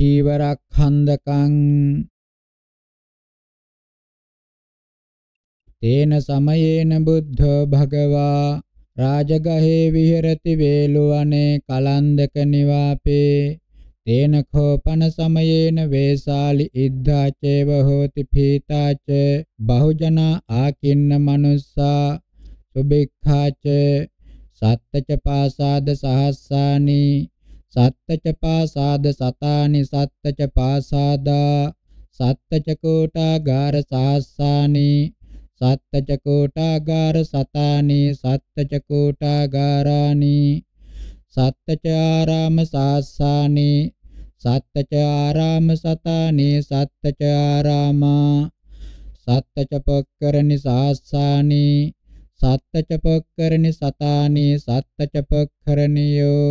චීවරක්ඛන්දකං තේන සමයේන බුද්ධ භගවා රාජගහේ විහෙරති වේලුවනේ කලන්දක නිවාපේ තේන කෝපන සමයේන වේසාලි ඉද්ධාචේව හෝති පීතාච බහුජන ආකින්න මනුස්සා සුභික්ඛාච සත්තච පාසාද සහස්සානි සත්තච පාසාද සතානි සත්තච පාසාදා සත්තච කෝටාගාර සාස්සානි සත්තච කෝටාගාර සතානි සත්තච කෝටාගාරානි සත්තච ආරාම සාස්සානි සත්තච ආරාම සතානි සත්තච ආරාමා සත්තච පොක්කරනි සාස්සානි සත්තච පොක්කරනි සතානි සත්තච පොක්කරනියෝ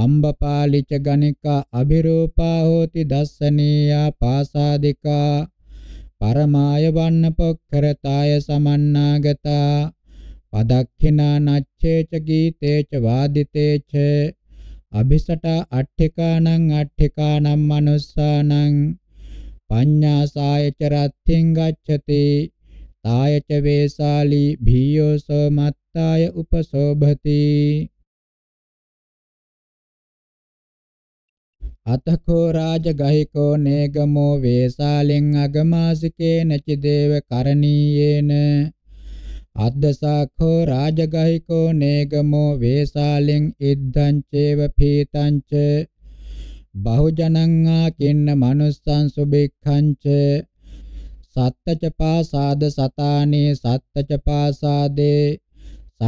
අම්බපාලිච ගණිකා අභිරූපා හෝති දස්සනීයා පාසාదికා පරමාය වන්න පොක්කරතාය සමන්නාගතා පදක්ඛිනා නච්ඡේච ගීතේච වාදිතේච අභිසට අට්ඨිකානං අට්ඨිකානම් මනුස්සානං පඤ්ඤාසාය ච රත්ථින් ගච්ඡති තාය ච වේසාලි භීයෝ සෝ මත්තාය උපසෝභති අතකෝ රාජ ගහිකෝ නේගමෝ වේසාලෙන් අගමාසිකේන චිදේව කරණීයේන අද්දසාඛෝ රාජගහිකෝ නේගමෝ වේසාලෙන් ඉද්ධං චේව පීතං ච බහුජනං ආකින්න manussං සුභික්ඛං ච සත්තච පාසාද සතානේ සත්තච පාසාදේ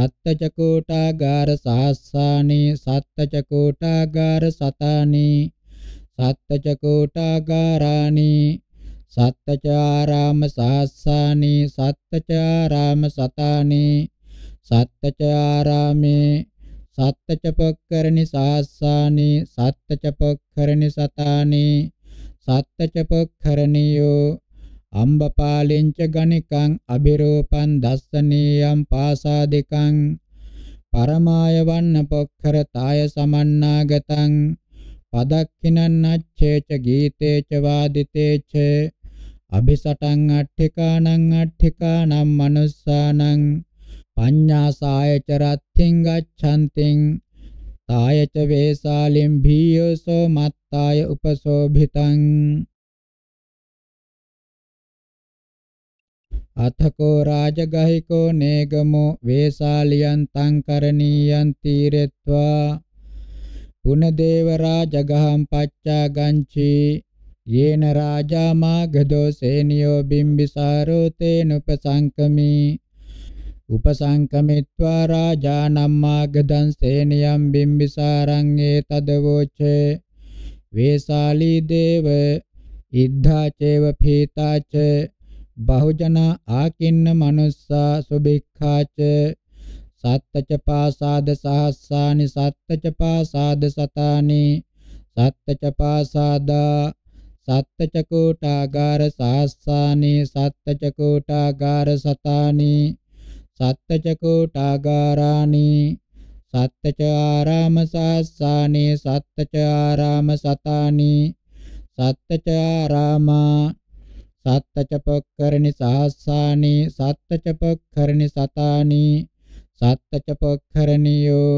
සත්තච කෝටාගාර සහස්සානේ සත්තච කෝටාගාර සතානේ සත්තචකෝටාගාරානි සත්තචාරාම සාස්සානි සත්තචාරාම සතානි සත්තචාරාමේ සත්තචපක්කරණි සාස්සානි සත්තචපක්කරණි සතානි සත්තචපක්කරණියෝ අම්බපාලෙන්ච ගණිකං අබිරෝපං දස්සනීයම් පාසාදිකං පරමාය වන්න පොක්ඛරතාය සමන්නාගතං පදක්ඛිනන්නච්ඡේච ගීතේච වාදිතේච අභිසටං අට්ඨිකානං අට්ඨිකානම් මනුස්සානං පඤ්ඤාසායච රත්ථින් ගච්ඡන්තිං තායච වේසාලින් භීයසෝ මත්තාය උපසෝභිතං අතකෝ රාජගහිකෝ නේගමෝ වේසාලියන් තං කරණීයන් තීරෙත්වා පුනදේවරා ජගහම් පච්චා ගංචී යේන රාජා මාගදෝ සේනියෝ බිම්බිසාරෝ තේන උපසංකමී උපසංකමිත්වා රාජානම් මාගදං සේනියම් බිම්බිසාරං ඒ තදවෝච වේසාලී දේව ඉද්ධා චේව පීතාච බහුජන ආකින්න මනුස්සා සුභික්ඛාච සත්තච පාසාද සහස්සානි සත්තච පාසාද සතානි සත්තච පාසාදා සත්තච කෝටාගාර සහස්සානි සත්තච කෝටාගාර සතානි සත්තච කෝටාගාරානි සත්තච ආරාම සහස්සානි සත්තච ආරාම සතානි සත්තච ආරාමා සත්තච පොක්කරණි සහස්සානි සත්තච පොක්කරණි සතානි සත්තච පොක්ඛරණියෝ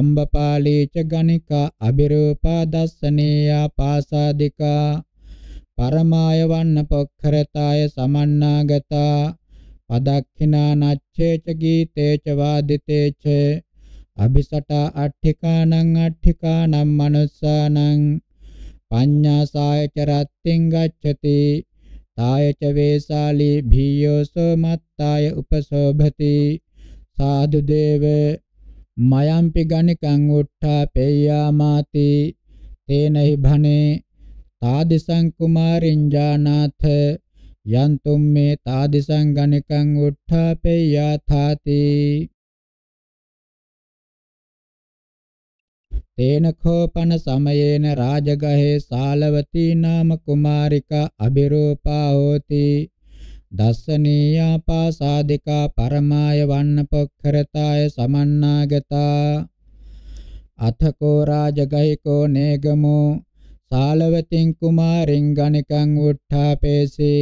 අම්බපාලේච ගණිකා අබිරූපා දස්සනේයා පාසාදිකා පරමාය වන්න පොක්ඛරතාය සමන්නාගතා පදක්ඛිනා නච්ඡේච ගීතේච වාදිතේච අபிසටා අට්ඨිකානං අට්ඨිකානම් මනුස්සානං පඤ්ඤාසායච රත්තිං ගච්ඡති තායච වේසාලි භීයෝසෝ මත්තාය උපසෝභති සාදු දේව මයම්පි ගණිකං උට්ඨා පෙය්‍යා මාති තේනහි භනේ තාදිසං කුමාරින් ජානාථ යන්තුම් මේ තාදිසං ගණිකං උට්ඨා පෙය්‍යා තාති තේන කෝපන සමයේන රාජගහේ සාලවතී නාම කුමාරිකා අබිරූපා හෝති දස්සනීයා පාසාදිකා පරමාය වන්නපොක්ඛරතාය සමන්නාගතා අතකෝ රාජගයිකෝ නේගමෝ සාලවතින් කුමාරින් ගණිකං උට්ඨාපේසී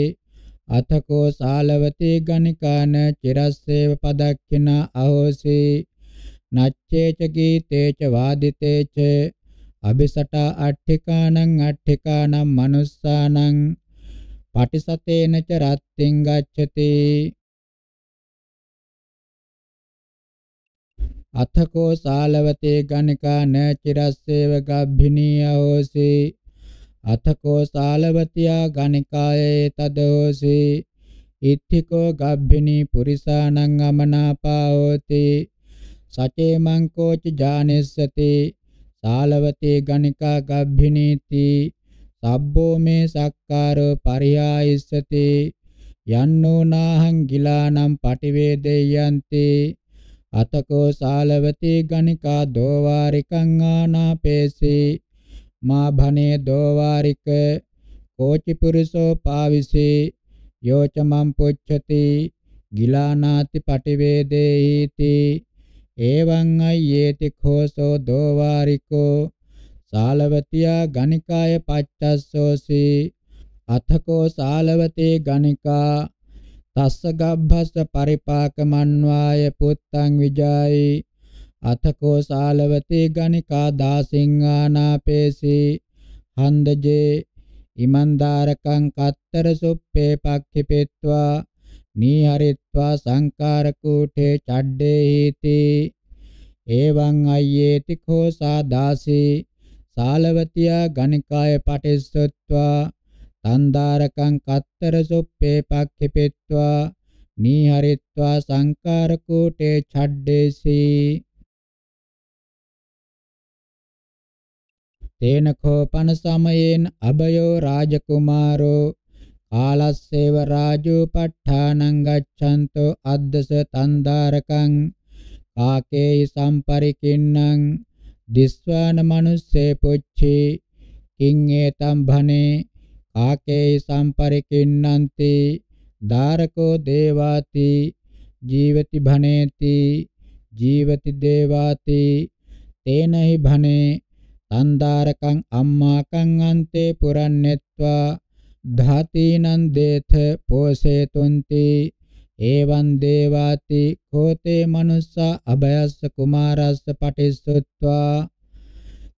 අතකෝ සාලවති ගණිකාන චිරස්සේව පදක්ඛින අහෝසි නච්චේච ගීතේච වාදිතේච අபிසටා අට්ඨිකානං අට්ඨිකානම් මනුස්සානං පටිසතේනච රත්තෙන් ගච්ඡති අතකෝ සාලවතේ ගණිකා න චිරස්සේව ගබ්භිනී අහෝසි අතකෝ සාලවතියා ගණිකායේ තදෝසි ඉත්තිකෝ ගබ්භිනී පුරිසානං අමනාපාවෝති සචේ මංකෝච ජානෙස්සති සාලවතේ ගණිකා ගබ්භිනීති සබ්බෝ මේ සක්කාරෝ පරියායිස්සති යන්නෝ නාහං ගිලානම් පටිවේදේයන්ති අතකෝ සාලවති ගණිකා දෝවාරිකං ආනාපේසී මා භනේ දෝවාරික කෝචි පුරුෂෝ පාවිසේ යෝචමම් පුච්ඡති ගිලානාති පටිවේදේහිති එවං අයේති ഘോഷෝ දෝවාරිකෝ සාලවතියා ගණිකාය පච්චස්සෝසි අතකෝ සාලවතේ ගණිකා තස්ස ගබ්බස්ස පරිපාකමන්වාය පුත්තං විජායි අතකෝ සාලවතේ ගණිකා දාසිංහානාපේසි හන්දජේ ඉමන්දාරකං කත්තර සුප්පේ පක්ඛිපෙත්වා නීහරිත්වා සංකාර කූඨේ චඩ්ඩේ හීති එවං අයේති කෝසා දාසී සාලවතියා ගණිකාය පටිස්සොත්වා තන්දාරකං කත්තර සොප්පේ පක්ඛිපෙත්වා නීහරිත්වා සංකාර කෝටේ ඡඩ්ඩේසී තේන කෝපන සමයෙන් අබයෝ රාජකුමාරෝ කාලස්සේව රාජෝ ප ဋ ාණං ගච්ඡන්තෝ අද්දස තන්දාරකං කාකේයි සම්පරිකින්නම් දිස්වාන මනුස්සේ පුච්චි කිං ඒතම් භනේ කාකේ සම්පරිකින්නන්ති ධාරකෝ දේවාති ජීවති භනේති ජීවති දේවාති තේනහි භනේ තන්දාරකං අම්මාකං අන්තේ පුරන්නේත්වා ධාතිනන් දේත පෝසේතුන්ති එවං දේවාති කෝතේ මනුස්සා අභයස්ස කුමාරස්ස පටිසුත්වා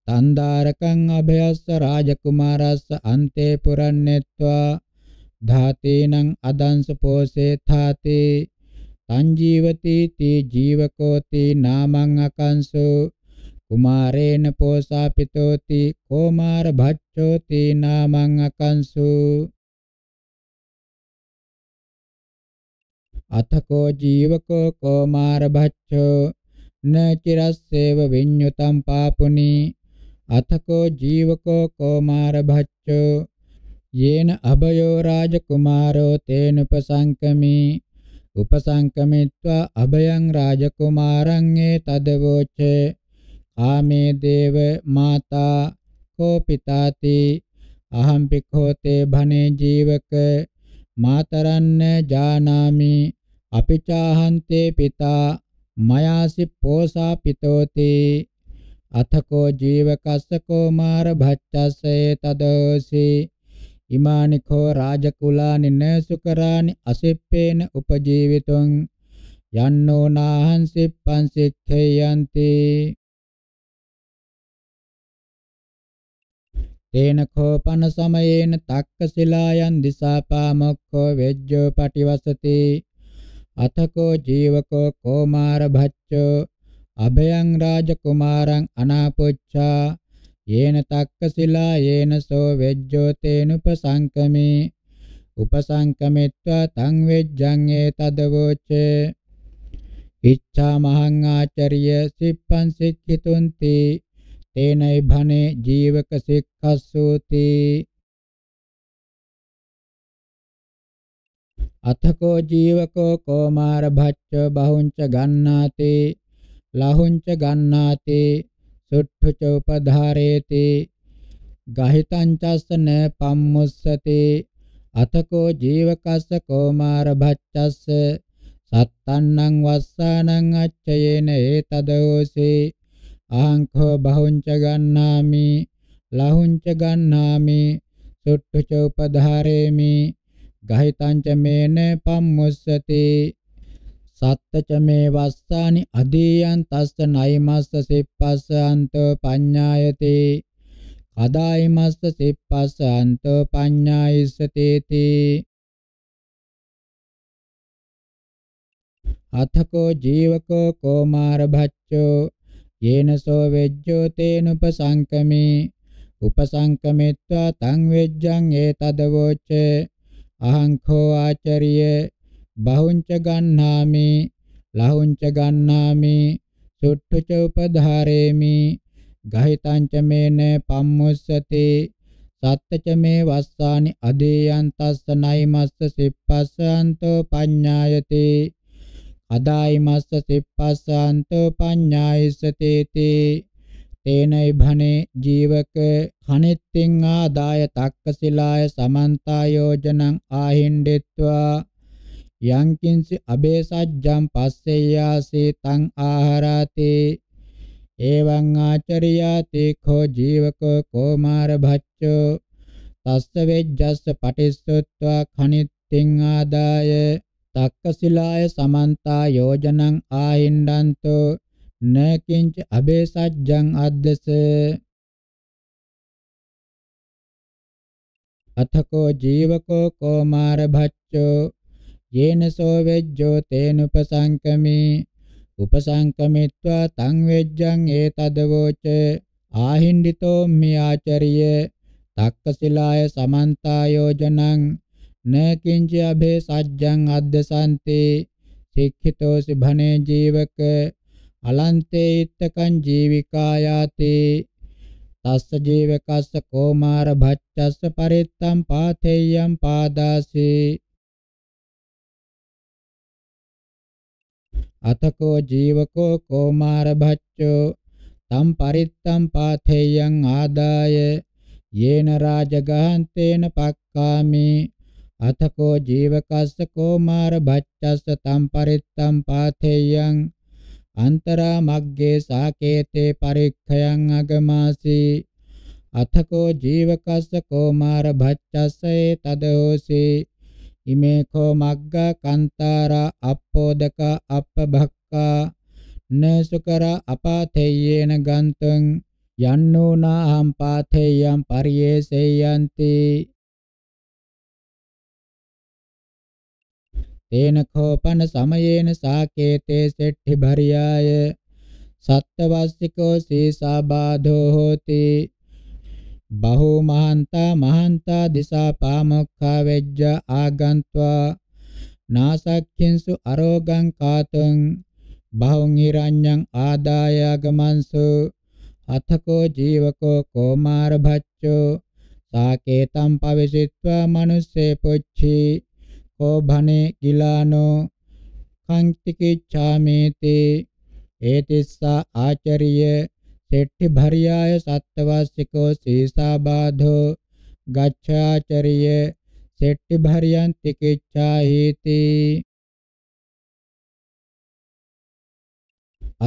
තන්දාරකං අභයස්ස රාජකුමාරස්ස අන්තේ පුරන්නේත්වා ධාතේනං අදංස පෝසේ ථාතේ තං ජීවති තී ජීවකෝති නාමං අකංසෝ කුමාරේන පෝසාපිතෝති කෝමාර භච්ඡෝති නාමං අකංසෝ अथ को जीवको कौमार मारभच्छ न चिरस्सेव विन्युतं पापुनि अथ को जीवको कौमार मारभच्छ येन अभयो राजकुमारो तेन तेनुपसङ्कमि उपसंकमित्वा अभयं राजकुमारङ्गे तदवोचे कामे देव माता को पिताति अहम पिखोते भने जीवक मातरन्न जानामि අපිචාහන්තේ පිතා මයාසි පෝසා පිතෝති අතකෝ ජීවකස්සකෝ මාර භච්ඡසේ තදෝසි ඉමානිකෝ රාජකුලානි නසුකරානි අසෙප්පේන උපජීවිතං යන්නෝ නාහං සිප්පං සික්ඛයන්ති තේන කෝපන සමයේන තක්ක ශිලායන් දිසාපාමොක්ඛෝ වෙජ්ජෝ පටිවසති අතකෝ ජීවකෝ කෝමාර භච්චෝ අභයං රාජකුමාරං අනාපොච්චා යේන තක්කසිලා යේන සෝ වෙජ්ජෝ තේනුපසංකමේ උපසංකමෙත්වා තං වෙජ්ජං ඒතදවෝචේ ඉච්ඡා මහං ආචර්ය සිප්පං සික්ඛිතුන්ති තේනයි භනේ ජීවක සික්ඛස්සෝති අතකෝ ජීවකෝ කොමාර භච්ච බහුංච ගන්නාති ලහුංච ගන්නාති සුට්ඨුච උපධාරේති ගහිතං චස්සන පම්මුස්සති අතකෝ ජීවකස්ස කොමාර භච්චස්ස සත්තන්නං වස්සානං අච්චයේන ඒතදෝසේ අහංකෝ බහුංච ගන්නාමි ලහුංච ගන්නාමි සුට්ඨුච උපධාරේමි ගහිතං ච මේන පම්මුස්සති සත්ත ච මේ වස්සානි අදීයන් තස්ස නයිමස්ස සිප්පස්ස අන්තෝ පඤ්ඤායති කදායිමස්ස සිප්පස්ස අන්තෝ පඤ්ඤායිස්සතේති අතකෝ ජීවකෝ කෝමාර භච්චෝ යේනසෝ වෙජ්ජෝ තේනුපසංකමේ උපසංකමෙත්වා තං වෙජ්ජං ඒතදවෝචේ අහංඛෝ ආචරිය බහුංච ගන්නාමි ලහුංච ගන්නාමි සුට්ඨුච උපධාරේමි ගහිතංච මේන පම්මුස්සති සත්තච මේ වස්සානි අදේයන් තස්ස නයිමස්ස සිප්පස්සන්තෝ පඤ්ඤායති අදායිමස්ස සිප්පස්සන්තෝ පඤ්ඤායිසතේති තේන විභනේ ජීවක කනිත්තිං ආදාය තක්කසිලාය සමන්තා යෝජනං ආහින්ඩෙත්වා යංකින්සි අබේසජ්ජම් පස්සෙයාසී තං ආහාරාති එවං ආචරියාති කෝ ජීවකෝ කෝමාර භච්චෝ තස්ස වෙජ්ජස්ස පටිස්සොත්වා කනිත්තිං ආදාය තක්කසිලාය සමන්තා යෝජනං ආහින්ඩන්තෝ නකින්ච අබේසජ්ජං අද්දස අතකෝ ජීවකෝ කෝමාර භච්චෝ යේනසෝ වෙජ්ජෝ තේනුපසංකමේ උපසංකමිත්වා තං වෙජ්ජං ඒතදවෝච ආහින්දිතෝ මියාචරිය තක්කසිලාය සමන්තා යෝජනං නකින්ච අබේසජ්ජං අද්දසන්තේ සික්ඛිතෝසි භනේ ජීවක අලන්තේිට්ඨකං ජීවිකායාතේ තස්ස ජීවකස්ස කෝමාර භච්චස්ස පරිත්තම් පාතේයම් පාදාසේ අතකෝ ජීවකෝ කෝමාර භච්චෝ තම් පරිත්තම් පාතේයං ආදාය යේන රාජගහන්තේන පක්කාමි අතකෝ ජීවකස්ස කෝමාර භච්චස්ස තම් පරිත්තම් පාතේයං අන්තරා මග්ගේ සාකේතේ පරික්ඛයන් අගමාසී අතකෝ ජීවකස්ස කෝමාර භච්ඡස්සේ තදෝසි ඉමේ කෝ මග්ගා කන්තාරා අප්පෝදක අප්පභක්කා නසුකර අපාතේයේන ගන්තං යන්නෝ නාහම් පාතේයම් පරියේසෙයන්ති තේන කෝපන සමයේන සාකේතේ සෙට්ටි භරියාය සත්තවස්සිකෝ සීසාබාධෝ හෝති බහූ මහන්තා මහන්තා දිසා පාමොක්ඛා වෙජ්ජ ආගන්त्वा නාසක්ඛින්සු අරෝගං කාතං බහුං හිරඤ්ඤං ආදායාගමන්සු අතකෝ ජීවකෝ කෝමාර භච්චෝ සාකේතම් පවිසිත්වා මනුස්සේ පුච්චී शोभने किलानो खंक्तिकिच्छामेते एतिस्सा आचर्य सेठ्ठि भर्याय सत्तवासिको सीसाबाधो गच्छाचर्य सेठ्ठि भर्यंतिकिच्छाहीति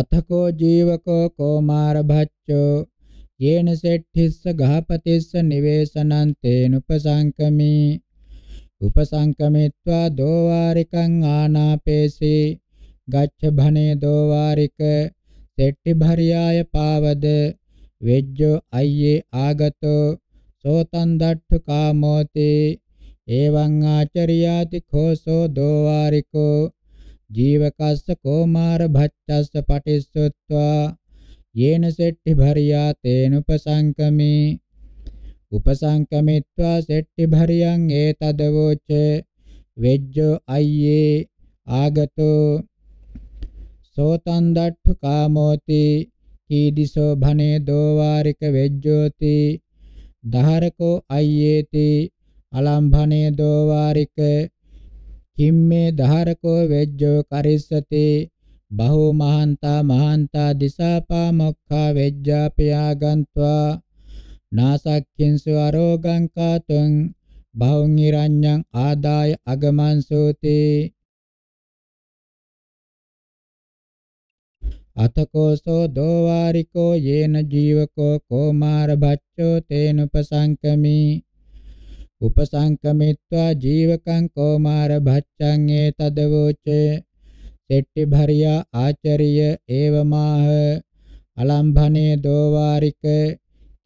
अथको जीवको भच्चो येन सेठ्ठिस्स घापतिस्स निवेशनन्तेनुपसाङ्कमी උපසංකමිත්වා දෝවාරිකං ආනාපේසී ගච්ඡ භනේ දෝවාරික සෙට්ටි භරියාය පාවද වෙජ්ජෝ අයියේ ආගතෝ සෝතන් දට්ඨ කාමෝති එවං ආචරියාති khosෝ දෝවාරිකෝ ජීවකස්ස කෝමාර භච්ඡස්ස පටිස්සොත්වා යේන සෙට්ටි භරියා තේනුපසංකමේ උපසංකමිත්වා සෙට්ටි භරියං ඒතදවෝච වෙජ්ජෝ අයියේ ආගතෝ සෝතං දට්ඨ කාමෝති කීදිසෝ භනේ දෝවාරික වෙජ්ජෝති දහරකෝ අයියේති අලම්භනේ දෝවාරික කිම්මේ දහරකෝ වෙජ්ජෝ කරිස්සති බහෝ මහන්තා මහන්තා දිසාපා මොක්ඛා වෙජ්ජාපයා ගන්්වා නාසක්ඛින්සු අරෝගං කාතුං බහුං ඉරඤ්ඤං ආදාය අගමං සෝති අතකෝසෝ දෝවාරිකෝ යේන ජීවකෝ කෝමාර භච්ඡෝ තේන උපසංකමි උපසංකමිත්වා ජීවකං කෝමාර භච්ඡං ඒතදවෝචේ සෙට්ටි භරියා ආචරිය ඒවමාහ අලම්භනේ දෝවාරිකේ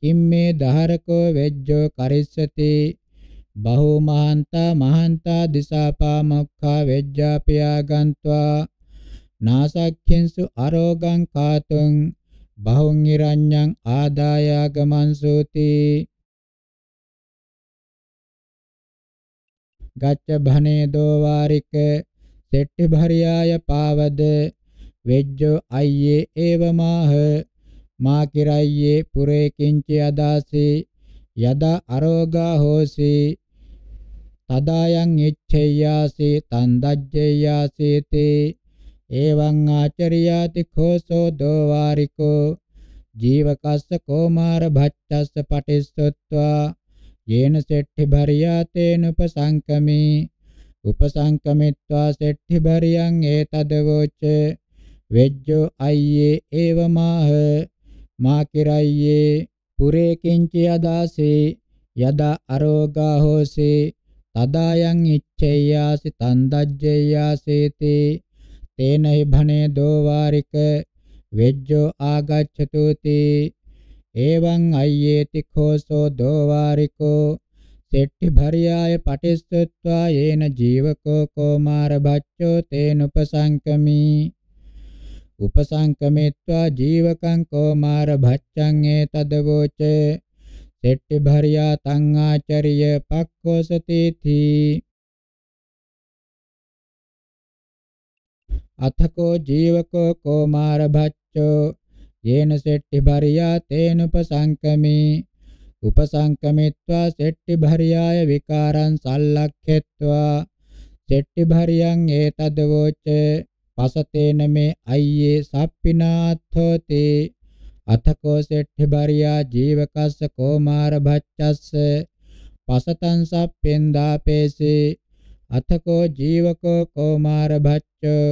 කිම්මේ දහරකෝ වෙජ්ජෝ කරිස්සති බහෝ මහන්තා මහන්තා දිසාපාමක්ඛා වෙජ්ජාපියා ගන්त्वा නාසක්ඛින්සු අරෝගං කාතුං බහුං ඉරඤ්ඤං ආදායාගමන්සෝති ගච්ඡ භනේ දෝ වාරික සෙට්ටි භරියාය පාවද වෙජ්ජෝ අයියේ ඒවමාහ මා කිරයියේ පුරේ කිංච අදාසී යද අරෝගා හෝසී තදායන් ඉච්ඡයාසී තන්දජ්ජයාසී තේ එවං ආචරියාති khosෝ දෝවාරිකෝ ජීවකස්ස කෝමාර භච්ඡස්ස පටිස්සොත්වා යේන සෙට්ඨි භරියාතේන උපසංකමී උපසංකමිත්වා සෙට්ඨි භරියං ඒතදවෝච වෙජ්ජෝ අයියේ ඒවමාහ මා කෙරයියේ පුරේ කිංච යදාසේ යදා අරෝගා හෝසේ තදායන් ඉච්ඡේයාසි තන්දජ්ජේයාසේතේ තේනයි භනේ දෝවාරික වෙජ්ජෝ ආගච්ඡතු තේ එවං අයේති khosෝ දෝවාරිකෝ සෙට්ටි භර්යාය පටිස්සත්වා යේන ජීවකෝ කෝමාර බච්චෝ තේනුපසංකමී උපසංකමිත්වා ජීවකං කෝමාර භච්ඡං ඒතදවෝචේ සෙට්ටි භර්යා තං ආචරිය පක්ඛෝසතිති අතකෝ ජීවකෝ කෝමාර භච්ඡෝ යේන සෙට්ටි භර්යා තේනුපසංකමි උපසංකමිත්වා සෙට්ටි භර්යාය විකාරං සල්ලක්ඛෙත්වා සෙට්ටි භර්යං ඒතදවෝචේ පසතේන මේ අයියේ සප්පිනාත්ථෝති අතකෝ සෙට්ඨි බරියා ජීවකස්ස කෝමාර භච්චස්ස පසතං සප්පෙන් දාපේසේ අතකෝ ජීවකෝ කෝමාර භච්චෝ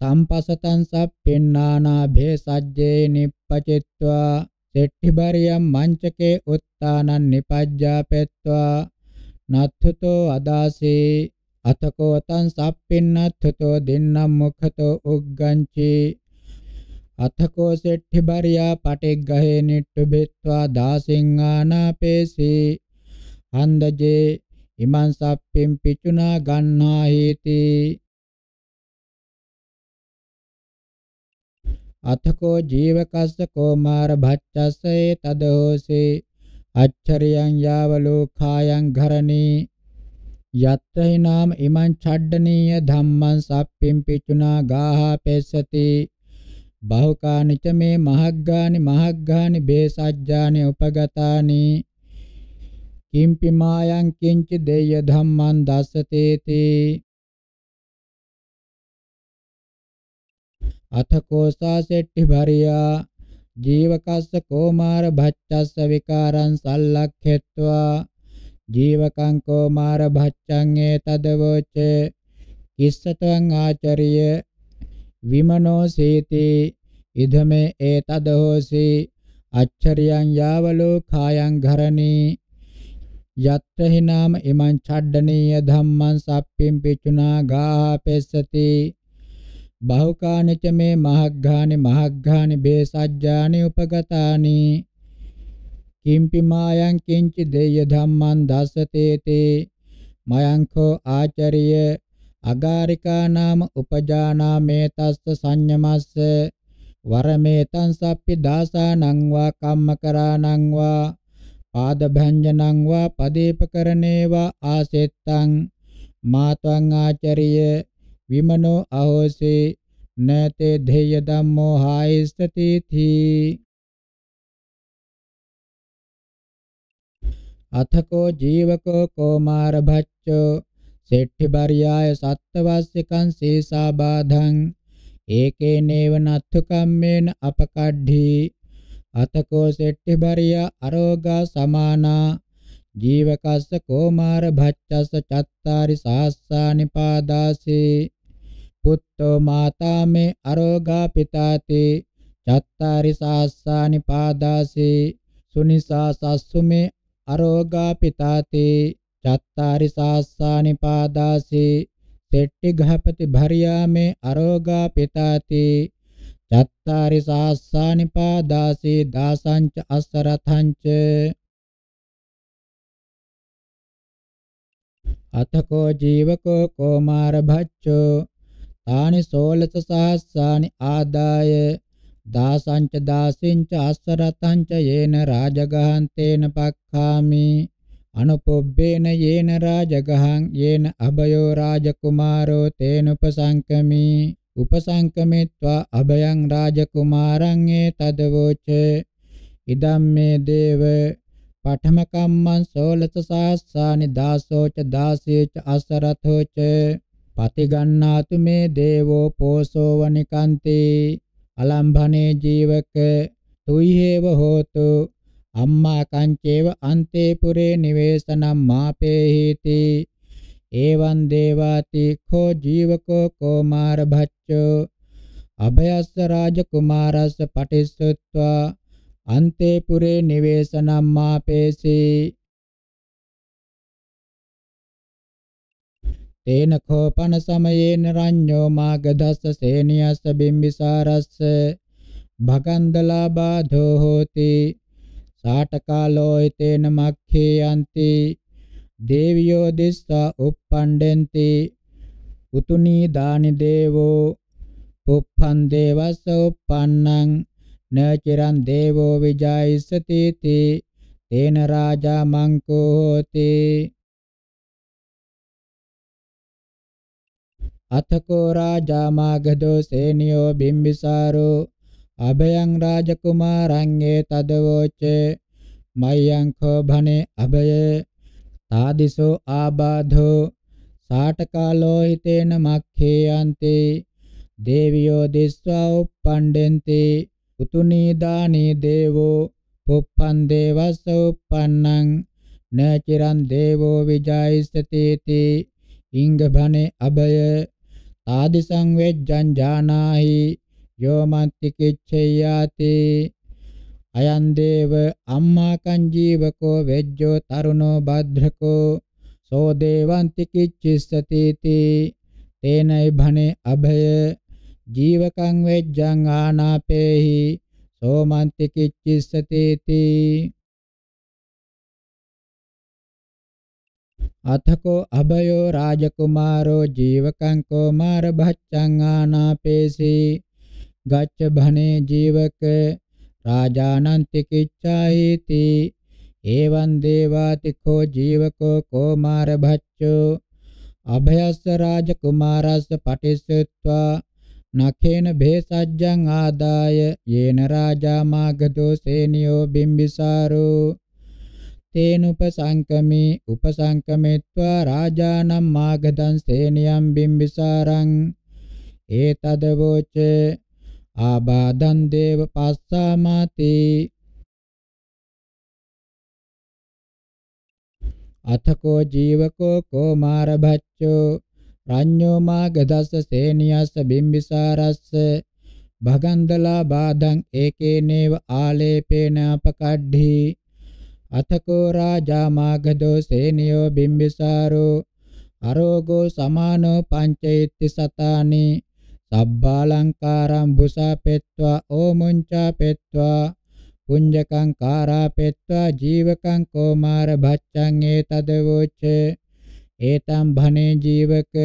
තම්පසතං සප්පෙන්නානා භේසජ්ජේ නිප්පචිත්වා සෙට්ටි බරියම් මංචකේ උත්තානං නිපජ්ජාපෙත්වා නත්තුතෝ අදාසේ අතකෝ තං සප්පෙන්නත්ථතෝ දෙන්නම් මොක්ඛතෝ උග්ගංචි අතකෝ සෙට්ඨි බරියා පටිග්ගහේ නිට්ඨු බෙත්වා දාසින් ආනාපේසී හන්දජේ ඉමං සප්පෙන් පිචුනා ගන්නා හේති අතකෝ ජීවකස්ස කෝමාර භච්චස්සේ තදෝසේ අච්චරියං යාව ලෝකායන් ඝරණී යත්තහි නාම ඉමං ඡඩ්ඩනීය ධම්මං සප්පින් පිචුනා ගාහා පෙස්සති බහුකානිච මේ මහග්ගානි මහග්ගානි බේසජ්ජානි උපගතානි කිම්පි මායං කිංච දෙය ධම්මං දස්සතේති අතකෝසා සෙට්ටි භරියා ජීවකස්ස කෝමාර භච්චස්ස විකාරං සල්ලක්ඛෙත්වා ජීවකං කෝමාර භච්ඡං ඒතදවෝච කිස්සතං ආචරිය විමනෝ සීති ඉදමේ ඒතද හෝසි අච්චරියං යාව ලෝකායන් ඝරණී යත්‍රහි නාම ඉමං ඡඩ්ඩනීය ධම්මං සප්පින් පිචුනා ගාහපෙස්සති බහුකානිච මේ මහග්ගානි මහග්ගානි බේසජ්ජානි උපගතානි කිම්පි මායං කිංචි දෙය ධම්මං දසතේතේ මයංඛෝ ආචරිය අගාരികා නාම උපජානාමේ තස්ස සංයමස්ස වරමේතං සප්පි දාසානං වා කම්මකරාණං වා පාදභංජනං වා පදේපකරණේ වා ආසෙත්තං මාත්වං ආචරිය විමනෝ අහෝසේ නතේ ධේය ධම්මෝ හායස්තති තී අතකෝ ජීවකෝ කෝමාර භච්චෝ සෙට්ඨි බර්යාය සත්තවස්සිකං සීසා බාධං ඒකේ නේව නත්තු කම්මේන අපකඩ්ඩි අතකෝ සෙට්ඨි බර්යා අරෝගා සමානා ජීවකස්ස කෝමාර භච්චස්ස චත්තාරි සාස්සානි පාදාසේ පුත්තෝ මාතා මේ අරෝගා පිතාතේ චත්තාරි සාස්සානි පාදාසේ සුනිසා සස්සුමේ අරෝගා පිතාතේ චත්තාරි සාස්සානි පාදාසේ සෙට්ටි ගහපති භර්යාමේ අරෝගා පිතාතේ චත්තාරි සාස්සානි පාදාසේ දාසංච අස්සරතංච අතකෝ ජීවකෝ කොමාර භච්චෝ තානි සෝලස සාස්සානි ආදාය දාසංච දාසින්ච අස්සරතංච යේන රාජගහන්තේන පක්ඛාමි අනුපොබ්බේන යේන රාජගහං යේන අබයෝ රාජකුමාරෝ තේන උපසංකමි උපසංකමෙත්වා අබයං රාජකුමාරං ඒ තදවෝච ඉදම්මේ දේව පඨම කම්මං සෝලස සාස්සානි දාසෝච දාසේච අසරතෝච පතිගන්නාතු මේ දේවෝ පෝසෝ වනිකන්තේ අලම්භනේ ජීවක තුයිහෙව හෝතු අම්මා කංචේව අන්තේ පුරේ නිවේසනම් මාපේහිති එවං දේවාති කෝ ජීවකෝ කුමාර භච්චෝ අභයස්ස රාජකුමාරස්ස පටිස්සුත්වා අන්තේ පුරේ නිවේසනම් මාපේසී තේන කෝපන සමයේන රඤ්ඤෝ මාගදස්ස සේනියස්ස බිම්බිසාරස්ස භගන්දලා බාධෝ හෝති සාටකාලෝ ිතේන මක්ඛේ යන්ති දේවියෝ දිස්සා uppandenti උතුනි දානි දේවෝ upphan devassa uppannan නචිරන් දේවෝ විජායිසති තේන රාජා මංකෝ හෝති අතකෝ රාජා මාගධෝ සේනියෝ බිම්බිසාරෝ අභයං රාජකුමාරං ඒ තදවෝචේ මයං කෝ භනේ අභය තාදිසෝ ආබාධෝ සාටකාලෝ හිතේන මක්ඛේයන්තේ දේවියෝ දිස්වා උප්පණ්ඩෙන්ති උතුනී දානී දේවෝ පුප්පන් දේවස්ස උප්පන්නං නචිරන් දේවෝ විජායිස්සති ඉංග භනේ අභය ආදි සංවේජ්ජං ජානාහි යෝ මන්ති කිච්ඡයාති අයං දේව අම්මාකං ජීවකෝ වෙජ්ජෝ තරුණෝ භද්‍රකෝ සෝ දේවන්ති කිච්ඡස්සති තී තේනයි භනේ අභය ජීවකං වෙජ්ජං ආනාපේහි සෝ මන්ති කිච්ඡස්සති තී අතකෝ අභයෝ රාජකුමාරෝ ජීවකං කුමාර භච්ඡං ආනාපේසී ගච්ඡ භනේ ජීවක රාජානන්ති කිච්ඡායිති එවං දේවාතිකෝ ජීවකෝ කුමාර භච්ඡෝ අභයස්ස රාජකුමාරස්ස පටිසුත්වා නඛේන භේසජ්ජං ආදාය යේන රාජා මාගදෝ සේනියෝ බිම්බිසාරෝ තේනුපසංකමේ උපසංකමෙත්වා රාජානම් මාගදං සේනියම් බිම්බිසාරං ඒතදවෝච ආබාධං දේව පස්සාමාති අතකෝ ජීවකෝ කෝමාර භච්චෝ රඤ්ඤෝ මාගදස්ස සේනියස්ස බිම්බිසාරස්ස භගන්දලා බාධං ඒකේනේව ආලේපේන අපකඩ්ඩී අතකෝ රාජා මාගදෝ සේනියෝ බිම්බිසාරෝ අරෝගෝ සමානෝ පංචෛත්‍ය සතානි සබ්බාලංකාරම් භුසා පෙත්වා ඕමුංචා පෙත්වා පුඤ්ජකං කාරා පෙත්වා ජීවකං කෝමාර භච්ඡං ඒතදවෝචේ ඒතම් භනේ ජීවක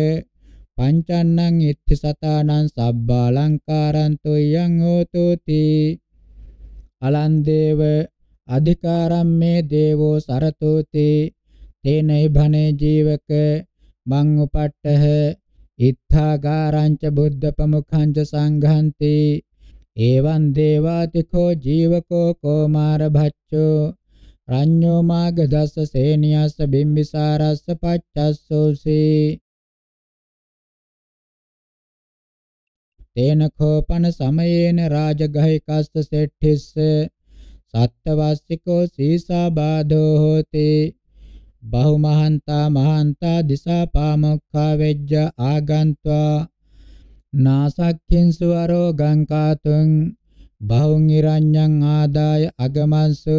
පංචන්නං ඉත්ති සතානං සබ්බාලංකාරන්තු යං හෝතුති අලන්දේව අධිකාරම්මේ දේවෝ සරතෝති තේනයි භනේ ජීවක මං උපට්ඨහ ඉත්ථාගාරංච බුද්ධ ප්‍රමුඛංච සංඝන්ති එවං දේවාතිකෝ ජීවකෝ කොමාර භච්චෝ රඤ්ඤෝ මාග දස්ස සේනියස්ස බිම්බිසාරස්ස පච්චස්සෝසී තේන කෝපන සමයේන රාජගහිකස්ස සෙට්ඨිස්ස සත්ත්වස්සිකෝ සීසාබාධෝ හෝති බහුමහන්තා මහන්තා දිසාපාමොක්ඛා වෙජ්ජ ආගන්त्वा නාසක්ඛින්සු අරෝගං කාතුං බහුං ඉරඤ්ඤං ආදාය අගමන්සු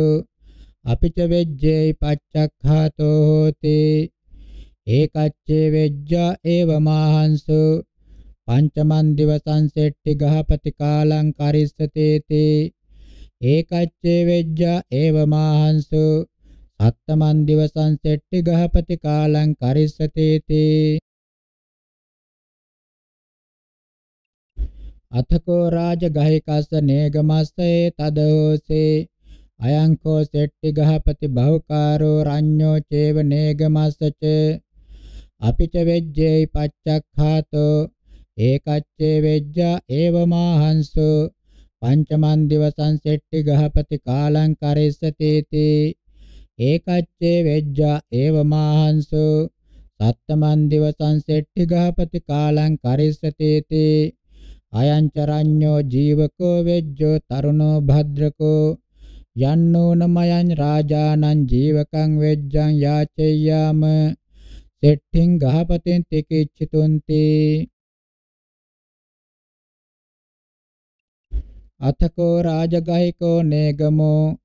අපිච වෙජ්ජේ පච්චක්ඛාතෝ හෝති ඒකච්චේ වෙජ්ජා ඒවමාහංසු පංචමන් දිවසං සෙට්ටි ගහපති කාලං කරිස්සතේතේ ඒකච්චේ වෙජ්ජා ඒවමාහංසු සත්තමන් දිවසං සෙට්ටි ගහපති කාලං කරිස්සතේති අතකෝ රාජ ගහිකස්ස නේගමස්සේ තදෝසේ අයංකෝ සෙට්ටි ගහපති බහුකාරෝ රඤ්ඤෝ චේව නේගමස්සච අපිච වෙජ්ජේ පච්චක්ඛාතෝ ඒකච්චේ වෙජ්ජා ඒවමාහංසෝ පංචමන් දිවසං සෙට්ටි ගහපති කාලං කරෙස්සතේති ඒකච්චේ වෙජ්ජා ඒවමාහංසු සත්තමන් දිවසං සෙට්ටි ගහපති කාලං කරෙස්සතේති අයං චරඤ්ඤෝ ජීවකෝ වෙජ්ජෝ තරුණෝ භද්‍රකෝ යන්නෝ නමයන් රාජානං ජීවකං වෙජ්ජං යාචෙය්‍යාම සෙට්ඨින් ගහපතෙන් තෙකෙච්චිතුන්ති අතකෝ රාජගහිකෝ නේගමෝ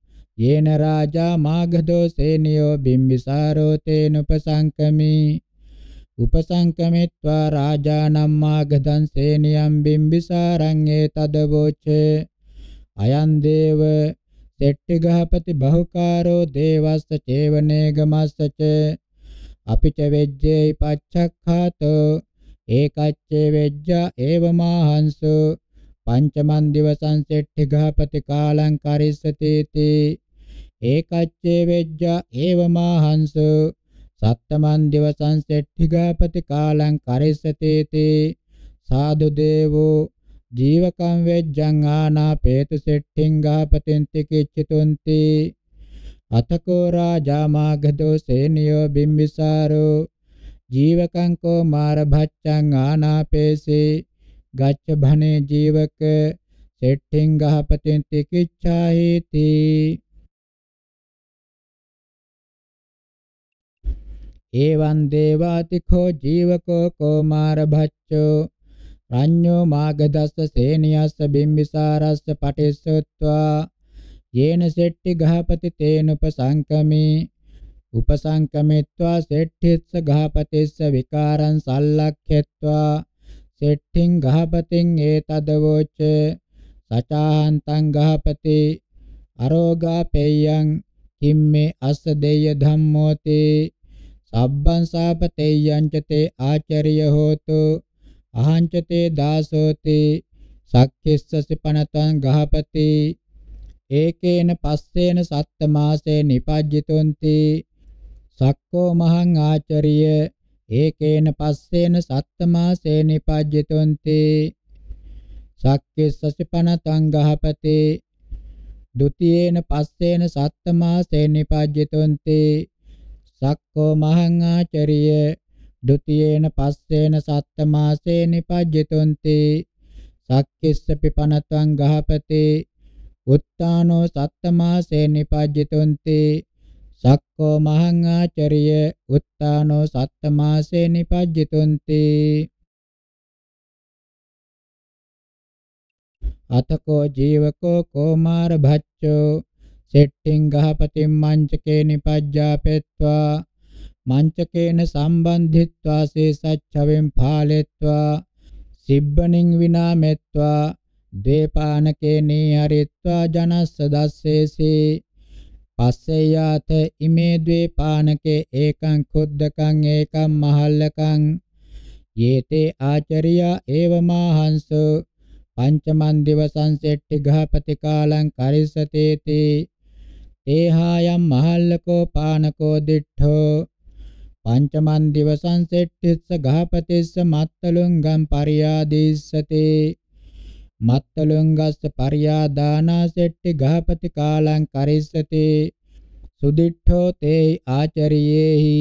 යේන රාජා මාගධෝ සේනියෝ බිම්බිසාරෝ තේනුපසංකමි උපසංකමිත්වා රාජානම් මාගධං සේනියම් බිම්බිසාරං ඒතදවෝචේ අයං දේව සෙට්ටිගහපති බහුකාරෝ දේවස්ස චේවනේගමස්සච අපිච වෙජ්ජේ පච්චක්ඛාතෝ ඒකච්චේ වෙජ්ජා ඒවමාහංසෝ පංචමන් දිවසං සෙට්ඨි ගහපති කාලං කරිස්සතේති ඒකච්චේ වෙජ්ජා ඒවමාහංස සත්තමන් දිවසං සෙට්ඨි ගහපති කාලං කරිස්සතේති සාදු දේවෝ ජීවකම් වෙජ්ජං ආනාපේත සෙට්ඨින් ගහපතෙන්ති කිච්චතුන්ති අතකෝ රාජා මාගදෝ සේනියෝ බිම්බිසාරෝ ජීවකං කෝ මාර භච්ඡං ආනාපේසේ ගච්ඡ භනේ ජීවක සෙට්ඨින් ගහපතෙන් තිකිච්ඡා හේති එවං දේවාතිඛෝ ජීවකෝ කෝමාර භච්ඡෝ රඤ්ඤෝ මාගදස්ස සේනියස්ස බිම්බිසාරස්ස පටිස්සොත්වා යේන සෙට්ටි ගහපති තේනුපසංකමේ උපසංකමෙත්වා සෙට්ඨිස්ස ගහපතිස්ස විකාරං සල්ලක්ඛෙත්වා සෙට්ඨින් ගහපතින් ඒතදවෝච සචාහන්තං ගහපති අරෝගා පෙය්‍යං කිම්මේ අස්ස දෙය ධම්මෝති සබ්බං සාපතේයං චතේ ආචරිය හෝතු අහං චතේ දාසෝති සක්ඛිස්සසි පනතං ගහපති ඒකේන පස්සේන සත්ත මාසේ නිපජ්ජිතුන්ති සක්කෝ මහං ආචරිය ඒකේන පස්සේන සත්තමාසේ නිපජ්ජිතොන්ති සක්කෙස්සසිපනතං ගහපතේ ဒ ුතියේන පස්සේන සත්තමාසේ නිපජ්ජිතොන්ති සක්කෝ මහං ආචරිය ဒ ුතියේන පස්සේන සත්තමාසේ නිපජ්ජිතොන්ති සක්කෙස්සපිපනතං ගහපතේ උත්තානෝ සත්තමාසේ නිපජ්ජිතොන්ති සක්කෝ මහං ආචරිය උත්තානෝ සත්තමාසේ නිපජ්ජිතුන්ති අතකෝ ජීවකෝ කෝමාර භච්චෝ සෙට්ටිං ගහපතින් මංචකේ නිපජ්ජාපෙත්වා මංචකේන සම්බන්ධිත්වා සේසච්ඡවෙන් පාලෙත්වා සිබ්බණින් විනාමෙත්වා දේපානකේ නී හරිත්වා ජනස්ස දස්සේසී පස්සෙයාත ඉමේ ද්වේපානකේ ඒකං කුද්දකං ඒකං මහල්ලකං යේතේ ආචරියා ඒවමාහංසෝ පංචමන් දිවසං සෙට්ටි ගහපති කාලං කරිස්සතේති තේහායම් මහල්ලකෝ පානකෝ දිට්ඨෝ පංචමන් දිවසං සෙට්ටිස්ස ගහපතිස්ස මත්තලුංගම් පරියාදීස්සතේ මත්තලොංගස්ස පරියාදානාසෙට්ටි ගහපති කාලං කරිස්සති සුදිට්ඨෝ තේ ආචරියේහි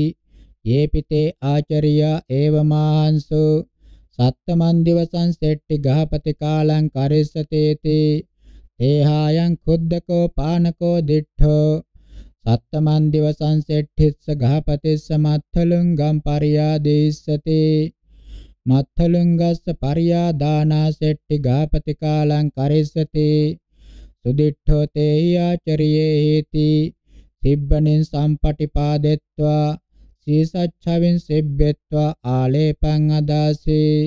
යේපිතේ ආචරියා ඒවමාංසු සත්තමන් දිවසං සෙට්ටි ගහපති කාලං කරිස්සතේති තේහායන් කුද්දකෝ පානකෝ දිට්ඨෝ සත්තමන් දිවසං සෙට්ටිස්ස ගහපතිස්ස මත්තලොංගම් පරියාදේස්සතේ මත්තලුංගස්ස පරියාදානා සෙට්ටි ගාපතිකාලං කරිස්සති සුදිට්ඨෝ තේහි ආචරියේ හේති තිබ්බනින් සම්පටිපාදෙත්වා සීසච්ඡවෙන් සෙබ්බෙත්වා ආලේපං අදාසේ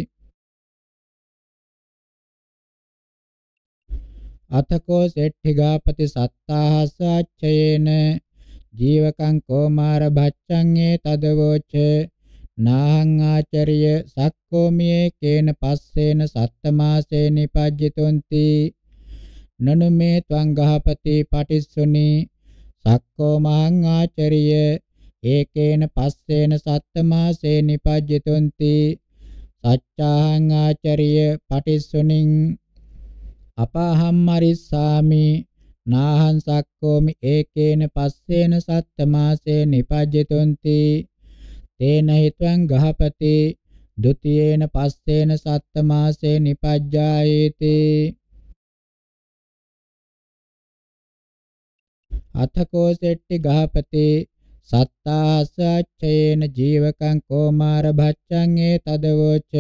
අතකෝ සෙට්ඨිගාපති සත්තාහස අච්චයේන ජීවකං කෝමාර භච්ඡං ඒ තදවෝචේ නාං ආචරිය සක්කොමියේ කේන පස්සේන සත්තමාසේ නිපජ්ජිතොන්ති නනු මේ ත්වං ගහපති පටිස්සුනි සක්කෝ මහං ආචරිය ඒකේන පස්සේන සත්තමාසේ නිපජ්ජිතොන්ති සච්ඡාං ආචරිය පටිස්සුනින් අපහම්මරිස්සාමි නාහං සක්කෝමි ඒකේන පස්සේන සත්තමාසේ නිපජ්ජිතොන්ති තේන හිතං ගහපති ဒ ුතියේන පස්සේන සත්තමාසේ නිපජ්ජායේති අතකෝ සෙට්ටි ගහපති සත්තාසච්චේන ජීවකං කෝමාර භච්ඡං ඒ තදවෝච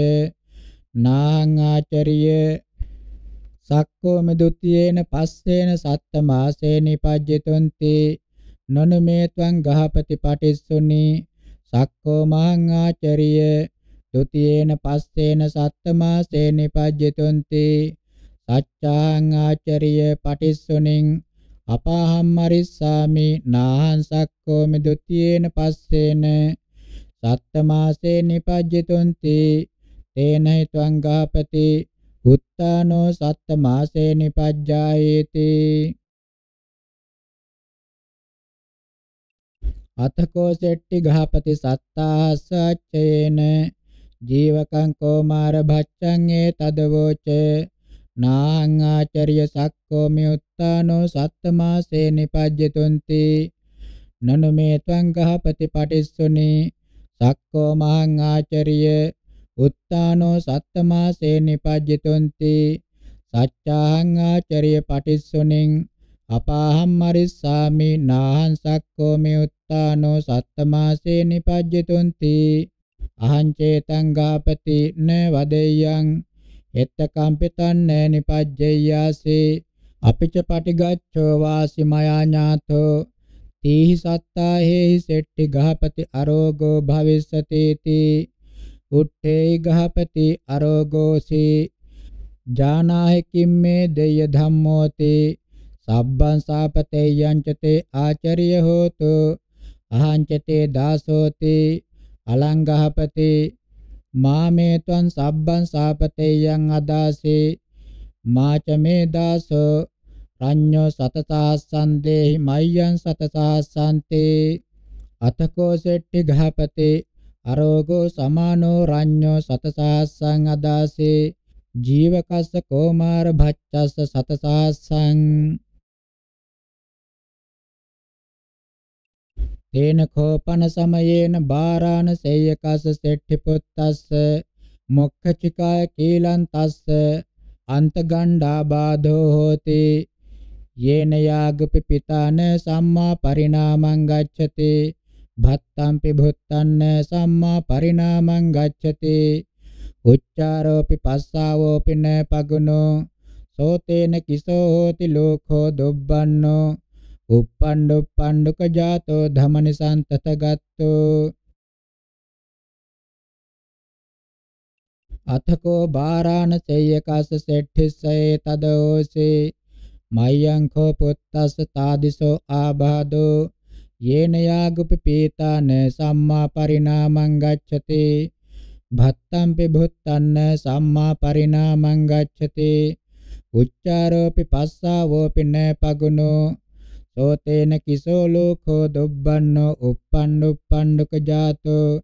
නාං ආචරිය සක්කෝ මෙදුතියේන පස්සේන සත්ත මාසේ නිපජ්ජිතුන්ති නොනමේත්වං ගහපති පටිස්සුනි සක්කෝ මහං ආචරිය ဒ ුතියේන පස්සේන සත්තමා සේනිපජ්ජතුන්ති සච්ඡාං ආචරිය පටිස්සුනින් අපාහම්මරිස්සාමි නාහං සක්කෝ මෙ ဒ ුතියේන පස්සේන සත්තමා සේනිපජ්ජතුන්ති තේනයි ත්වං ගාපති උත්තානෝ සත්තමාසේ නිපජ්ජායේති අතකෝ සෙට්ටි ගහපති සත්තාහස චේන ජීවකං කෝමාර භච්ඡං ඒ තදවෝච නාං ආචර්ය සක්කෝ මියුත්තානෝ සත්තමාසේ නිපජ්ජතුන්ති නනු මේ ත්වං ගහපති පටිස්සුනි සක්කෝ මහං ආචර්ය උත්තානෝ සත්තමාසේ නිපජ්ජතුන්ති සච්ඡාං ආචර්ය පටිස්සුනිං අපාහම් මරිස්සාමි නාහං සක්ඛෝ මේ උත්තානෝ සත්තමාසේ නිපජ්ජතුන්ති අහං චේතං ගාපති න වදෙය්‍යං එත්ත කම්පිතං න නිපජ්ජයාසේ අපිච පටිගච්ඡෝ වාසි මයා ඥාතෝ තීහි සත්තා හේහි සෙට්ටි ගහපති අරෝගෝ භවිස්සතේති උට්ඨේ ගහපති අරෝගෝසි ජානාහි කිම්මේ දෙය ධම්මෝතේ සබ්බං සාපතේයං චතේ ආචරිය හෝතු අහං චතේ දාසෝති අලංගහපති මාමේ ත්වං සබ්බං සාපතේයං අදාසේ මාච මේ දාසෝ රඤ්ඤෝ සතසාස්සං දේහි මය්යං සතසාස්සන්තේ අතකෝ සෙට්ටි ගහපති අරෝගෝ සමානෝ රඤ්ඤෝ සතසාස්සං අදාසේ ජීවකස්ස කෝමාර භච්චස්ස සතසාස්සං තේන කෝපන සමයේන බාරාණ සේයකස සෙට්ටි පුත්තස්ස මොක්ඛචිකාය කීලං තස්ස අන්තගණ්ඩා බාධෝ හෝති යේන යාගපි පිතාන සම්මා පරිණාමං ගච්ඡති භත්තම්පි භුත්තන්න සම්මා පරිණාමං ගච්ඡති උච්චාරෝපි පස්සාවෝපි න පගුනෝ සෝතේන කිසෝ හෝති ලෝකෝ දුබ්බන්නෝ uppando panduka jato dhammani santata gatto අතකෝ බාරාණ සේයකස සෙට්ඨිසේ තදෝසේ මයංඛෝ පුත්තස් තාදිසෝ ආබාධෝ යේන යාගුපි පීතාන සම්මා පරිණාමං ගච්ඡති භත්තම්පි භුත්තන්න සම්මා පරිණාමං ගච්ඡති උච්චාරෝපි පස්සාවෝපි න පගුනෝ සෝතේන කිසෝ ලෝකෝ දුබ්බන්නෝ uppannuppanduka ජාතෝ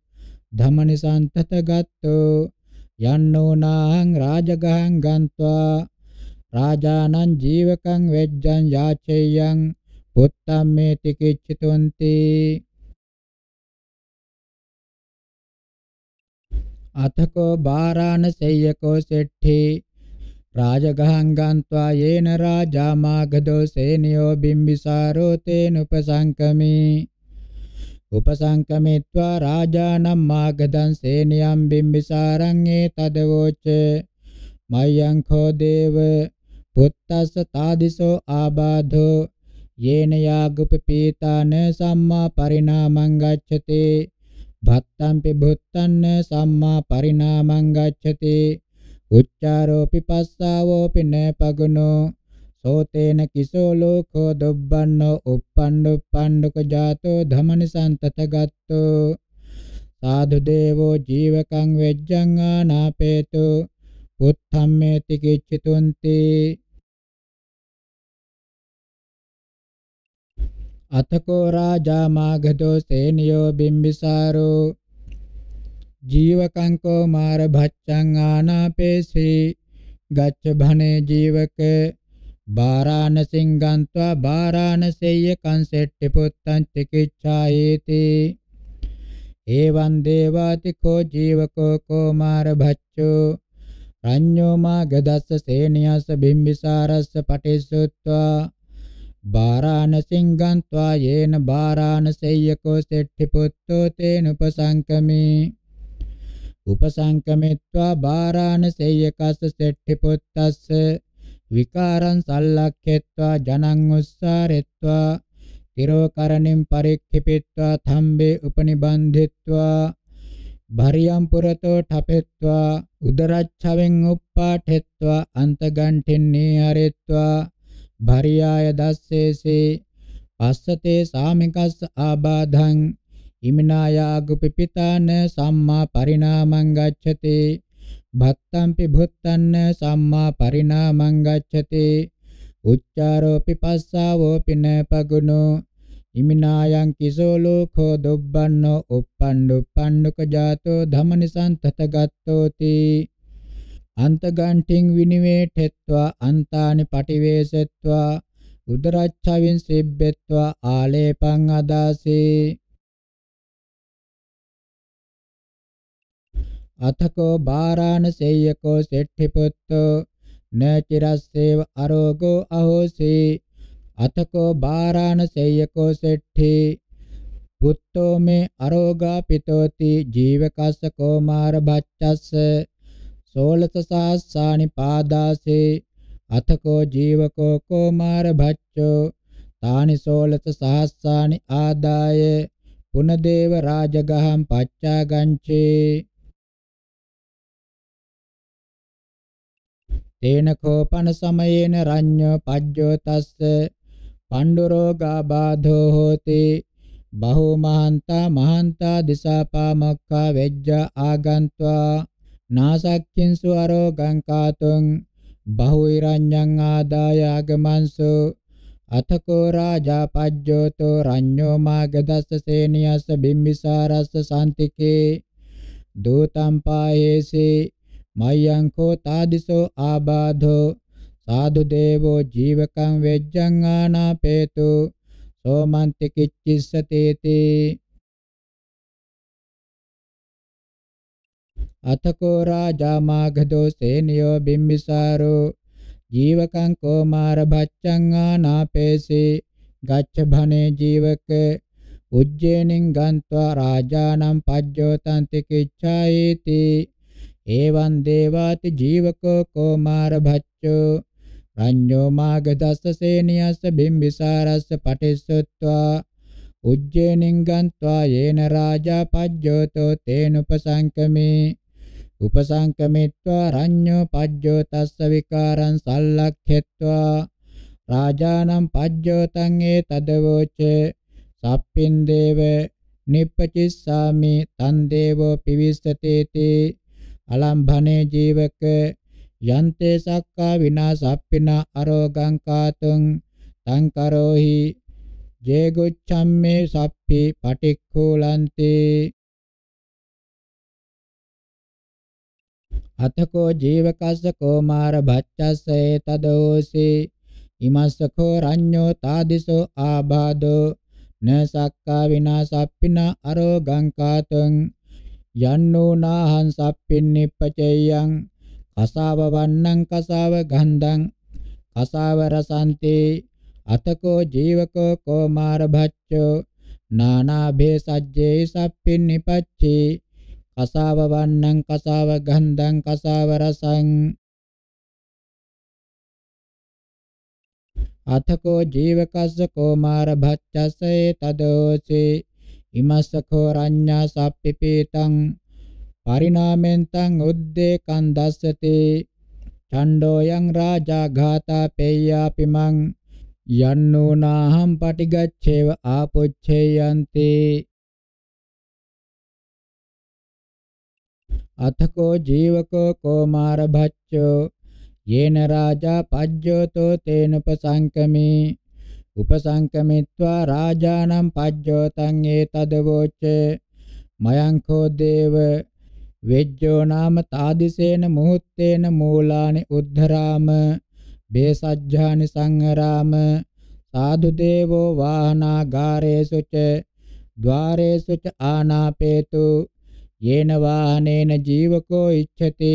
ධමනිසන්තත ගත්තෝ යන්නෝ නාං රාජගහං ගන්්වා රාජානං ජීවකං වෙජ්ජං යාචේයං පුත්තම්මේති කිච්චතුන්ති අතකෝ බාරාණ සෙය්‍යකෝ සෙට්ඨේ රාජගහං ගන්त्वा යේන රාජා මාගදෝ සේනියෝ බිම්බිසාරෝ තේන උපසංකමී උපසංකමිත්වා රාජානම් මාගදං සේනියම් බිම්බිසාරං ඒතදවෝච මයං කෝ දේව පුත්තස්ස තාදිසෝ ආබාධෝ යේන යාගුපපීතාන සම්මා පරිණාමං ගච්ඡති භත්තම්පි භුත්තන්න සම්මා පරිණාමං ගච්ඡති උච්චාරෝපි පස්සාවෝපි නපගුණෝ සෝතේන කිසෝ ලෝකෝ දුබ්බන්නෝ uppanndu pandduka ජාතෝ ධමනි සම්තත ගත්තෝ සාදු දේවෝ ජීවකං වෙජ්ජං ආනාපේතු උත්තම්මේති කිච්චිතුන්ති අතකෝ රාජා මාඝදෝ සේනියෝ බිම්බිසාරෝ ජීවකංකෝ මාර භච්ඡං ආනාපේසී ගච්ඡ භනේ ජීවක බාරාණසින් ගන්त्वा බාරාණසෙය්‍ය කංසෙට්ටි පුත්තං චිකිච්ඡායේති ඒවං දේවාති කෝ ජීවකෝ කෝ මාර භච්ඡෝ රඤ්ඤෝ මාගදස්ස සේනියස බිම්බිසාරස්ස පටිසුත්වා බාරාණසින් ගන්त्वा යේන බාරාණසෙය්‍යකෝ සෙට්ටි පුත්තෝ තේන උපසංකමේ උපසංකමෙත්වා බාරාණසේයකස්ස සෙට්ඨි පුත්තස්ස විකාරං සල්ලක්ඛෙත්වා ජනං උස්සාරෙත්වා තිරෝකරණින් පරික්ඛිපෙත්වා ධම්මේ උපනිබන්ධෙත්වා භරියම් පුරතෝ ඨපෙත්වා උදරච්ඡවෙන් උප්පාඨෙත්වා අන්තගණ්ඨින්නේ හරෙත්වා භරියාය දස්සේසේ පස්සතේ සාමිකස්ස ආබාධං ඉමනායාගු පිපිතාන සම්මා පරිණාමං ගච්ඡති භත්තම්පි භුත්තන්න සම්මා පරිණාමං ගච්ඡති උච්චාරෝපි පස්සාවෝ පින පගුණෝ ඉමිනායන් කිසෝ ලෝකෝ දුබ්බන්නෝ uppanndu panduka jato dhammanisanthata gattoti අන්තගන්ඨින් විනිවේඨෙත්වා අන්තානි පටිවේසෙත්වා උදරච්ඡවින් සිබ්බෙත්වා ආලේපං අදාසේ අතකෝ බාරාණසේයකෝ සෙට්ඨිපුත්තෝ නචිරස්සේව අරෝගෝ අහෝසි අතකෝ බාරාණසේයකෝ සෙට්ඨි පුත්තෝ මේ අරෝගා පිතෝති ජීවකස්ස කෝමාර බච්චස්ස සෝලස සාස්සානි පාදාසේ අතකෝ ජීවකෝ කෝමාර භච්චෝ තානි සෝලස සහස්සානි ආදාය පුනදේව රාජගහම් පච්චාගංචේ තේන කෝපන සමයේන රඤ්ඤ පජ්ජෝ තස්ස පණ්ඩුරෝගා බාධෝ හෝති බහෝ මහන්තා මහන්තා දිසාපාමක්ඛා වෙජ්ජ ආගන්त्वा නාසක්ඛින්සු අරෝගං කාතුං බහුිරඤ්ඤං ආදාය ආගමන්සු අතකෝ රාජා පජ්ජෝතෝ රඤ්ඤෝ මාගදස්ස සේනියස්ස බිම්බිසාරස්ස සාන්තිකේ දූතම් පායේසේ මයංකෝ තාදිසෝ ආබාධෝ සාදු දේවෝ ජීවකං වෙජ්ජං ආනාපේතු සෝමන්ති කිච්චිස්සතේති අතකෝ රාජා මාඝදෝ සේනියෝ බිම්බිසාරෝ ජීවකං කෝමාර භච්ඡං ආනාපේසේ ගච්ඡ භනේ ජීවක උජ්ජේනින් ගන්त्वा රාජානම් පජ්ජෝතන්ති කිච්ඡායේති එවං දේවාති ජීවකෝ කෝමාර භච්චෝ රඤ්ඤෝ මාගදස්ස සේනියස්ස බිම්බිසාරස්ස පටිසුත්වා උජ්ජේනින් ගන්්වා යේන රාජා පජ්ජෝතෝ තේන උපසංකමේ උපසංකමිත්වා රඤ්ඤෝ පජ්ජෝ තස්ස විකාරං සල්ලක්ඛෙත්වා රාජානම් පජ්ජෝතං ඒ තදවෝච සප්පින් දේව නිප්පචිස්සාමි තන් දේවෝ පිවිස්සතේති අලම්භනේ ජීවක යන්තේ සක්කා විනාසප්පින අරෝගං කාතුං තං කරෝහි ජේගොච්ඡම්මේ සප්පි පටික්ඛූලන්ති අතකෝ ජීවකස්ස කෝමාර භච්ඡස්සේ තදෝසි ඉමස්සකෝ රඤ්ඤෝ තාදිසෝ ආබාධෝ නසක්කා විනාසප්පින අරෝගං කාතුං යන්නෝ නාහං සප්පින්නිප්පචයං කසාව වන්නං කසාව ගන්ධං කසාව රසන්තේ අතකෝ ජීවකෝ කෝමාර භච්චෝ නානා භේසජ්ජේ සප්පින්නිපච්චේ කසාව වන්නං කසාව ගන්ධං කසාව රසං අතකෝ ජීවකස්ස කෝමාර භච්චසේ තදෝසේ ඉමස්සකෝ රඤ්ඤා සප්පිපීතං පරිණාමෙන්තං උද්දේකං දස්සති ඡණ්ඩෝයං රාජා ඝාතා පේයා පිමං යන්නෝ නාහම් පටිගච්ඡේව ආපොච්ඡේයන්ති අතකෝ ජීවකෝ කොමාර භච්චෝ යේන රාජා පජ්ජෝතෝ තේනපසංකමේ උපසංකමිත්වා රාජානම් පජ්ජෝතං ඒතදවෝච්චේ මයංකෝ දේව වෙජ්ජෝ නාම తాදිසේන මුහුත්තේන මූලානි උද්ධරාම බේසජ්ජානි සංහරාම සාදු දේවෝ වාහනාගාරේසු ච ద్వාරේසු ච ආනාපේතු යේන වාහනේන ජීවකෝ ඉච්ඡති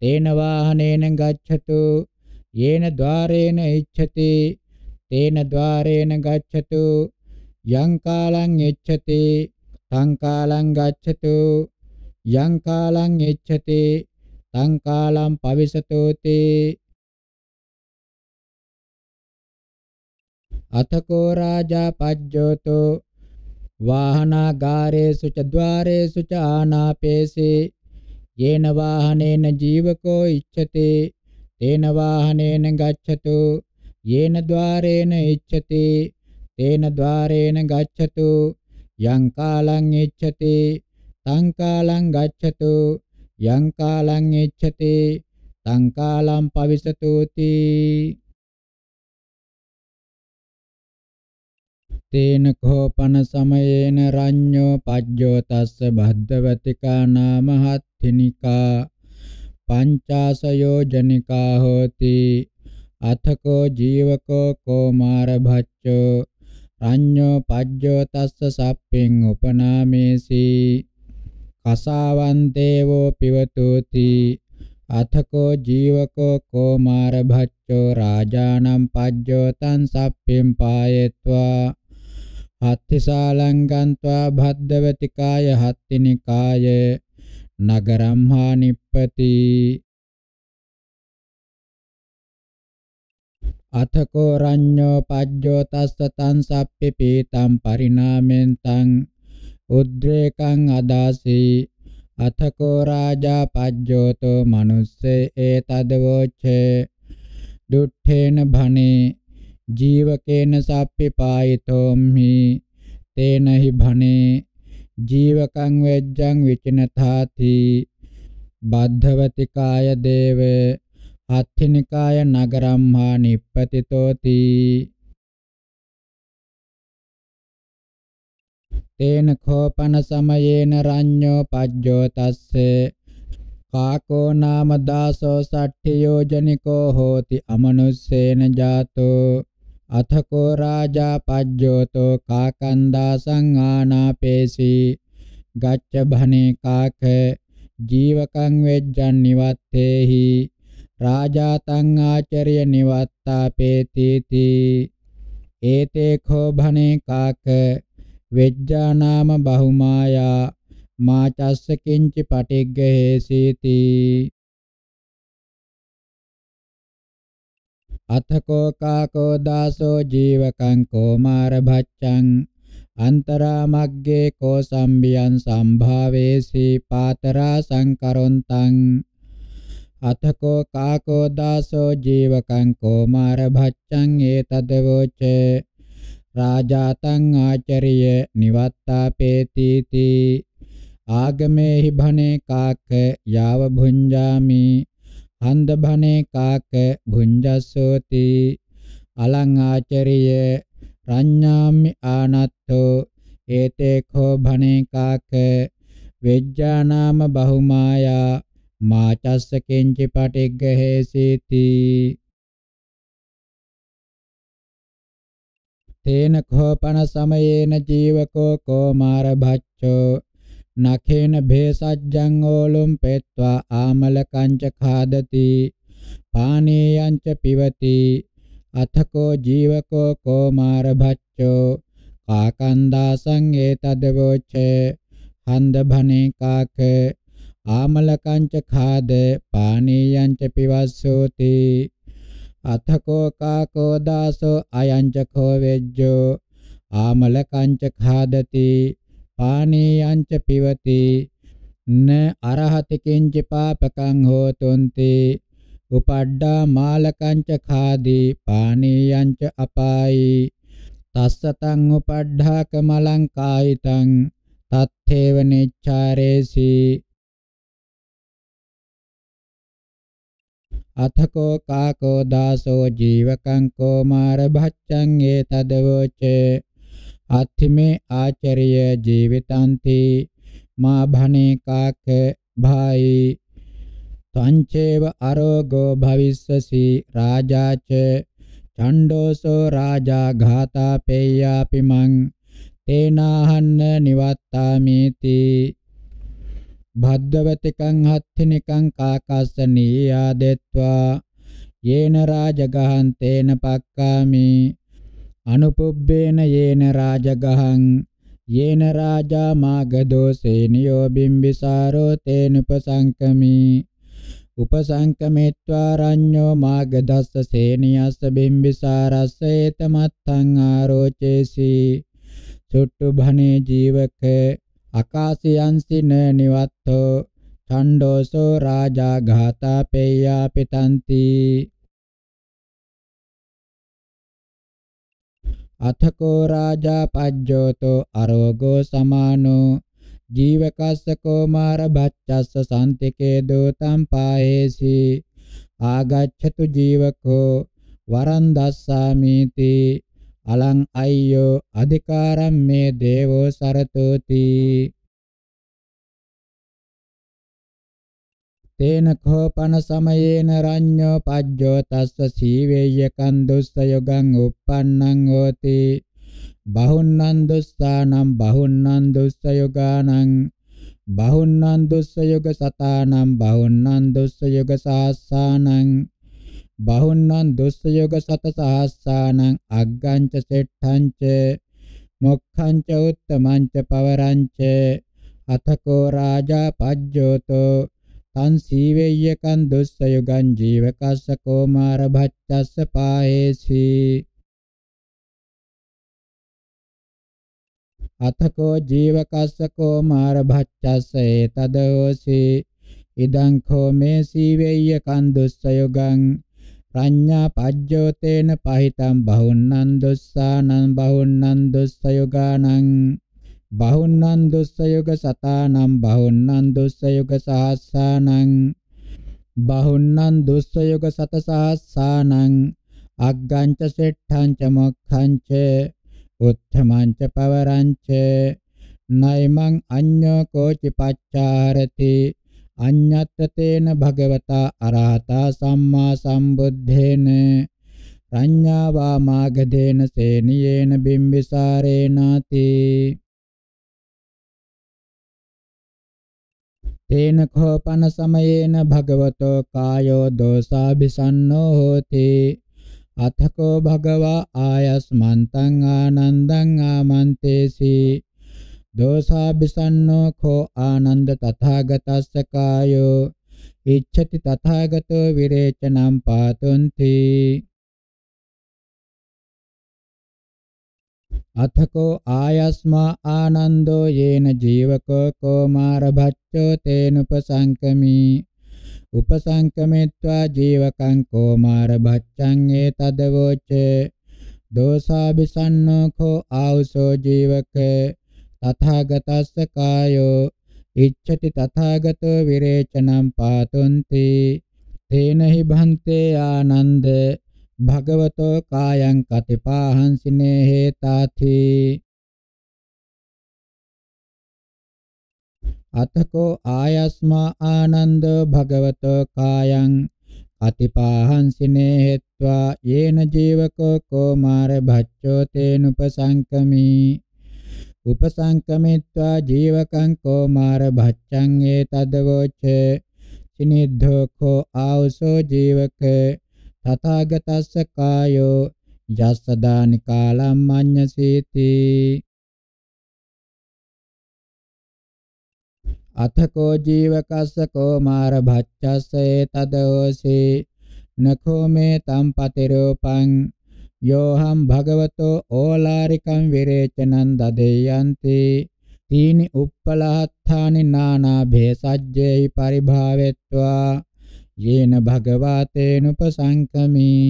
තේන වාහනේන ගච්ඡතු යේන ద్వාරේන ඉච්ඡති තේන ద్వාරේන ගච්ඡතු යං කාලං එච්ඡති තං කාලං ගච්ඡතු යං කාලං එච්ඡති තං කාලං පවිසතෝති අතකෝ රාජා පජ්ජෝතෝ වාහනාගාරේසු ච ద్వාරේසු ච ආනාපේසේ යේන වාහනේන ජීවකෝ ඉච්ඡති තේන වාහනේන ගච්ඡතු යේන ద్వාරේන ඉච්ඡති තේන ద్వාරේන ගච්ඡතු යං කාලං ඉච්ඡති තං කාලං ගච්ඡතු යං කාලං ඉච්ඡති තං කාලං පවිසතෝති තේන කෝපන සමයේන රඤ්ඤෝ පජ්ජෝ තස්ස බද්ධවතිකා නාමහත්තිනිකා පංචාසයෝජනිකා හෝති අතකෝ ජීවකෝ කෝමාර භච්චෝ රඤ්ඤෝ පජ්ජෝ තස්ස සප්පෙන් උපනාමේසි කසාවන්තේවෝ පිවතුති අතකෝ ජීවකෝ කෝමාර භච්චෝ රාජානම් පජ්ජෝ තං සප්පෙන් පායෙත්වා හත්තිසාලංගන්त्वा භද්දවති කාය හත්තිනි කාය නගරම් හා නිප්පති අතකෝ රඤ්ඤෝ පජ්ජෝ තස්ස තං සප්පි පීතං පරිණාමෙන් තං උද්රේකං අදාසී අතකෝ රාජා පජ්ජෝතෝ මනුස්සේ ඒ තදවෝච්චේ දුට්ඨේන භනේ ජීවකේන සප්පි පායිතෝම්හි තේනහි භනේ ජීවකං වෙජ්ජං විචිනතාති බද්ධවති කාය දේවේ අත්ථිනිකාය නගරම් හා නිප්පතිතෝති තේන කෝපන සමයේන රඤ්ඤෝ පජ්ජෝ තස්සේ කාකෝ නාම දාසෝ සට්ඨි යෝජනිකෝ හෝති අමනුස්සේන ජාතෝ අතකෝ රාජා පජ්ජෝතෝ කාකන්දා සංආනාපේසී ගච්ඡ භනේ කාක ජීවකං වෙජ්ජන් නිවත්තේහි රාජාතං ආචර්ය නිවත්තා පේතිති ඒතේ කෝ භනේ කාක වෙජ්ජා නාම බහුමායා මාචස්ස කිංච පටිග්ගහේසීති අතකෝ කාකෝ දාසෝ ජීවකං කෝමාර භච්ඡං අන්තරා මග්ගේ කෝ සම්බියං සම්භාවේසී පාතරා සංකරොන්තං අතකෝ කාකෝ දාසෝ ජීවකං කෝමාර භච්ඡං ඒතදවෝච රාජාතං ආචරිය නිවත්තා පේතිති ආගමේහි භනේ කාක යාව භුංජාමි හන්ද භනේ කාක භුංජස්සෝති අලං ආචරිය රඤ්ඤාමි ආනත්තෝ ඒතේ කෝ භනේ කාක වෙජ්ජානාම බහුමායා මාචස්ස කෙන්චි පටිග්ගහේසීති තේන කෝපන සමයේන ජීවකෝ කෝමාර භච්චෝ නඛේන භේසජ්ජං ඕලුම් පෙත්වා ආමල කංච ખાදති පානේයං ච පිවති අතකෝ ජීවකෝ කෝමාර භච්චෝ කාකන්දාසං ඒතදවෝච හන්ද භනේ කාකේ ආමලකංච ඛාද පානීයංච පිවස්සෝති අතකෝ කාකෝ දාසෝ අයංච කෝ වෙජ්ජෝ ආමලකංච ඛාදති පානීයංච පිවති න අරහති කිංච පාපකං හෝතුන්ති උපඩ්ඩා මාලකංච ඛාදී පානීයංච අපායි තස්සතං උපඩ්ඩාක මලං කායිතං තත්තේව නිච්ඡාරේසි අතකෝ කාකෝ දාසෝ ජීවකං කෝ මාර භච්ඡං ඒතදවෝචේ අත්තිමේ ආචරිය ජීවිතාන්ති මා භනේ කාක භායි තංචේව අරෝගෝ භවිස්සසි රාජාච ඡණ්ඩෝසෝ රාජා ඝාතා පේයාපි මං තේනාහන්න නිවත්තාමේති භද්දවතිකං හත්තිනිකං කාකස්සනී ආදෙත්වා යේන රාජගහං තේන පක්කාමි අනුපුබ්බේන යේන රාජගහං යේන රාජා මාගදෝසේනියෝ බිම්බිසාරෝ තේන උපසංකමි උපසංකමෙත්වා රඤ්ඤෝ මාගදස්ස සේනියස්ස බිම්බිසාරස්ස ඒතමත්තං ආරෝචේසි සුට්ටු භනේ ජීවකේ අකාශයන්සින නිවත්තෝ ඡණ්ඩෝසෝ රාජා ඝාතා පේයා පිටන්ති අතකෝ රාජා පජ්ජෝතෝ අරෝගෝ සමානෝ ජීවකස්සකෝ මාර බච්චස්ස සම්තිකේ දෝතම් පායේසි ආගච්ඡතු ජීවකෝ වරන් දස්සාමීති අලං අය්‍යෝ අධිකාරම් මේ දේවෝ සරතෝති තේන කෝපන සමයේන රඤ්ඤෝ පජ්ජෝ තස්ස සීවේය කන්දුස්ස යොගං uppannං හෝති බහුන්නං දුස්සානම් බහුන්නං දුස්ස යොගානං බහුන්නං දුස්ස යොග සතානම් බහුන්නං දුස්ස යොග සාස්සානං බහුන්නං දුස්සයෝග සත සහස්සානං අග්ගංච සෙට්ඨංච මොක්ඛංච උත්තමංච පවරංච අතකෝ රාජා පජ්ජෝතෝ තං සීවේයකං දුස්සයෝගං ජීවකස්ස කෝමාර භච්ඡස්ස පායේසි අතකෝ ජීවකස්ස කෝමාර භච්ඡස්ස ඒතදෝසි ඉදං කෝ මේ සීවේයකං දුස්සයෝගං ප්‍රඥා පජ්ජෝතේන පහිතම් බහුන්නන් දුස්සානං බහුන්නන් දුස්සයෝගානං බහුන්නන් දුස්සයෝග සතානම් බහුන්නන් දුස්සයෝග සහස්සානං බහුන්නන් දුස්සයෝග සත සහස්සානං අග්ගංච සෙට්ඨංච මොක්ඛංච උත්තමංච පවරංච නයිමං අඤ්ඤෝ කෝචි පච්චාරති අඤ්ඤත්තතේන භගවතා අරහතා සම්මා සම්බුද්ධේන ප්‍රඥාවා මාගදේන සේනියේන බිම්බිසාරේනාති තේන කෝපන සමයේන භගවතෝ කායෝ දෝසාභිසන්නෝ හෝති අතකෝ භගවා ආයස්මන්තං ආනන්දං ආමන්තේසී දෝසාබිසන්නෝ කෝ ආනන්ද තථාගතස්ස කායෝ ඉච්ඡති තථාගතෝ විරේචනම් පාතුන්ති අතකෝ ආයස්මා ආනන්දෝ යේන ජීවකෝ කෝමාර භච්ඡෝ තේනුපසංකමී උපසංකමෙත්වා ජීවකං කෝමාර භච්ඡං ඒතදවෝච දෝසාබිසන්නෝ කෝ ආවසෝ ජීවකේ तथागत कायो इच्छति तथागत विरेचनम पातुन्ति तेन ही भंते आनंद भगवत कायं कतिपाहंसिने हेता अथ को आयस्म आनंद भगवत कायं कतिपाहंसिने हेत्वा येन जीवको कोमार भच्चो तेनुपसंकमी උපසංකමිත්වා ජීවකං කෝමාර භච්ඡං ඒතදවෝච සිනිද්ධෝඛෝ ආවසෝ ජීවක තථාගතස්ස කායෝ යස්ස දානි කාලම් මඤ්ඤසීති අතකෝ ජීවකස්ස කෝමාර භච්ඡස්සේ තදෝසි නඛෝ මේ තම් පතිරූපං යෝහම් භගවතෝ ඕලාරිකං විරේචනං දදේයන්ති තීනි uppalahatthani nānā bhesajjei paribhavettvā යේන භගවතේන උපසංකමී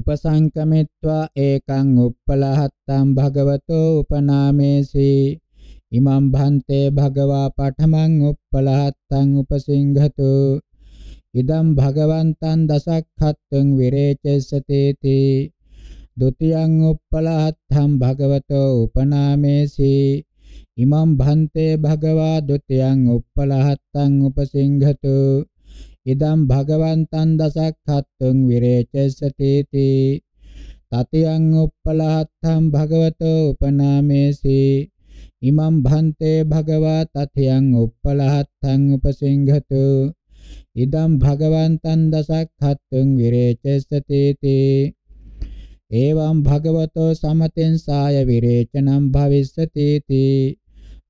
උපසංකමිත්වා ඒකං uppalahattam භගවතෝ උපනාමේසි ඉමං භන්තේ භගවා පඨමං uppalahattam උපසිංහතු ඉදම් භගවන්තං දසක්ඛත්වං විරේචෙස්සතේති දුතියං uppalahaththam bhagavato upanamesi imam bhante bhagava dutiyang uppalahattang upasinghatu idam bhagavantan dasakkhattung virechasati ti tatiyang uppalahaththam bhagavato upanamesi imam bhante bhagava tatiyang uppalahattang upasinghatu idam bhagavantan dasakkhattung virechasati ti එවං භගවතෝ සමතෙන් සාය විරේචනම් භවිස්සති තී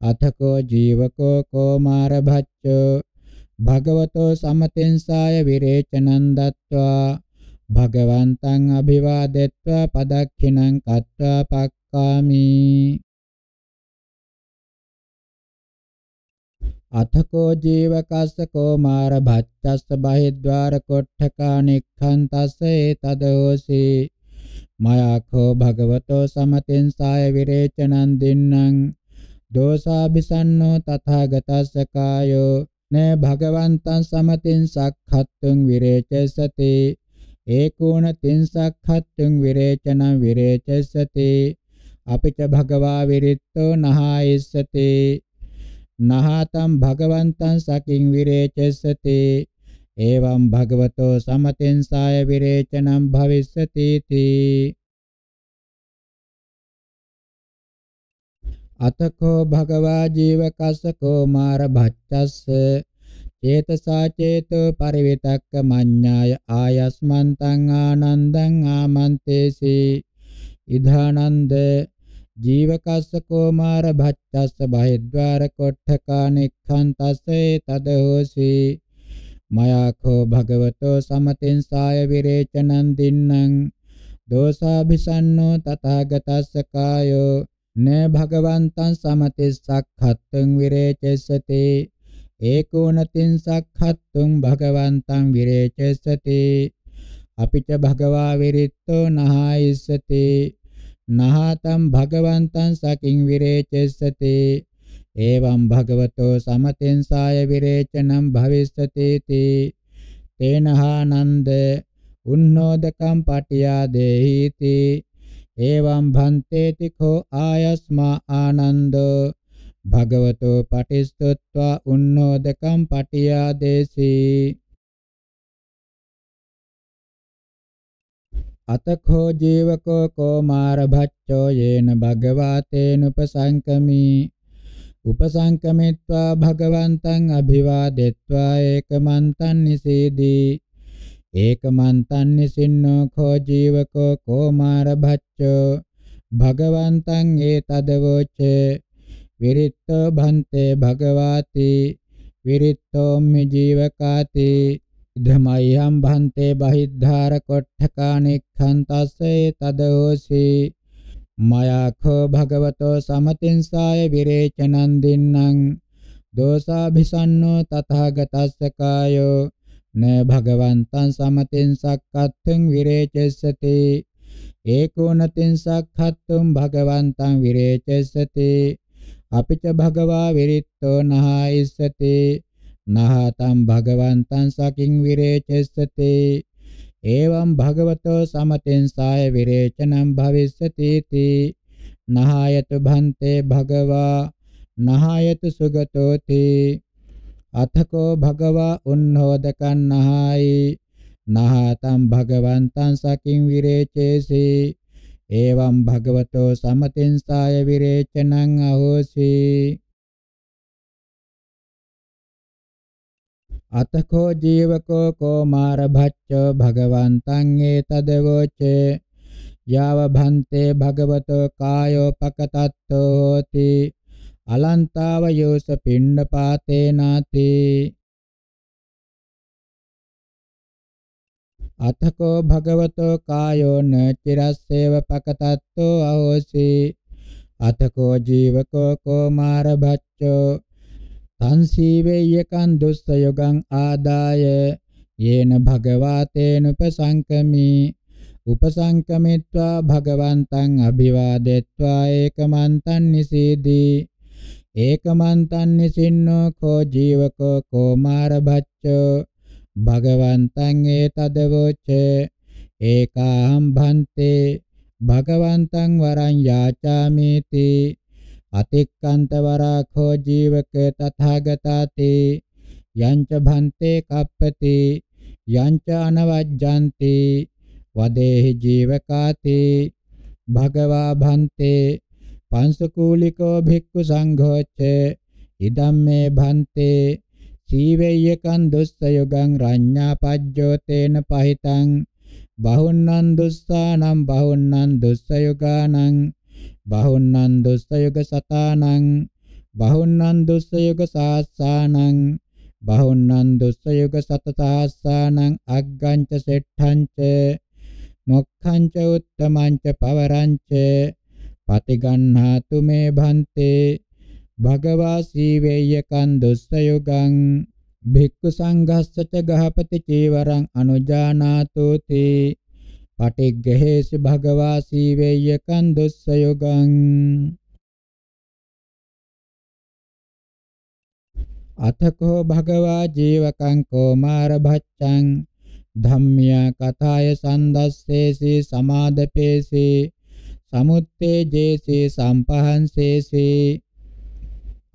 අතකෝ ජීවකෝ කෝමාර භච්චෝ භගවතෝ සමතෙන් සාය විරේචනං දත්වා භගවන්තං අභිවාදෙත්වා පදක්ඛිනං කත්වා පක්කාමි අතකෝ ජීවකස්ස කෝමාර භච්චස්ස බහිද්වාර කොට්ඨකානික්ඛන්තස්ස ඒතදෝසී මයාඛෝ භගවතෝ සමතෙන් සාය විරේචනං දින්නම් දෝසාபிසන්නෝ තථාගතස්ස කායෝ නේ භගවන්තං සමතින් සක්ඛත්තුං විරේචසති ඒකෝන තින් සක්ඛත්තුං විරේචනං විරේචසති අපිච භගවා විරිත්තෝ නහයිස්සති නහතම් භගවන්තං සකින් විරේචසති එවං භගවතෝ සමතෙන් සාය විරේචනම් භවිස්සති තී අතකෝ භගවා ජීවකස්සකෝ මාර භච්චස්ස චේතසා චේතෝ පරිවිතක්ක මඤ්ඤාය ආයස්මන්තං ආනන්දං ආමන්තේසි ඉධානන්ද ජීවකස්සකෝ මාර භච්චස්ස බහිද්වාර කොට්ඨකානෙක්ඛන්තස්සේ තදෝසි මයාකෝ භගවතෝ සමතෙන් සාය විරේචනං දින්නම් දෝසාභිසන්නෝ තථාගතස්ස කායෝ න භගවන්තං සමතිස්සක්ඛත්තුං විරේචෙස්සති ඒකෝනතින් සක්ඛත්තුං භගවන්තං විරේචෙස්සති අපිච භගවා විරිත්තෝ නහයිස්සති නහතම් භගවන්තං සකින් විරේචෙස්සති එවං භගවතෝ සමතෙන් සාය විරේචනම් භවිස්සති තී තේනහානන්ද උන්නෝදකම් පටියා දේහිති එවං භන්තේති කෝ ආයස්මා ආනන්දෝ භගවතෝ පටිස්සොත්වා උන්නෝදකම් පටියා දේසී අතඛෝ ජීවකෝ කෝමාර භච්චෝ යේන භගවා තේනුපසංකමී උපසංකමිත්වා භගවන්තං අභිවාදෙත්වා ඒකමන්තං නිසීදී ඒකමන්තං නිසින්නෝ කෝ ජීවකෝ කෝමාර භච්චෝ භගවන්තං ඒතදවෝචේ විරිත්තෝ භන්තේ භගවාති විරිත්තෝ මි ජීවකාති ධමයම් භන්තේ බහිද්ධාර කොට්ඨකානික්ඛන්තස්සේ තදෝසී මයාඛෝ භගවතෝ සමතින්සාය විරේචනං දින්නම් දෝසාභිසන්නෝ තථාගතස්ස කායෝ න භගවන්තං සමතින් සක්කත්ථං විරේචස්සති ඒකෝනතින් සක්ඛත්තුම් භගවන්තං විරේචස්සති අපිච භගවා විරිත්තෝ නහයිස්සති නහතම් භගවන්තං සකින් විරේචස්සති එවං භගවතෝ සමතෙන් සාය විරේචනම් භවිස්සති තී නහායතු භන්තේ භගවා නහායතු සුගතෝ තී අතකෝ භගවා උන්නෝදකං නහායි නහතං භගවන්තං සකින් විරේචේසී එවං භගවතෝ සමතෙන් සාය විරේචනං අහෝසී අතකෝ ජීවකෝ කෝමාර භච්චෝ භගවන්තං ඒතදවෝචේ යාව භන්තේ භගවතෝ කායෝ පකතත්තෝ හෝති අලන්තාව යෝස පිණ්ඩපාතේනාති අතකෝ භගවතෝ කායෝ න චිරස්සේව පකතත්තෝ අහෝසි අතකෝ ජීවකෝ කෝමාර භච්චෝ සංසීවේ යකන් දුස්සයෝගං ආදාය යේන භගවා තේනුපසංකමි උපසංකමිත්වා භගවන්තං අභිවාදෙත්වා ඒකමන්තං නිසීදී ඒකමන්තං නිසින්නෝ කෝ ජීවකෝ කෝමාර භච්චෝ භගවන්තං ඒතදවෝචේ ඒකාහම් භන්තේ භගවන්තං වරං යාචාමේති අතික්කන්ත වරාඛෝ ජීවක තථාගතාති යංච භන්තේ කප්පති යංච අනවජ්ජಂತಿ වදේහි ජීවකාති භගවා භන්තේ පංසකූලිකෝ භික්ඛු සංඝෝච්ච ඉදම්මේ භන්තේ සීවේයකන් දුස්සයුගං රඤ්ඤාපජ්ජෝ තේන පහිතං බහුන්නන් දුස්සානම් බහුන්නන් දුස්සයුගානං bahunan dosayuga satanang bahunan dosayuga sasanang bahunan dosayuga satatasanang agganca settanca මොක්ඛංච උත්තමංච පවරංච පතිගන්හාතු මේ භන්තේ භගවා සීවේයකන් දුස්සයුගං භික්ඛු සංඝස්සච ගහපති චීවරං අනුජානාතෝති පටිග්ගහේසු භගවා සීවේය කන්දුස්සයෝගං අතකෝ භගවා ජීවකං කෝමාර භච්ඡං ධම්මියා කථාය සන්දස්සේසී සමාදපේසී සමුත්තේ ජේසී සම්පහන්සේසී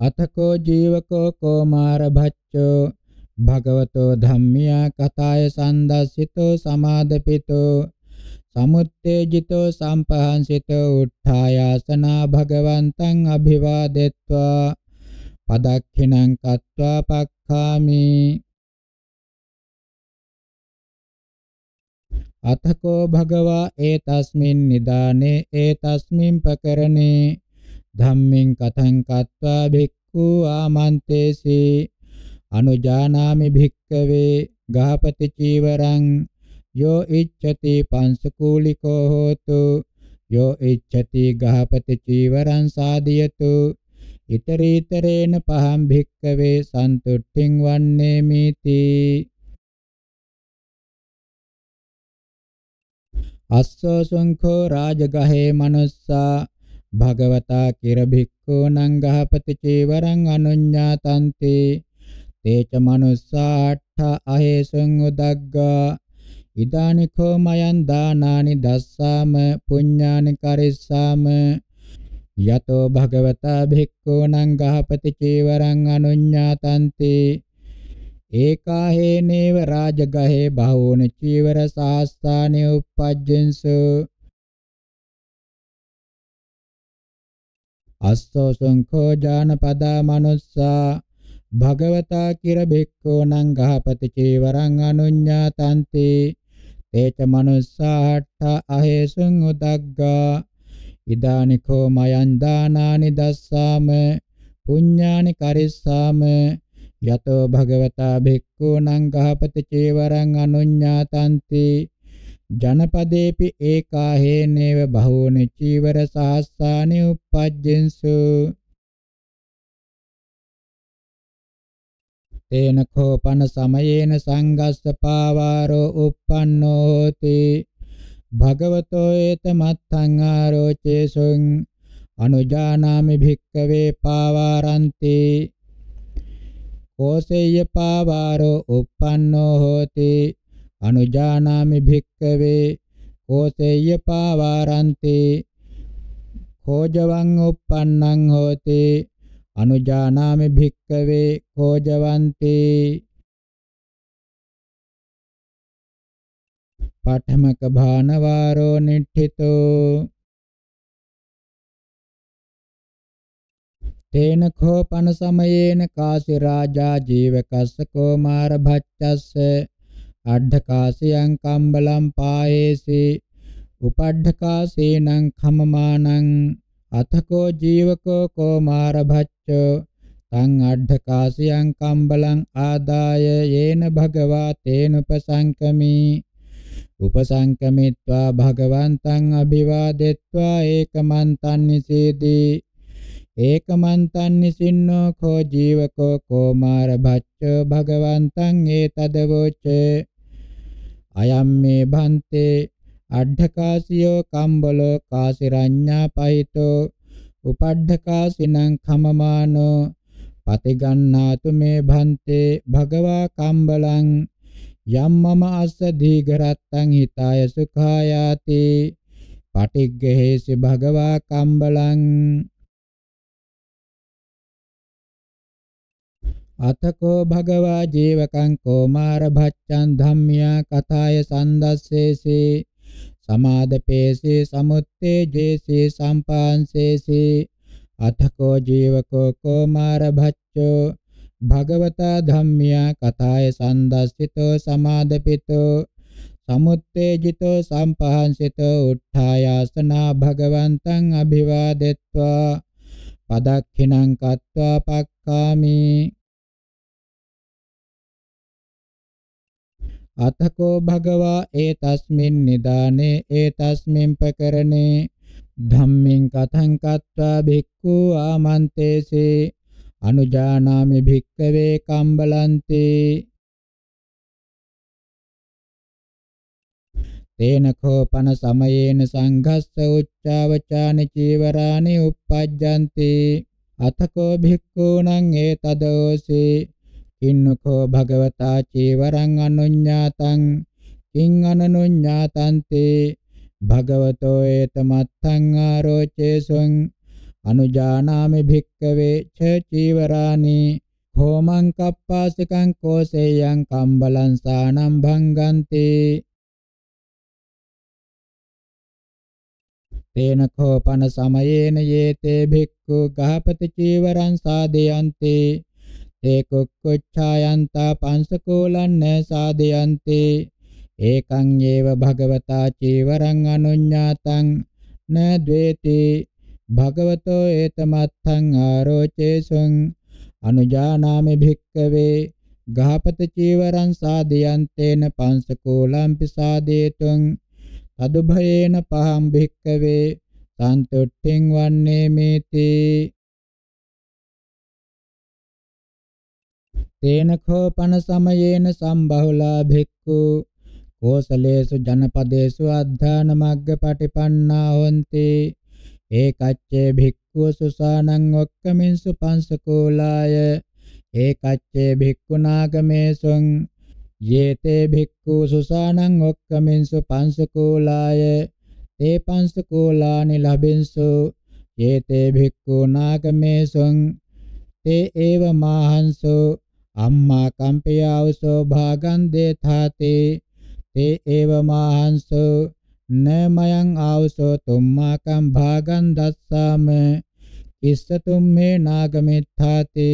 අතකෝ ජීවකෝ කෝමාර භච්ඡෝ භගවතෝ ධම්මියා කථාය සන්දස්සිතෝ සමාදපිතෝ සමුත්තේජිතෝ සම්පහන්සිතෝ උත්ථායාසනා භගවන්තං අභිවාදෙත්වා පදක්ඛිනං කତ୍වා පක්ඛාමි අතකෝ භගවා ඒතස්මින් නිදානේ ඒතස්මින් පකරණේ ධම්මින් කතං කତ୍වා භික්ඛු ආමන්තේසි අනුජානාමි භික්ඛවේ ගහපති චීවරං यो इच्छति पांसकूलिको होतु यो इच्छति गहपति चीवरं साधयतु इतरेतरेण पहं भिक्कवे सन्तुष्टिं वन्नेमिति අස්සෝ සුංඛෝ රාජගහේ මනුස්සා භගවතා කිර භික්ඛූණං ගහපති චීවරං අනුඤ්ඤාතන්ති තේච මනුස්සාට්ඨ අහේසුං උදග්ගා ඉදානිකෝ මයන් දානානි දස්සාම පුඤ්ඤානි කරිස්සාම යතෝ භගවතා භික්ඛූණං ගහපති චීවරං අනුඤ්ඤාතන්ති ඒකා හේනේව රාජගහේ බහෝන චීවර සාස්ථානේ uppajjensu අස්සෝ සංඛෝ ජානපදා මනුස්සා භගවතා කිර බික්ඛෝ නං ගහපති චීවරං අනුඤ්ඤාතන්ති තේච මනුස්සාට්ඨ අහේසුං උදග්ගා ඉදානිකෝ මයං දානානි දස්සාම පුඤ්ඤානි කරිස්සාම යතෝ භගවතා භික්ඛූනං ගහපති චේවරං අනුඤ්ඤාතಂತಿ ජනපදේපි ඒකාහේනේව බහූනි චීවර සාස්සානි uppajjinsu තේන කෝපන සමයේන සංගස්ස පාවාරෝ uppannෝ hoti භගවතෝ ඒත මත්තං ආරෝචේසුං අනුජානාමි භික්කවේ පාවාරන්ති කෝසෙය්‍ය පාවාරෝ uppannෝ hoti අනුජානාමි භික්කවේ කෝසෙය්‍ය පාවාරන්ති කෝජවං uppannං hoti අනුජානාමි භික්කවේ කෝජවන්තේ පාඨමක භානවාරෝ නිට්ඨිතෝ තේන කෝපන සමයේන කාසි රාජා ජීවකස්ස කුමාර භච්චස්ස අඩ්ඩකාසියං කම්බලම් පායේසි උපඩ්ඩකාසේනං කමමානං අතකෝ ජීවකෝ කෝමාර භච්චෝ තං අඩ්ඩකාසියං කම්බලං ආදාය යේන භගවා තේනුපසංකමි උපසංකමිත්වා භගවන්තං අභිවාදෙත්වා ඒකමන්තං නිසීදී ඒකමන්තං නිසින්නෝ කෝ ජීවකෝ කෝමාර භච්ච භගවන්තං ඒතදවෝච අයම් මේ භන්තේ අඩ්ඩකාසියෝ කම්බලෝ කාසිරඤ්ඤා පහිතෝ උපඩ්ඩකාසිනං කමමානෝ පතිගන්නාතු මේ භන්තේ භගවා කම්බලං යම්මම අස්ස දීඝරත්තං හිතාය සුඛායාති පටිග්ගහේසි භගවා කම්බලං අතකෝ භගවා ජීවකං කෝමාර භච්ඡන් ධම්මියා කතාය සන්දස්සේසේ සමාදපේසී සමුත්තේ ජේසී සම්පාංසේසී අතකෝ ජීවකෝ කෝමාර භච්චෝ භගවතා ධම්මියා කතාය සන්දස්සිතෝ සමාදපිතෝ සමුත්තේජිතෝ සම්පහන්සිතෝ උත්ථායාසනා භගවන්තං අභිවාදෙත්වා පදක්ඛිනං කତ୍වා පක්ඛාමි අතකෝ භගවා ඒ තස්මින් නිදානේ ඒ තස්මින් ප්‍රකරණේ ධම්මින් කතං කତ୍වා භික්ඛු ආමන්තේසේ අනුජානාමි භික්ඛවේ කම්බලන්තේ තේන කෝපන සමයේන සංඝස්ස උච්චාවචාන චීවරානි uppajjanti අතකෝ භික්ඛූණං ඒතදෝසී කින්නකෝ භගවතා චීවරං අනුඤ්ඤාතං කිං අනනුඤ්ඤාතන්තේ භගවතෝ ඒතමත්තං ආරෝචේසං අනුජානාමි භික්කවේ ච චීවරානි හෝමං කප්පාසිකං කෝසෙයං කම්බලං සානම් භංගන්ති තේන කෝපන සමයේන යේතේ භික්ඛු ගහපති චීවරං සාදයන්ති ඒකොක්කොච්ඡායන්තා පංසකෝලන්න සාදයන්තේ ඒකං ඒව භගවතා චීවරං අනුඤ්ඤාතං න ද්වේති භගවතෝ ඒතමත්ථං ආරෝචේසුං අනුජානාමි භික්කවේ ගහපත චීවරං සාදයන්තේන පංසකෝලම්පි සාදේතුං තදුභයේන පහම් භික්කවේ සන්තුට්ඨින් වන්නේ මේතේ තේන කෝපන සමයේන සම්බහුලා භික්ඛු කෝසලේසු ජනපදේසු අධ්‍යාන මග්ග පටිපන්නා හොಂತಿ ඒකච්චේ භික්ඛු සුසානං ඔක්කමින්සු පංසකෝලාය ඒකච්චේ භික්ඛු නාගමේසුං යේතේ භික්ඛු සුසානං ඔක්කමින්සු පංසකෝලාය තේ පංසකෝලානි ලබෙන්සු යේතේ භික්ඛු නාගමේසුං තේ ඒව මාහන්සෝ අම්මා කම්පියාවසෝ භාගං දේථාති තේ ඒව මාහංසෝ නමයන් ආවසෝ තුම්මාකම් භාගං දස්සාම ඉස්සතුම් මේ නාගමිත්ථාති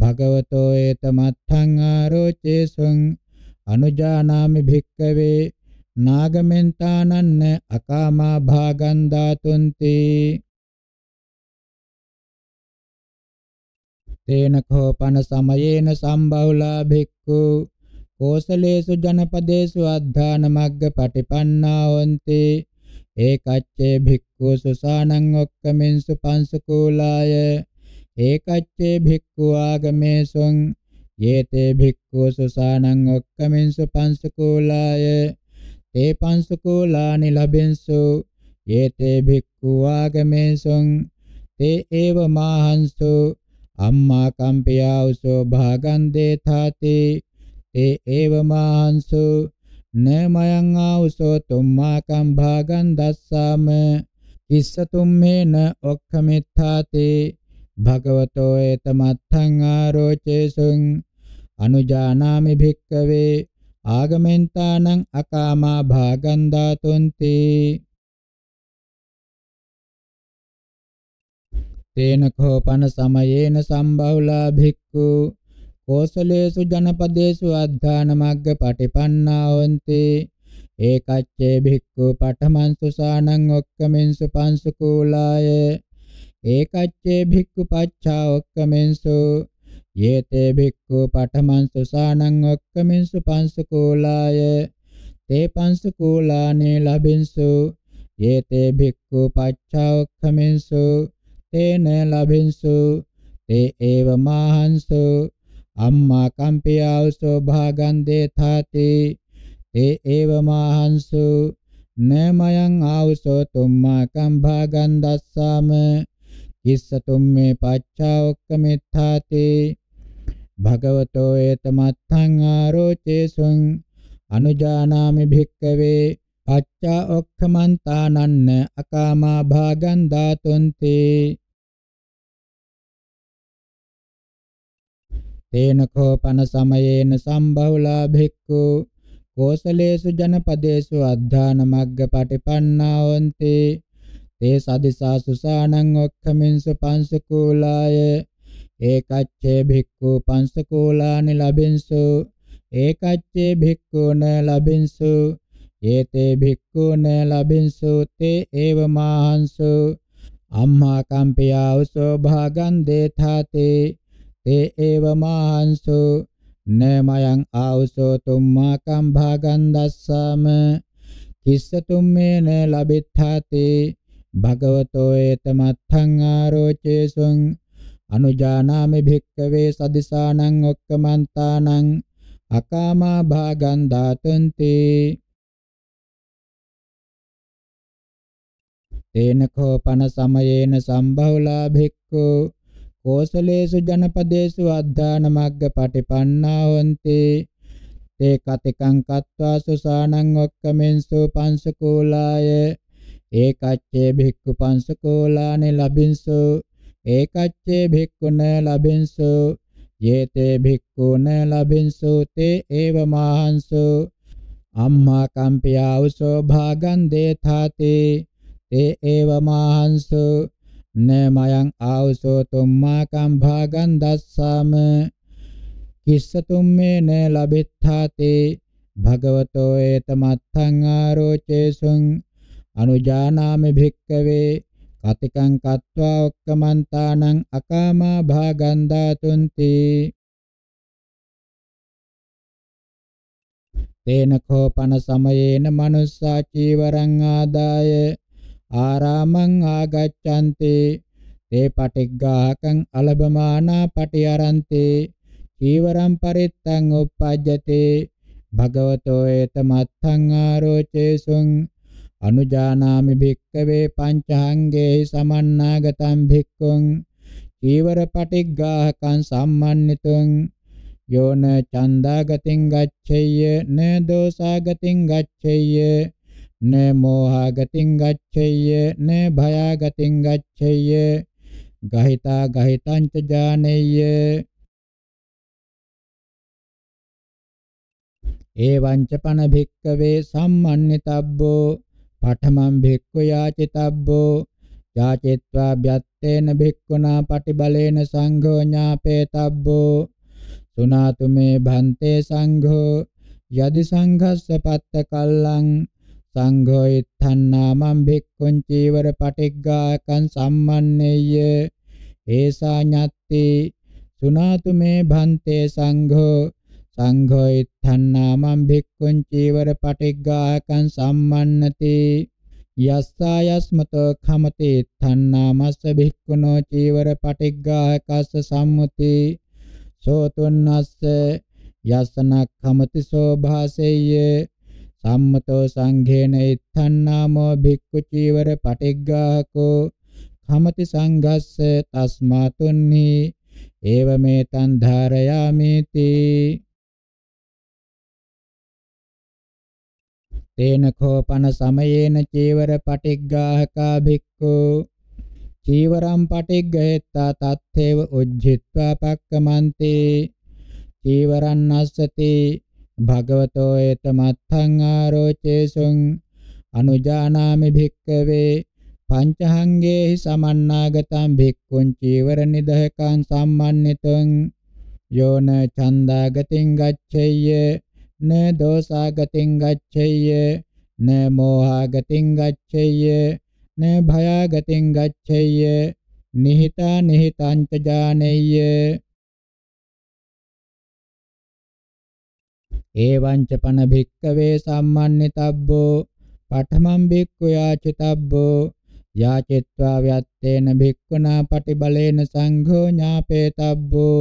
භගවතෝ ඒතමත්ථං ආරෝචේසුං අනුජානාමි භික්කවේ නාගමෙන්තානන්න අකාමා භාගං දාතුන්ති තේන කෝපන සමයේන සම්බහුලා භික්ඛු කෝසලේසු ජනපදේසු අද්ධාන මග්ග පටිපන්නා හොන්ති ඒකච්චේ භික්ඛු සුසානං ඔක්කමෙන්සු පංසකූලාය ඒකච්චේ භික්ඛු ආගමේසුං යේතේ භික්ඛු සුසානං ඔක්කමෙන්සු පංසකූලාය තේ පංසකූලානි ලබෙන්සු යේතේ භික්ඛු ආගමේසුං තේ ඒව මාහන්සු අම්මා කම්පියා උසෝ භාගං දේථාති තේ ඒව මාංසු නමයං ආඋසෝ තුම්මා කම් භාගං දස්සාම කිස්සතුම්මේන ඔක්ඛමිත්ථාති භගවතෝ ඒතමත්ථං ආරෝචේසුං අනුජානාමි භික්කවේ ආගමෙන්තානං අකාමා භාගං දාතුන්ති තේන කෝපන සමයේන සම්බහුලා භික්ඛු කෝසලේසු ජනපදේසු අධ්‍යාන මග්ග පටිපන්නා හොಂತಿ ඒකච්චේ භික්ඛු පඨමං සුසානං ඔක්කමෙන්සු පංසු කූලාය ඒකච්චේ භික්ඛු පච්චා ඔක්කමෙන්සු යේතේ භික්ඛු පඨමං සුසානං ඔක්කමෙන්සු පංසු කූලාය තේ පංසු කූලානේ ලබෙන්සු යේතේ භික්ඛු පච්චා ඔක්කමෙන්සු තේන ලබින්සු තේ ඒව මහන්සු අම්මා කම්පියාවසෝ භාගන් දේථාති තේ ඒව මහන්සු නමයන් ආවසෝ තුම්මා කම්භාගන් දස්සාම කිස්සතුම් මේ පච්චා ඔක්කමිත්තාති භගවතෝ ඒතමත්තං ආරෝචේසුං අනුජානාමි භික්කවේ පච්චා ඔක්ඛමන්තානන්න අකාමා භාගන් දාතුන්ති තේන කෝපන සමයේන සම්බහුලා භික්ඛු කෝසලේසු ජනපදේසු අද්ධාන මග්ග පටිපන්නා වොන්ති තේ සදිසා සුසානං ඔක්ඛමින්සු පංසකූලාය ඒකච්චේ භික්ඛු පංසකූලානි ලබින්සු ඒකච්චේ භික්ඛුන ලබින්සු ඒතේ භික්ඛුන ලබින්සු තේ ඒව මාහන්සු අම්මා කම්පියා උසෝ භාගන් දේථාතේ te eva mahansu නමයන් ආවසෝ තුම්මාකම් භාගන් දස්සම කිස්සතුම් මේන ලබිත්ථාති භගවතෝ ඒතමත්ථං ආරෝචේසුං අනුජානාමි භික්කවේ සදිසානං ඔක්කමන්තානං අකාමා භාගන් දාතුන්ති තේනකෝ පන සමයේන සම්භවලා භික්ඛු කෝසලේසු ජනපදේසු අද්ධාන මග්ග පටිපන්නා හොන්ති තේ කතිකං කତ୍වා සුසානං ඔක්කමෙන්සු පංසකෝලාය ඒකච්චේ භික්ඛු පංසකෝලානි ලබින්සු ඒකච්චේ භික්ඛුන ලබින්සු යේතේ භික්ඛුන ලබින්සු තේ ඒව මාහන්සු අම්මා කම්පියා උසෝ භාගං දේථාති තේ ඒව මාහන්සු න මයං ආවසෝ තුම්මාකම් භාගං දස්සාම කිස්සතුම්මේ න ලබෙත්තාතේ භගවතෝ ඒතමත්තං ආරෝචේසුං අනුජානාමි භික්කවේ කතිකං කତ୍වා ඔක්කමන්තානං අකාමා භාගං දාතුන්ති තේන කෝපන සමයේන මනුස්සා චීවරං ආදාය ආරාමං ආගච්ඡanti තේ පටිග්ගාහකං අලබමානා පටිආරන්ති චීවරම් පරිත්තං uppajjate භගවතෝ ඒතමත්තං ආරෝචේසුං අනුජානාමි භික්කවේ පංචාංගේ සමන්නාගතං භික්ඛුං චීවර පටිග්ගාහකං සම්මන්නිතුං යෝන චන්දාගතින් ගච්ඡෙය්‍ය න දෝසාගතින් ගච්ඡෙය්‍ය න මෝහාගතින් ගච්ඡේය න භයාගතින් ගච්ඡේය ගහිතා ගහිතං ච ජානෙය්‍ය ඒවංච පන භික්කවේ සම්මන්නිතබ්බෝ පඨමං භික්ඛු යාචිතබ්බෝ යාචිත්වා භ්‍යත්තේන භික්ඛුනා පටිබලේන සංඝෝ ඥාපේතබ්බෝ සුනාතුමේ භන්තේ සංඝෝ යදි සංඝස්ස පත්ත කල්ලං සංඝෝ ඉත්තන්නාමං භික්ඛුං චීවර පටිග්ගාකං සම්මන්නේය ඒසා ඤත්ති සුනාතු මේ භන්තේ සංඝෝ සංඝෝ ඉත්තන්නාමං භික්ඛුං චීවර පටිග්ගාකං සම්මන්නති යස්සා යස්මතෝ කමතේ ඉත්තන්නාමස්ස භික්ඛුනෝ චීවර පටිග්ගාකස්ස සම්මුති සෝතුන්නස්ස යස්සනක් කමති සෝභාසෙය්‍ය සම්මතෝ සංඝේන ඉත්තන්නාමෝ භික්ඛු චීවර පටිග්ගාහකෝ කමති සංඝස්ස තස්මා තුන්නි ඒව මේතං ධාරයාමේති තේන කෝපන සමයේන චීවර පටිග්ගාහකා භික්ඛෝ චීවරම් පටිග්ගහෙත්තා තත්තේව උජ්ජිත්වා පක්කමන්තේ චීවරන්නස්සති භගවතෝ ඒත මත්තං ආරෝචේසුං අනුජානාමි භික්කවේ පංචහංගේහි සමන්නාගතං භික්ඛුං චීවර නිදහකං සම්මන්නිතං යෝන ඡන්දාගතින් ගච්ඡෙය්‍ය න දෝසාගතින් ගච්ඡෙය්‍ය න මෝහාගතින් ගච්ඡෙය්‍ය න භයාගතින් ගච්ඡෙය්‍ය නිහිතා නිහිතං ච ජානෙය්‍ය එවංච පන භික්කවේ සම්මන්නිතබ්බෝ පඨමං භික්ඛු යාචිතබ්බෝ යාචිත්වා ව්‍යත්තේන භික්ඛුනා පටිබලේන සංඝෝ ඥාපේතබ්බෝ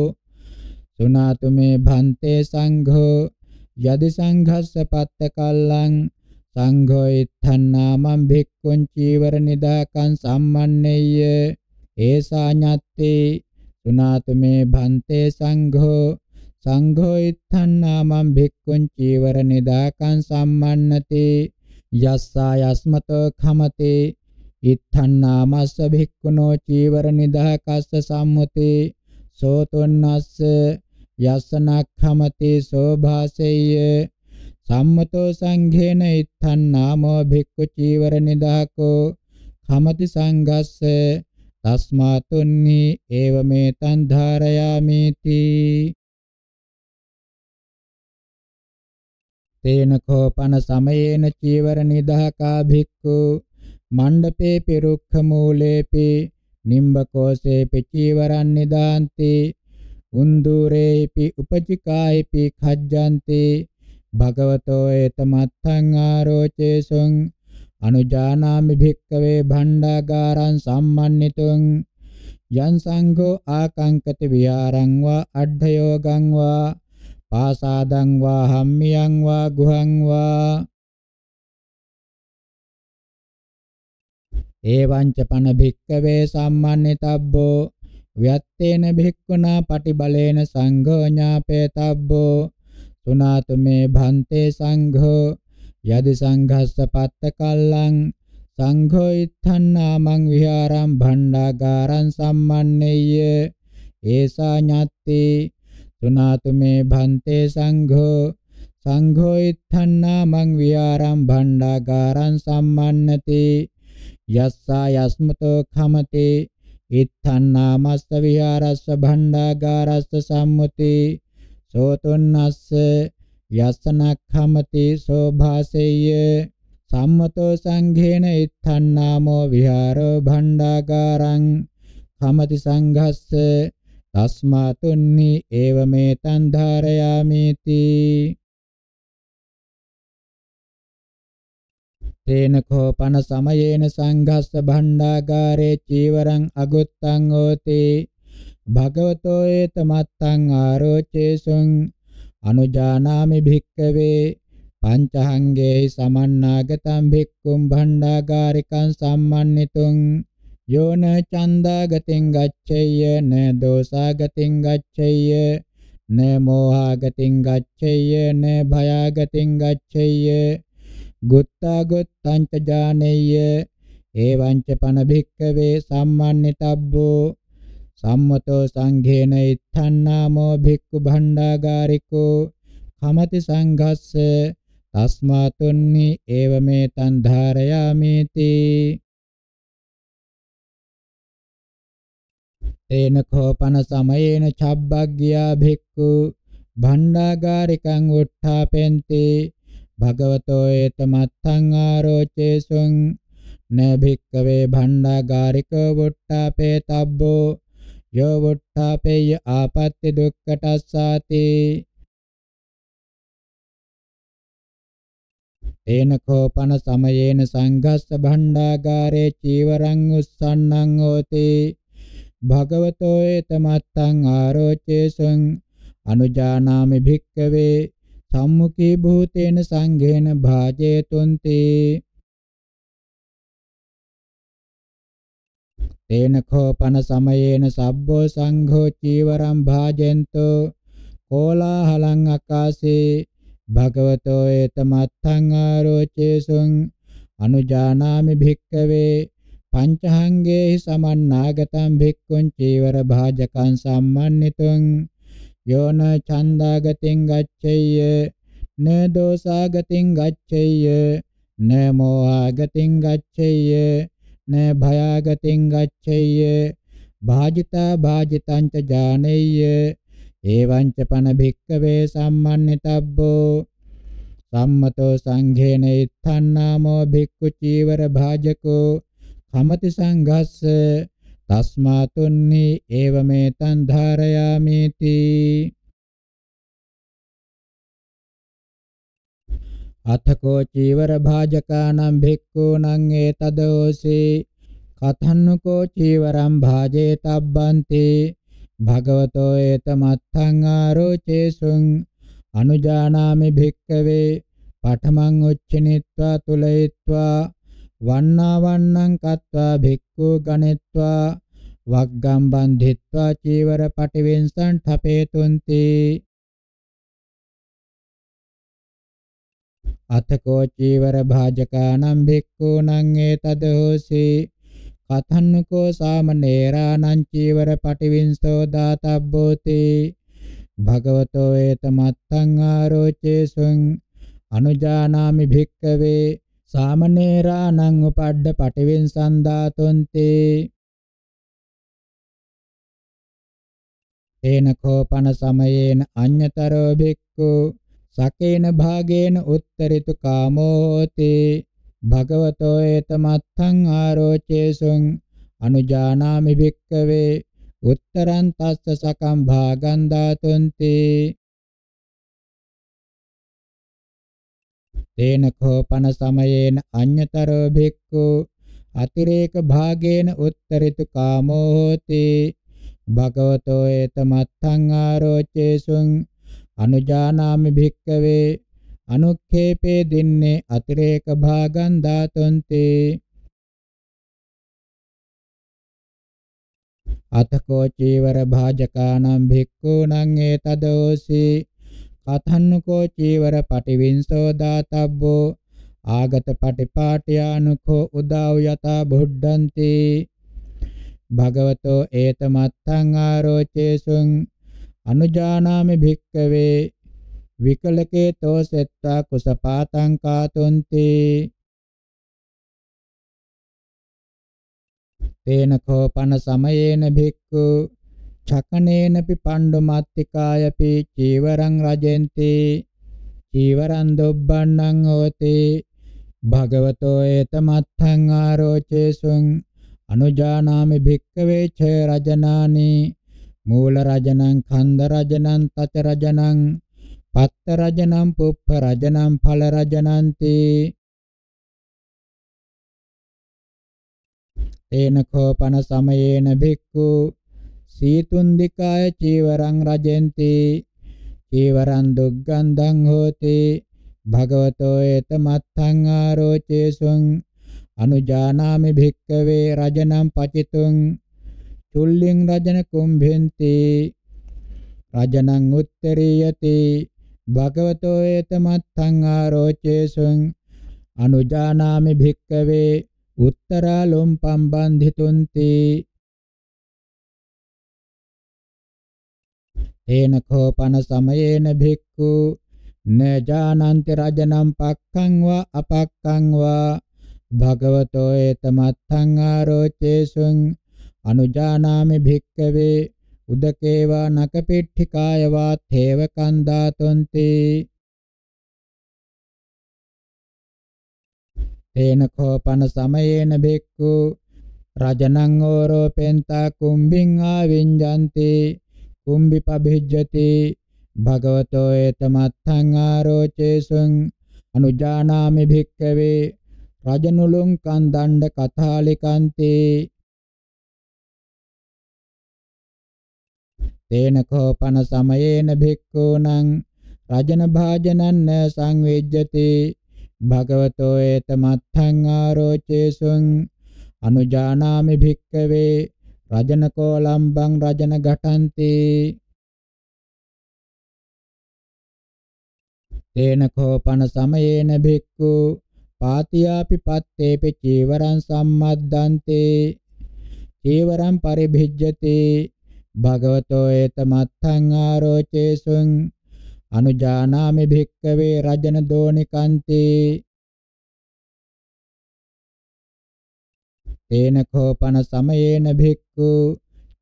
සුනාතු මේ භන්තේ සංඝෝ යදි සංඝස්ස පත්ත කල්ලං සංඝෝ ඉත්තන්නාමං භික්ඛුං චීවර නිදාකං සම්මන්නේය ඒසා ඤත්තේ සුනාතු මේ භන්තේ සංඝෝ සංඝෝ ඉත්තන්නාමං භික්ඛුං චීවර නිදාකං සම්මන්නති යස්සා යස්මතෝ ඛමතේ ඉත්තන්නාමස්ස භික්ඛුනෝ චීවර නිදාකස්ස සම්මුතේ සෝතුන්නස්ස යස්සනක්ඛමතේ සෝභාසෙය්‍ය සම්මතෝ සංඝේන ඉත්තන්නාමෝ භික්ඛු චීවර නිදාකෝ ඛමති සංඝස්ස තස්මාතුන්නි ඒවමෙතං ධාරයාමේති තේන කෝපන සමයේන චීවර නිදහකා භික්ඛු මණ්ඩපේ පිරුක්ඛ මූලේපි නිම්බකෝසේපි චීවරන් නිදාන්ති උන්දුරේපි උපචිකායේපි khajjanti භගවතෝ ඒතමත්තං ආරෝචේසං අනුජානාමි භික්ඛවේ භණ්ඩාගාරං සම්මන්නිතුං යං සංඝෝ ආකංකති විහාරං වා අඩ්ඩයෝගං වා පාසාදං වා හම්මියං වා ගුහං වා ඒවංච පන භික්කවේ සම්මන්නිතබ්බෝ ව්‍යත්තේන භික්ඛුනා පටිබලේන සංඝෝ ඥාපේතබ්බෝ සුනාතු මේ භන්තේ සංඝෝ යදි සංඝස්ස පත්ත කල්ලං සංඝෝ ඉත්තන්නාමං විහාරං භණ්ඩාගාරං සම්මන්නේය ඒසා ඤත්ති සුනාතු මේ භන්තේ සංඝෝ සංඝෝ ඉත්තන්නාමං විහාරං භණ්ඩාගාරං සම්මන්නති යස්සා යස්මතෝ ඛමති ඉත්තන්නාමස්ස විහාරස්ස භණ්ඩාගාරස්ස සම්මුති සෝතුන්නස්ස යස්සනක්ඛමති සෝභාසෙය්‍ය සම්මතෝ සංඝේන ඉත්තන්නාමෝ විහාරෝ භණ්ඩාගාරං ඛමති සංඝස්ස තස්මාතුන්නි ඒව මේතං ධාරයාමේති තේන කෝපන සමයේන සංඝස්ස භණ්ඩාගාරේ චීවරං අගුත්තං හෝති භගවතෝ ඒත මත්තං ආරෝචේසුං අනුජානාමි භික්කවේ පංචහංගේ සමන්නාගතං භික්ඛුම් භණ්ඩාගාරිකං සම්මන්නිතුං යෝන චන්දාගතින් ගච්ඡේය න දෝසාගතින් ගච්ඡේය න මෝහාගතින් ගච්ඡේය න භයාගතින් ගච්ඡේය ගුත්තා ගුත්තං ච ජානෙය්‍ය එවං ච පන භික්ඛවේ සම්මන්නිතබ්බෝ සම්මතෝ සංඝේන ඉත්තන්නාමෝ භික්ඛු භණ්ඩාගාරිකෝ කමති සංඝස්ස තස්මා තුන්නි ඒව මේ තන් ධාරයාමේති තේන කෝපන සමයේන චබ්බග්ගියා භික්ඛු භණ්ඩාගාරිකං උත්ථාපෙන්ති භගවතෝ ඒතමත්තං ආරෝචේසුං න භික්ඛවේ භණ්ඩාගාරිකෝ උත්ථාපේ තබ්බෝ යෝ උත්ථාපේය ආපත්‍ති දුක්ඛටස්සාති තේන කෝපන සමයේන සංඝස්ස භණ්ඩාගාරේ චීවරං උස්සන්නං හෝතේ භගවතෝ ඒතමත්තං ආරෝචේසං අනුජානාමි භික්කවේ සම්මුඛී භූතේන සංඝේන භාජේතුන්ති තේන කෝපන සමයේන සබ්බෝ සංඝෝ චීවරම් භාජෙන්තෝ කෝලාහලං අකාසේ භගවතෝ ඒතමත්තං ආරෝචේසං අනුජානාමි භික්කවේ පංචහංගේහි සමන්නාගතං භික්ඛුං චීවර භාජකං සම්මන්නිතං යෝන ඡන්දාගතින් ගච්ඡෙය්‍ය න දෝසාගතින් ගච්ඡෙය්‍ය න මෝහාගතින් ගච්ඡෙය්‍ය න භයාගතින් ගච්ඡෙය්‍ය භාජිතා භාජිතං ච ජානෙය්‍ය එවං ච පන භික්ඛවේ සම්මන්නිතබ්බෝ සම්මතෝ සංඝේන ඉත්තන්නාමෝ භික්ඛු චීවර භාජකෝ කමති සංඝස්ස තස්මාතුන්නි ඒවමෙතං ධාරයාමේති අතකෝ චීවර භාජකානම් භික්ඛූනම් ඒතදෝසේ කතන්නකෝ චීවරම් භාජේතබ්බන්ති භගවතෝ ඒතමත්තං ආරෝචේසුං අනුජානාමි භික්ඛවේ පඨමං උච්චිනිත්වා තුලයිත්වා වන්නා වන්නං කତ୍වා භික්ඛු ගණෙත්වා වග්ගම් බන්ධිත්වා චීවර පටිවෙන්සං ඨපේතුන්ති අතකෝ චීවර භාජකානම් භික්ඛූනම් ඒතද හෝසි කතන්නකෝ සාමනේරානං චීවර පටිවින්සෝ දාතබ්බෝති භගවතෝ ඒතමත්තං ආරෝචේසුං අනුජානාමි භික්ඛවේ සාමනේරානං උපඩ්ඩ පටිවින් සන්දාතුන්ති තේන කෝපන සමයේන අඤ්‍යතරෝ බික්ඛු සකේන භාගේන උත්තරිත කාමෝති භගවතෝ ඒතමත්තං ආරෝචේසුං අනුජානාමි භික්ඛවේ උත්තරං තස්ස සකම් භාගං දාතුන්ති තේන කෝපන සමයේන අඤ්‍යතරෝ භික්ඛු අතිරේක භාගේන උත්තරිතු කාමෝ හෝති භගවතෝ ඒතමත්තං ආරෝචේසුං අනුජානාමි භික්කවේ අනුක්ඛේපේ දින්නේ අතිරේක භාගං දාතොන්ති අතකෝ චීවර භාජකානම් භික්ඛූණං ඒතදෝසි අතන්නකෝ චීවර පටිවින්සෝ දාතබ්බෝ ආගත පටිපාටියානුකෝ උදාව යතා බුද්ධන්ති භගවතෝ ඒතමත්තං ආරෝචේසුං අනුජානාමි භික්කවේ විකලකේ තෝ සෙත්තා කුසපාතං කාතුන්ති තේන කෝපන සමයේන භික්ඛු චකනේනපි පණ්ඩු මත්තිකායපි චීවරං රජෙන්ති චීවරං දොබ්බන්නං හෝති භගවතෝ ඒතමත්තං ආරෝචේසුං අනුජානාමි භික්කවේ ච රජනානි මූල රජනං කන්ද රජනං තච රජනං පත්ත රජනං පුප්ප රජනං ඵල රජනන්ති තේන කෝපන සමයේන භික්ඛු සීතුන් දිකාය චීවරං රජෙන්ති චීවරං දුග්ගන්ධං හෝති භගවතෝ එතමත්තං ආරෝචේසුං අනුජානාමි භික්කවේ රජනම් පචිතුං චුල්ලින් රජන කුම්භෙන්ති රජනං උත්තරීයති භගවතෝ එතමත්තං ආරෝචේසුං අනුජානාමි භික්කවේ උත්තරා ලොම්පම් බන්ධිතුන්ති තේන කෝපන සමයේන භික්ඛු න ජානන්ති රජනම් පක්ඛං වා අපක්ඛං වා භගවතෝ ඒතමත්තං ආරෝචේසුං අනුජානාමි භික්ඛවේ උදකේවා නකපිට්ඨිකායවා තේව කන්දාතොන්ති තේන කෝපන සමයේන භික්ඛු රජනං ඕරෝපෙන්තා කුම්භින් ආවින්ජන්ති කුම්භිපබිජ්ජති භගවතෝ ඒතමත්තං ආරෝචේසුං අනුජානාමි භික්ඛවේ රජනුලුං කන්දණ්ඩ කථාලිකන්තේ තේන කෝපන සමයේන භික්ඛූණං රජන භාජනං සංවේජ්ජති භගවතෝ ඒතමත්තං ආරෝචේසුං අනුජානාමි භික්ඛවේ රජනකෝ ලම්බං රජන ඝටන්ති තේන කෝපන සමයේන භික්ඛු පාතියාපි පත්තේපි චීවරං සම්මද්දන්තේ චීවරං පරිභිජ්ජතේ භගවතෝ ඒතමත්තං ආරෝචේසුං අනුජානාමි භික්ඛවේ රජන දෝනිකන්තේ තේන කෝපන සමයේන භික්ඛු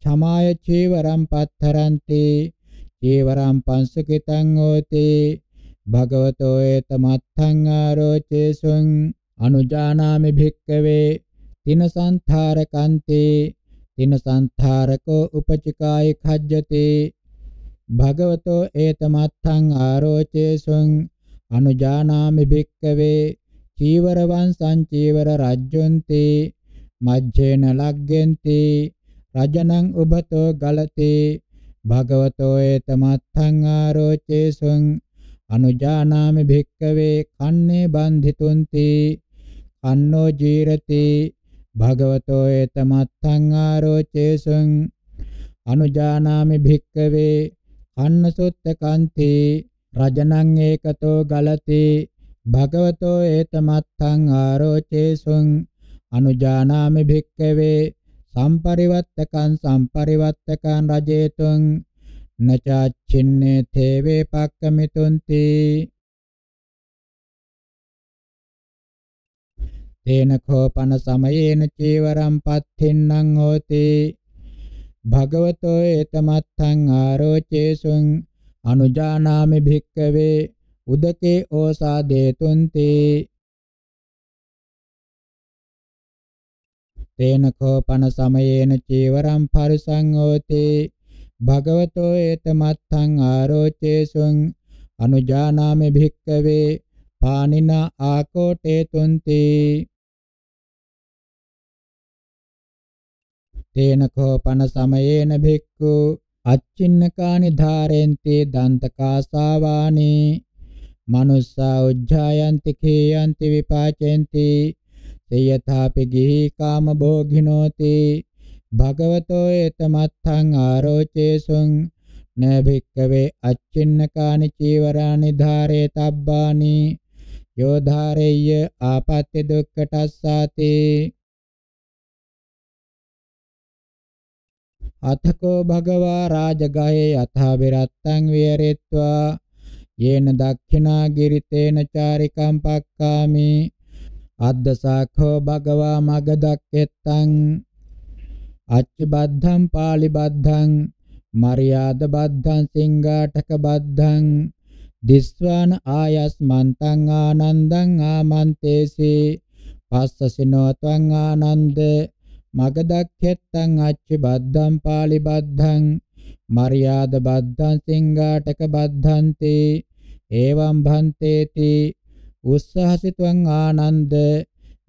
ඡමාය චේවරම් පත්තරන්ති චේවරම් පංසකිතං හෝති භගවතෝ ඒතමත්තං ආරෝචේසුං අනුජානාමි භික්කවේ තිනසන්තරකන්තේ තිනසන්තරකෝ උපචිකාය khajjate භගවතෝ ඒතමත්තං ආරෝචේසුං අනුජානාමි භික්කවේ චීවරවං සංචීවර රජ්ජොන්තේ මජ්ජේන ලග්ගෙන්ති රජනං උබතෝ ගලති භගවතෝ ඒතමත්තං ආරෝචේසුං අනුජානාමි භික්කවේ කන්නේ බන්ධිතුන්ති කන්නෝ ජීරති භගවතෝ ඒතමත්තං ආරෝචේසුං අනුජානාමි භික්කවේ කන්න සුත්ත කන්ති රජනං ඒකතෝ ගලති භගවතෝ ඒතමත්තං ආරෝචේසුං අනුජානාමි භික්කවේ සම්පරිවත්තකං සම්පරිවත්තකං රජේතුං නචච්චින්නේ තේවේ පක්කමිතුන්ති තේන කෝපන සමයේන චීවරම් පත්තින්නම් හෝති භගවතෝ ඒතමත්තං ආරෝචේසුං අනුජානාමි භික්කවේ උදකේ ඕසා දේතුන්ති තේන කෝපන සමයේන චීවරම් පරිසං හෝති භගවතෝ ඒතමත්තං ආරෝචේසුං අනුජානාමි භික්කවේ පානින ආකෝටේ තුන්ති තේන කෝපන සමයේන භික්ඛු අච්චින්නකානි ධාරෙන්ති දන්තකාසාවානි මනුස්සා උජ්ජායන්ති කේයන්ති විපාචෙන්ති සේයථාපි ගිහි කාම භෝගිනෝති භගවතෝ එතමත්ථං ආරෝචේසුං න භික්කවේ අච්චින්නකානි චීවරානි ධාරේතබ්බානි යෝ ධාරෙය්‍ය ආපත්‍ය දුක්ඛටස්සාති අතකෝ භගවා රාජගහේ අථාබිරත්තං විහෙරෙත්වා යේන දක්ඛිනා ගිරිතේන චාරිකම් පක්කාමි අද්දසාඛෝ භගවා මගදක්කෙත්තං අච්චබද්ධං පාලිබද්ධං මරියාද බද්ධං සිංගාටක බද්ධං දිස්වාන ආයස්මන්තං ආනන්දං ආමන්තේසි පස්සසිනෝ ත්වං ආනන්ද මගදක්ඛෙත්තං අච්චබද්ධං පාලිබද්ධං මරියාද බද්ධං සිංගාටක බද්ධන්ති එවං භන්තේති උස්සහසිතවං ආනන්ද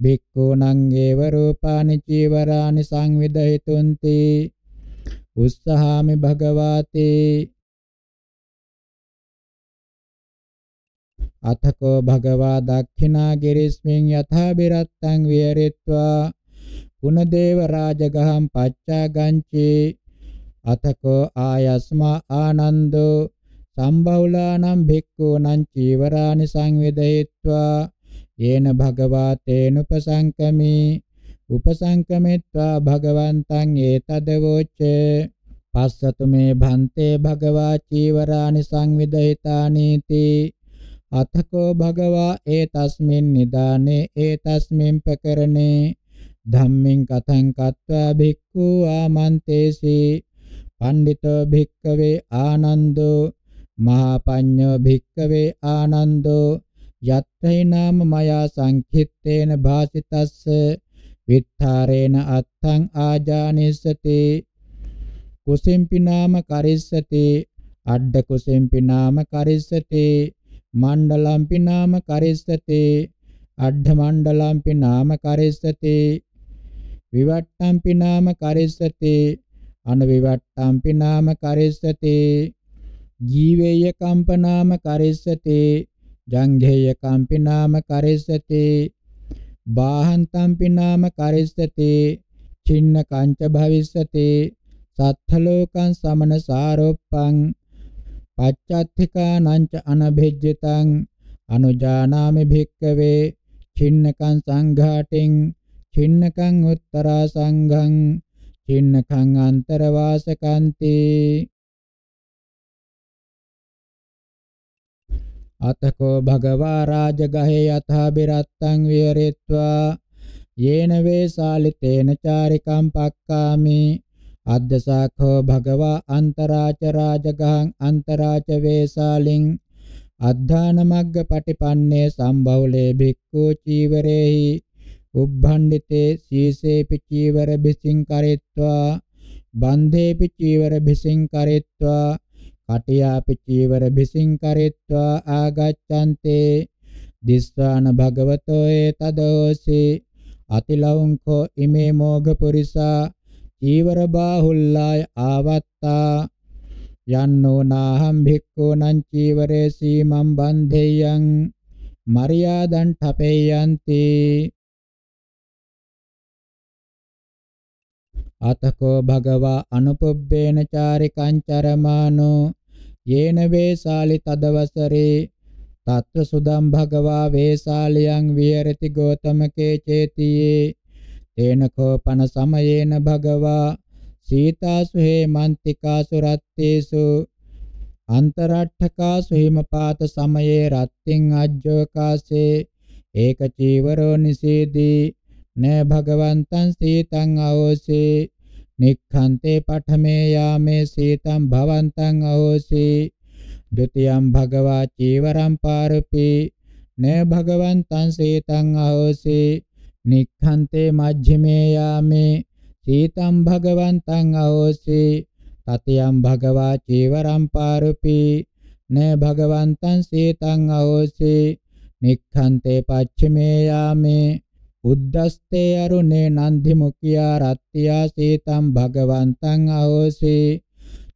භික්ඛූණං ඒව රූපානි චීවරානි සංවිදහිතුන්ති උස්සහාමි භගවාතේ අතකෝ භගවා දක්ඛිනා ගිරිස්මින් යථා බිරත්තං විහෙරිත්වා පුනදේව රාජගහම් පච්චා ගංචේ අතකෝ ආයස්මා ආනන්දෝ සම්බෞලානම් භික්ඛූනම් චීවරානි සංවේදේत्वा යේන භගවා තේනුපසංකමි උපසංකමෙත්වා භගවන්තං ඒතදවෝච්චේ පස්සතු මේ භන්තේ භගවා චීවරානි සංවිදේතානීති අතකෝ භගවා ඒතස්මින් නිදානේ ඒතස්මින් ප්‍රකරණේ ධම්මින් කතං කତ୍වා භික්ඛු ආමන්තේසි පණ්ඩිතෝ භික්ඛවේ ආනන්දෝ මහාපඤ්ඤෝ භික්කවේ ආනන්දෝ යත්ථේ නාම මයා සංඛිත්තේන භාසිතස්ස විත්තරේන අත්තං ආජානිස්සති කුසෙම්පි නාම කරිස්සති අඩ කුසෙම්පි නාම කරිස්සති මණ්ඩලම්පි නාම කරිස්සති අඩ මණ්ඩලම්පි නාම කරිස්සති විවට්ටම්පි නාම කරිස්සති අනවිවට්ටම්පි නාම කරිස්සති ජීවේය කම්පනාම කරෙස්සති ජංඝේය කම්පිනාම කරෙස්සති බාහන්තම් පිනාම කරෙස්සති චින්න කංච භවිස්සති සත්ථ ලෝකං සමන සාරොප්පං පච්චත්ථිකානංච අනභෙජ්ජතං අනුජානාමි භික්කවේ චින්නකං සංඝාටින් චින්නකං උත්තරා සංඝං චින්නකං අන්තරවාසකන්ති අතකෝ භගවා රාජගහේ යථා බිරත්තං විහෙරෙත්වා යේන වේසාලිතේන චාරිකම් පක්කාමි අද්දසාඛෝ භගවා අන්තරාච රාජගහං අන්තරාච වේසාලින් අද්ධාන මග්ග පටිපන්නේ සම්භවලේ භික්ඛු චීවරේහි උබ්බණ්ඩිතේ සීසේපි චීවර බිසින් කරෙත්වා බන්ධේපි චීවර බිසින් කරෙත්වා කටයාපි චීවර බිසින් කරිත්වා ආගච්ඡන්තේ දිස්වාන භගවතෝ ඒතදෝසි අතිලෞංකෝ ඉමේ මෝග පුරිසා චීවර බාහුල්ලාය ආවත්තා යන්නෝ නාහම් භික්ඛෝ නං චීවරේ සීමම් බන්ධේයං මරියාදං ඨපේයන්ති අතකෝ භගවා අනුපුබ්බේන චාරිකං චරමානෝ යේන වේසාලි තදවසරේ తත්‍ර සුදම් භගවා වේසාලියං විහෙරති ගෝතමකේ චේතියේ තේන කෝපන සමයේන භගවා සීතාසු හේමන්තිකාසු රත්තේසු අන්තරට්ඨකාසු හිමපාත සමයේ රත්ත්‍ං අජ්ජෝකාසේ ඒක චීවරෝ නිසීදී න භගවන්තං සීතං අවෝසේ නික්ඛන්තේ පඨමේ යාමේ සීතං භවන්තං අහෝසි ဒ ුතියං භගවා චීවරං පාරපි න භගවන්තං සීතං අහෝසි නික්ඛන්තේ මජ්ක්‍ධිමේ යාමේ සීතං භගවන්තං අහෝසි තතියං භගවා චීවරං පාරපි න භගවන්තං සීතං අහෝසි නික්ඛන්තේ පච්චමේ යාමේ උද්දස්තේ අරුණේ නන්දි මුඛියා රත්ත්‍යා සීතං භගවන්තං අහෝසි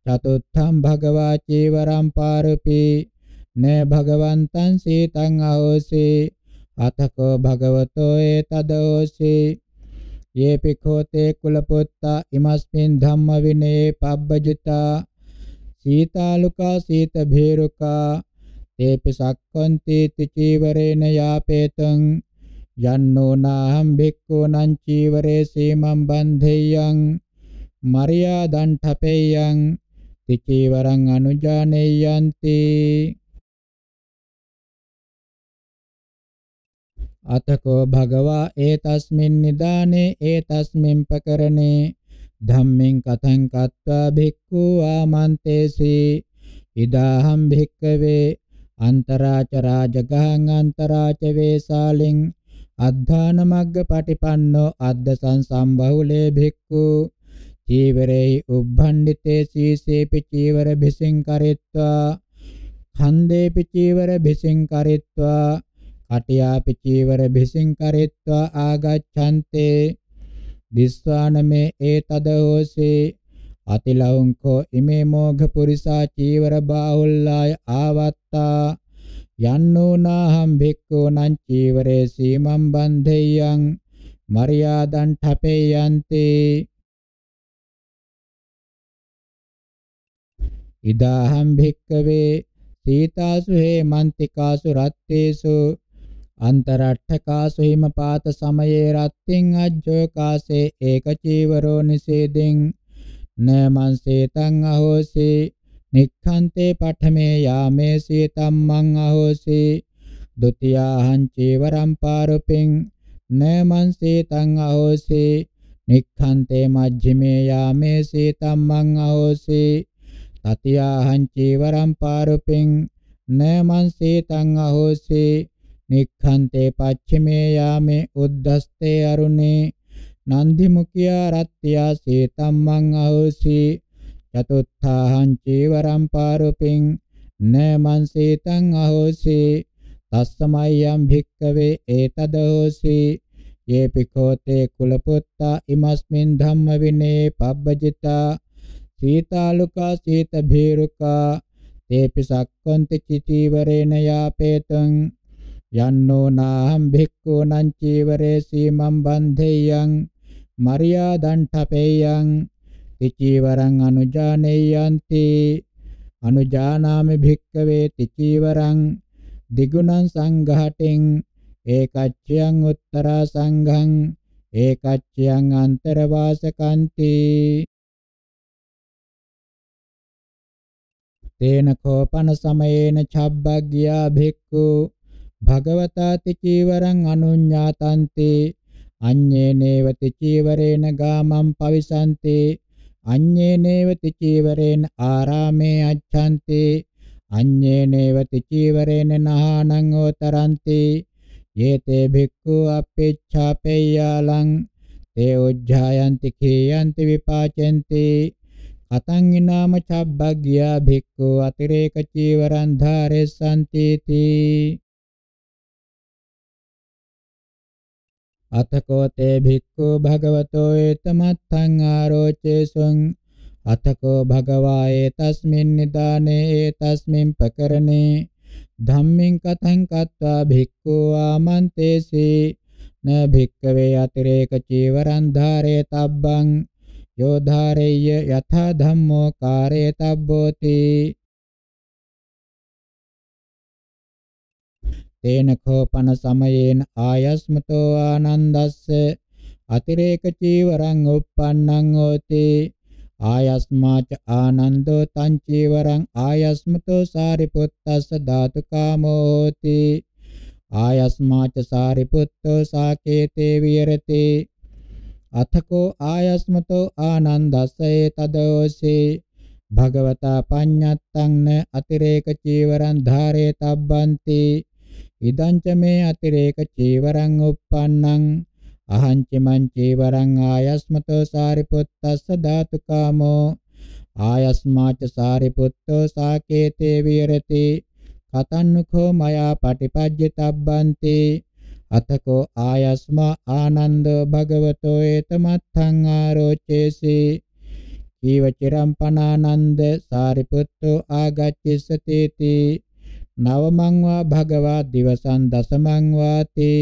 චතුත්ථං භගවා චීවරං පාරපි නේ භගවන්තං සීතං අහෝසි අතකෝ භගවතෝ ඒතදෝසි යේ පිඛෝතේ කුලපොත්තා ඉමස්මින් ධම්ම විනේ පබ්බජිතා සීතාලුකා සීත භේරුකා තේපි සක්කන්ති තිචීවරේන යාපේතං යන්නෝ නාහම් භික්ඛු නං චීවරේ සීමම් බන්ධෙය්‍යං මරියා දණ්ඨපෙය්‍යං තිචීවරං අනුජානෙය්‍යන්ති අතකෝ භගවා ඒතස්මින් නිදානේ ඒතස්මින් පකරණේ ධම්මෙන් කතං කତ୍වා භික්ඛු ආමන්තේසි ඉදාහම් භික්කවේ අන්තරාච රාජගහං අන්තරාච වේසාලින් අද්ධාන මග්ග පටිපන්නෝ අද්දසං සම්බහුලේ භික්ඛු චීවරේ උබ්බණ්ඩිතේ සීසේපි චීවර භිසින් කරෙත්වා ඛන්දේපි චීවර භිසින් කරෙත්වා කටියාපි චීවර භිසින් කරෙත්වා ආගච්ඡන්තේ දිස්වානමේ ඒතද හෝසේ අතිලවංකෝ ඉමේ මෝඝ පුරිසා චීවර බාහුල්ලාය ආවත්තා යන්නෝ නාහම් භික්ඛෝ නං චීවරේ සීමම් බන්ධෙයං මරියාදං ඨපේයන්ති ඉදාහම් භික්ඛවේ සීතාසු හේමන්තිකාසු රත්තේසු අන්තරට්ඨකාසු හිමපාත සමයේ රත්තින් අජ්ජෝකාසේ ඒක චීවරෝ නිසේදෙන් නමං සේතං අහෝසී නික්ඛන්තේ පඨමේ යාමේසී තම්මං අහෝසි ဒ ුතියාහං චීවරම් පාරුපින් නමං සීතං අහෝසි නික්ඛන්තේ මජ්ජිමේ යාමේසී තම්මං අහෝසි තතියාහං චීවරම් පාරුපින් නමං සීතං අහෝසි නික්ඛන්තේ පච්චමේ යාමේ උද්දස්තේ අරුණේ නන්දි මුඛියා රත්ත්‍යා සීතම්මං අහෝසි චතුත්ථහං චීවරම් පාරුපින් නමං සීතං අහෝසි තස්සමයම් භික්කවේ ඒතද හෝසි යේ පිකෝතේ කුලපොත්තා ඉමස්මින් ධම්ම විනේ පබ්බජිතා සීතාලුකා සීත භීරුකා තේපි සක්කොන්ති චිතීවරේන යාපේතං යන්නෝ නාහම් භික්ඛූ නං චීවරේ සීමම් බන්ධේයං මරියා දණ්ඨපේයං තිචීවරං අනුජානෙයන්ති අනුජානාමි භික්කවේ තිචීවරං දිගුණං සංඝහටෙන් ඒකච්ඡයන් උත්තරා සංඝං ඒකච්ඡයන් අන්තරවාසකන්ති තේන කෝපන සමයේන ඡබ්බග්ගියා භික්ඛු භගවතාති චීවරං අනුඤ්ඤාතන්ති අඤ්ඤේනේවති චීවරේන ගාමං පවිසන්ති අඤ්ඤේනේවති චීවරේන ආරාමේ අච්ඡන්ති අඤ්ඤේනේවති චීවරේන නහානං ඕතරන්ති යේතේ භික්ඛු අපේච්ඡාපේයාලං තේ උජ්ජායන්ති කේයන්ති විපාචෙන්ති අතං ඊනාම චබ්බග්ගියා භික්ඛු අතිරේක චීවරං ධාරේ සම්තීති අතකෝ තේ භික්ඛු භගවතෝ ඒතමත්තං ආරෝචේසුං අතකෝ භගවා ඒතස්මින් නිදානේ ඒතස්මින් පකරණේ ධම්මින් කතං කତ୍වා භික්ඛු ආමන්තේසී න භික්ඛවේ අතිරේක චීවරං ධාරේ තබ්බං යෝධාරෙය්‍ය යථා ධම්මෝ කාරේ තබ්බෝති තේන කෝපන සමයේන ආයස්මතෝ ආනන්දස්ස අතිරේක චීවරං uppannං හෝති ආයස්මාච ආනන්දෝ තං චීවරං ආයස්මතෝ සාරිපුත්තස්ස ධාතුකාමෝ හෝති ආයස්මාච සාරිපුත්තෝ සාකේතේ විහෙරති අතකෝ ආයස්මතෝ ආනන්දස්සේ තදෝසේ භගවතා පඤ්ඤත්තං න අතිරේක චීවරං ධාරේ තබ්බන්ති ඉදංච මේ අතිරේක චේවරං uppannං අහංච මං චේවරං ආයස්මතෝ සාරිපුත්තස්ස ධාතුකාමෝ ආයස්මාච සාරිපුත්තෝ සාකේතේ විරති කතන්නුඛෝ මයා පටිපජ්ජතබ්බන්ති අතකෝ ආයස්මා ආනන්දෝ භගවතෝ ඒතමත්ථං ආරෝචේසි ඊවචිරම් පනානන්ද සාරිපුත්තෝ ආගච්ඡසතේති නවමං වා භගවා දිවසං දසමං වාති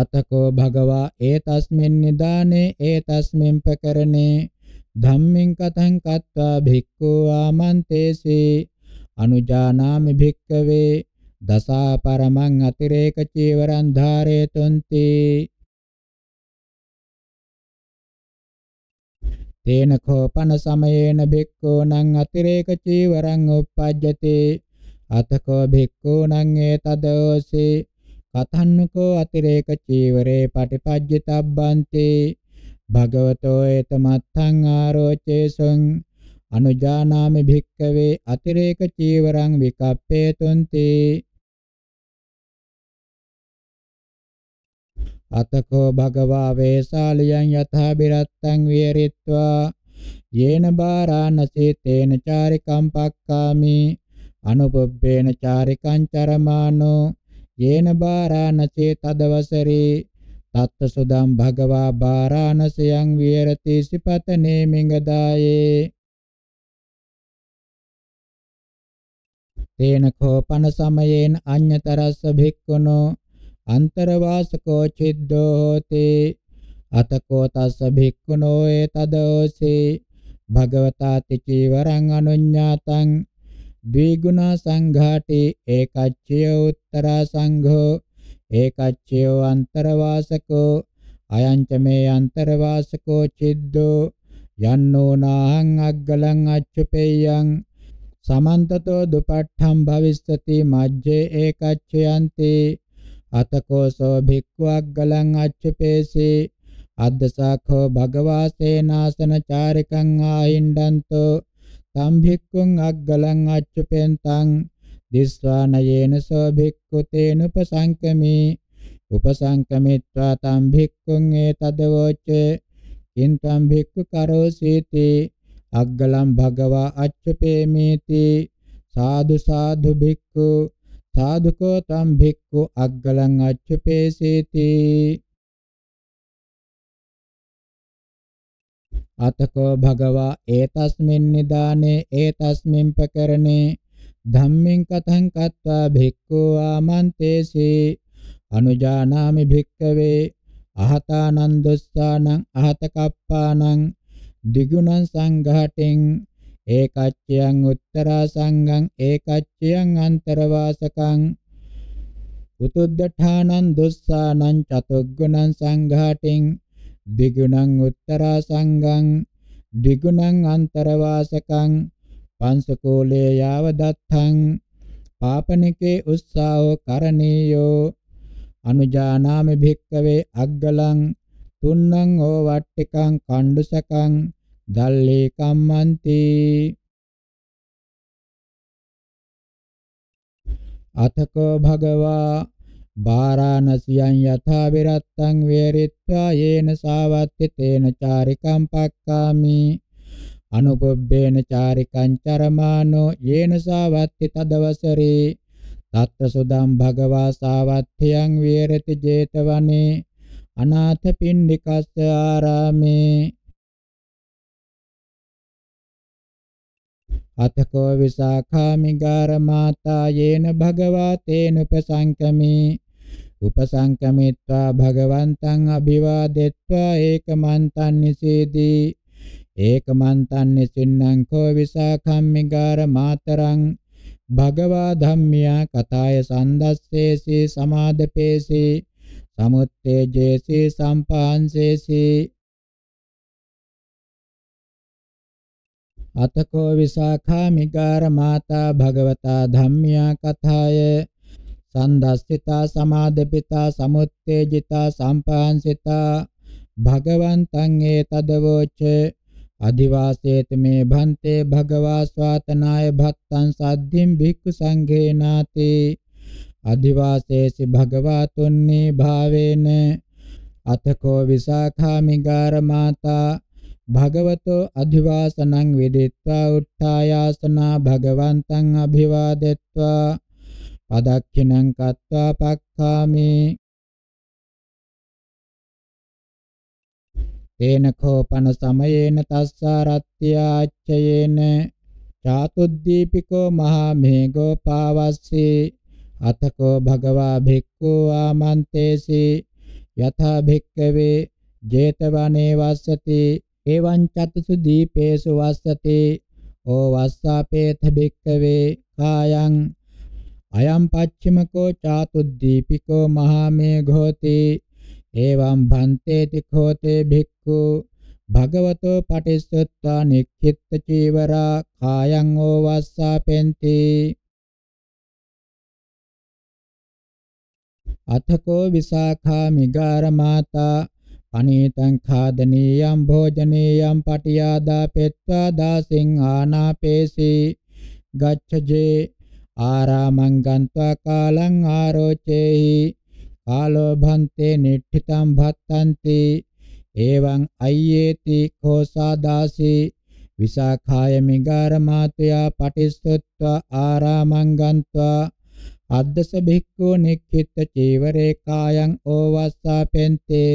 අතකෝ භගවා ඒතස්මින් නිදානේ ඒතස්මින් ප්‍රකරණේ ධම්මින් කතං කତ୍වා භික්ඛෝ ආමන්තේසේ අනුජානාමි භික්ඛවේ දසා පරමං අතිරේක චීවරං ධාරේතුන්ති තේන කෝපන සමයේන භික්ඛූණං අතිරේක චීවරං uppajjati අතකෝ භික්ඛූණං ඒතදෝසේ කතන්නකෝ අතිරේක චීවරේ පටිපජ්ජිතබ්බන්ති භගවතෝ ඒතමත්තං ආරෝචේසං අනුජානාමි භික්කවේ අතිරේක චීවරං විකප්පේතුන්ති අතකෝ භගවා වේසාලියං යථා බිරත්තං විහෙරිත්වා යේන බාරාණසේ තේන චාරිකම් පක්කාමි අනුපබ්බේන චාරිකං චරමානෝ යේන බාරාණසේ තදවසරේ තත්ත සුදම් භගවා බාරාණසයන් විහෙරති සිපත නේමිඟදායේ තේන කෝපන සමයෙන් අඤ්‍යතරස්ස භික්ඛුනෝ අන්තරවාසකෝ චිද්දෝ හෝති අතකෝ තස්ස භික්ඛුනෝ ඒතදෝසී භගවතාති චීවරං අනුඤ්ඤාතං ද්විගුණා සංඝාටි ඒකච්චය උත්තරා සංඝෝ ඒකච්චය අන්තරවාසකෝ අයං ච මේ අන්තරවාසකෝ චිද්දෝ යන්නෝ නාහං අග්ගලං අච්චුපේයං සමන්තතෝ දුපට්ඨම් භවිස්සති මජ්ජේ ඒකච්චයන්ති අතකෝසෝ භික්ඛුවග්ගලං අච්චපේසේ අද්දසාඛෝ භගවා සේනාසන චාරිකං ආයින්දන්තෝ තම් භික්ඛුං අග්ගලං අච්චපෙන්තං දිස්වානයේන සෝ භික්ඛු තේනුපසංකමි උපසංකමිත්වා තම් භික්ඛුං ඒතදවෝච කින් තම් භික්ඛු කරෝසීති අග්ගලං භගවා අච්චපේමේති සාදු සාදු භික්ඛු සාදුකෝ තම් භික්ඛු අග්ගලං අච්චපේසීති අතකෝ භගවා ඒතස්මින් නිදානේ ඒතස්මින් පකරණේ ධම්මින් කතං කତ୍වා භික්ඛු ආමන්තේසී අනුජානාමි භික්ඛවේ අහතානන් දුස්සානං අහත කප්පානං දිගුණං සංඝාටෙන් ඒකච්චයන් උත්තරා සංඝං ඒකච්චයන් අන්තරවාසකං උතුද්දඨානං දුස්සානං චතුග්ගුණං සංඝාටින් දිගුණං උත්තරා සංඝං දිගුණං අන්තරවාසකං පංසකෝලේ යාව දත්තං පාපනිකේ උස්සාවෝ කරණීයෝ අනුජානාමි භික්කවේ අග්ගලං තුන්නං ඕ වට්ටිකං කණ්ඩුසකං දල්ලේ කම්මන්තේ අතකෝ භගවා බාරාණසියං යථා විරත්තං වේරිත්වා යේන සාවත්ති තේන චාරිකම් පක්කාමි අනුපබ්බේන චාරිකං චරමානෝ යේන සාවත්ති තදවසරේ තත්ත සුදම් භගවා සාවත්තියං වේරති 제තවනේ අනාථ පින්ඩිකස්ස ආරාමේ අතකෝ විසාඛාමිගාර මාතා යේන භගවා තේන උපසංකමේ උපසංකමිත්වා භගවන්තං අභිවාදෙත්වා ඒකමන්තං නිසීදී ඒකමන්තං නිසින්නම් කෝ විසාඛම්මිගාර මාතරං භගවා ධම්මියා කතාය සන්දස්සේසී සමාදපේසී සමුත්තේජේසී සම්පාංසේසී අතකෝ විසාඛා මිගාර මාතා භගවතා ධම්මියා කථාය සන්දස්සිතා සමාදපිතා සමුත්තේජිතා සම්පාංසිතා භගවන්තං ඒතදවෝච අදිවාසේත මේ භන්තේ භගවා ස්වාතනාය භත්තං සද්ධින් භික්ඛු සංඝේනාති අදිවාසේසි භගවා තුන්නේ භාවේන අතකෝ විසාඛා මිගාර මාතා භගවතෝ අධිවාසනං විදිත්වා උත්ථායාසනා භගවන්තං අභිවාදෙත්වා පදක්ඛිනං කତ୍වා පක්ඛාමේ තේන කෝපන සමයේන තස්සාරත්ත්‍යාච්ඡයේන චාතුද්දීපිකෝ මහා මේඝෝ පාවස්සී අතකෝ භගවා භික්ඛු ආමන්තේසි යථා භික්ඛවේ 제තවනේ වස්සති එවං චතුසු දීපේසු වස්සති ඕ වස්සාපේත භික්කවේ කායං අයම් පච්චිමකෝ චාතුද්දීපිකෝ මහාමේ ඝෝති එවං භන්තේති ඛෝතේ භික්ඛු භගවතෝ පටිසුත්තා නික්ඛිත චීවරා කායං ඕවස්සාපෙන්ති අතකෝ විසාඛා මිගාර මාතා අනේතං ඛාදනීයම් භෝජනීයම් පටියාදා පෙත්වා දාසින් ආනාපේසී ගච්ඡජේ ආරාමං ගන්त्वा කාලං ආරෝචේහි කාලෝ භන්තේ නිට්ඨිතං භත්තಂತಿ එවං අය්‍යේති කෝසා දාසී විසාඛාය මිගාරමාත්‍යා පටිස්සත්වා ආරාමං ගන්त्वा අද්දස භික්ඛු නික්ඛිත චීවරේ කායං ඕවස්සා පෙන්තේ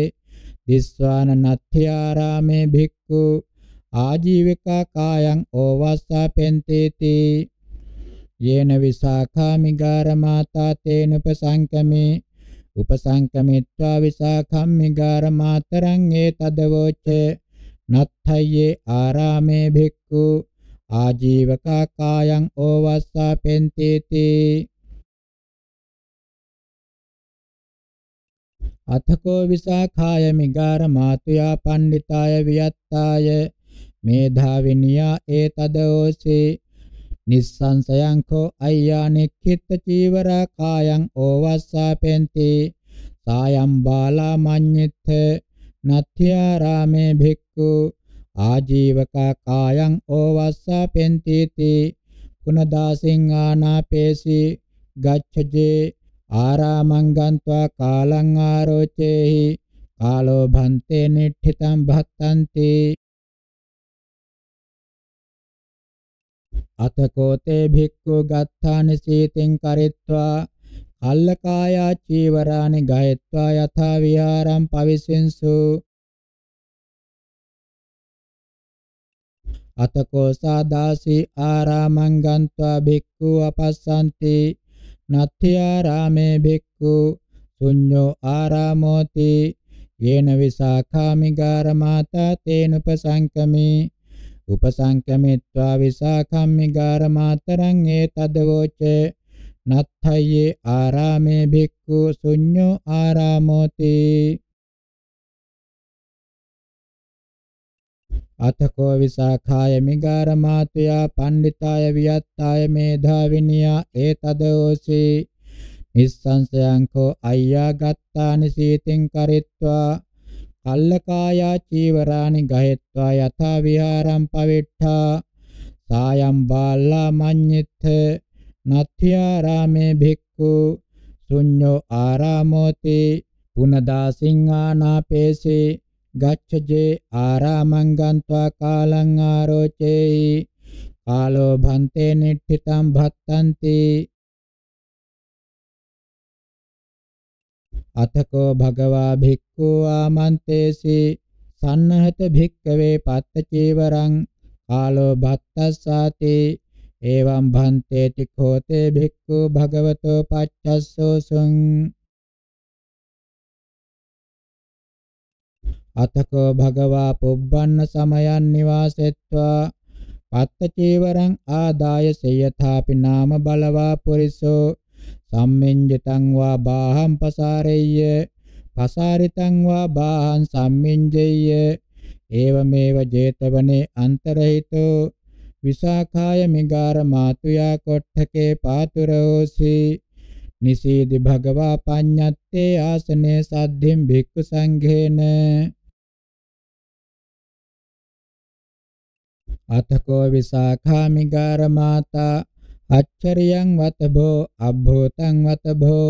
දිස්වාන නත්ථයාරාමේ භික්ඛු ආජීවිකා කායං ඕවස්සා පෙන්තේති යේන විසාඛා මිගාර මාතා තේන උපසංකමේ උපසංකමිත්වා විසාඛම් මිගාර මාතරං ඒතදවෝච නත්ථයේ ආරාමේ භික්ඛු ආජීවකා කායං ඕවස්සා පෙන්තේති අතකෝ විසාඛාය මිගාර මාතුයා පණ්ඩිතාය වියත්තාය මේධාවිනියා ඒතදෝසේ නිස්සංසයං කෝ අය්‍යා නික්ඛිත චීවරා කායං ඕවස්සාපෙන්ති සායම් බාලා මඤ්ඤිත නත්‍යාරාමේ භික්ඛු ආජීවකා කායං ඕවස්සාපෙන්ති තී පුනදාසින් ආනාපේසි ගච්ඡජේ ආරාමං ගන්त्वा කාලං ආරෝචේහි කාලෝ භන්තේ නිට්ඨිතං භත්තන්ති අතකෝතේ භික්ඛු ගත්තානි සීතෙන් කරිත්වා කල්ලකායා චීවරානි ගයත්වා යථා විහාරම් පවිසෙන්සු අතකෝ සාදාසි ආරාමං ගන්त्वा භික්ඛු අපස්සන්ති නත්ත්‍යාරාමේ භික්ඛු සුඤ්ඤෝ ආරාමෝති යේන විසාඛාමිගාරමාතා තේන උපසංකමේ උපසංකමිත්වා විසාඛම්මිගාරමාතරං ඒතදවෝච නත්ථයේ ආරාමේ භික්ඛු සුඤ්ඤෝ ආරාමෝති අතකෝ විසාඛාය මිගාරමාතුයා පණ්ඩිතාය වියත්තාය මේධාවිනියා ඒතදෝසී නිස්සංසයන්කෝ අයියා ගත්තානි සීතින් කරිත්වා කල්ලකායා චීවරානි ගහෙත්වා යථා විහාරම් පවිට්ඨා සායම් බාලා මඤ්ඤිත නත්‍යාරාමේ භික්ඛු ශුඤ්ඤෝ ආරාමෝති පුනදාසින්ආනාපේසේ ගච්ඡජේ ආරාමං ගන්त्वा කාලං ආරෝචේයි කාලෝ භන්තේ නිට්ඨිතං භත්තಂತಿ අතකෝ භගවා භික්ඛු ආමන්තේසි සන්නහත භික්ඛවේ පත්ත චීවරං කාලෝ භත්තස්සාති එවං භන්තේති කෝතේ භික්ඛු භගවතෝ පච්චස්සෝසං අතකෝ භගවා පුබ්බන්න සමයන් නිවාසෙත්වා පත්තචීවරං ආදාය සේයථාපි නාම බලවා පුරිසෝ සම්මෙන්ජතං වා බාහං පසාරෙය්‍ය පසාරිතං වා බාහං සම්මෙන්ජෙය්‍ය ඒවමේව 제තවනේ අන්තරහිතෝ විසාඛාය මිගාර මාතුයා කොට්ඨකේ පාතුරෝසි නිසීදි භගවා පඤ්ඤත්තේ ආසනේ සද්ධින් භික්ඛු සංඝේන අතකෝ විසාඛා මිගාර මාතා අච්චරියං වතබෝ අබ්බෝතං වතබෝ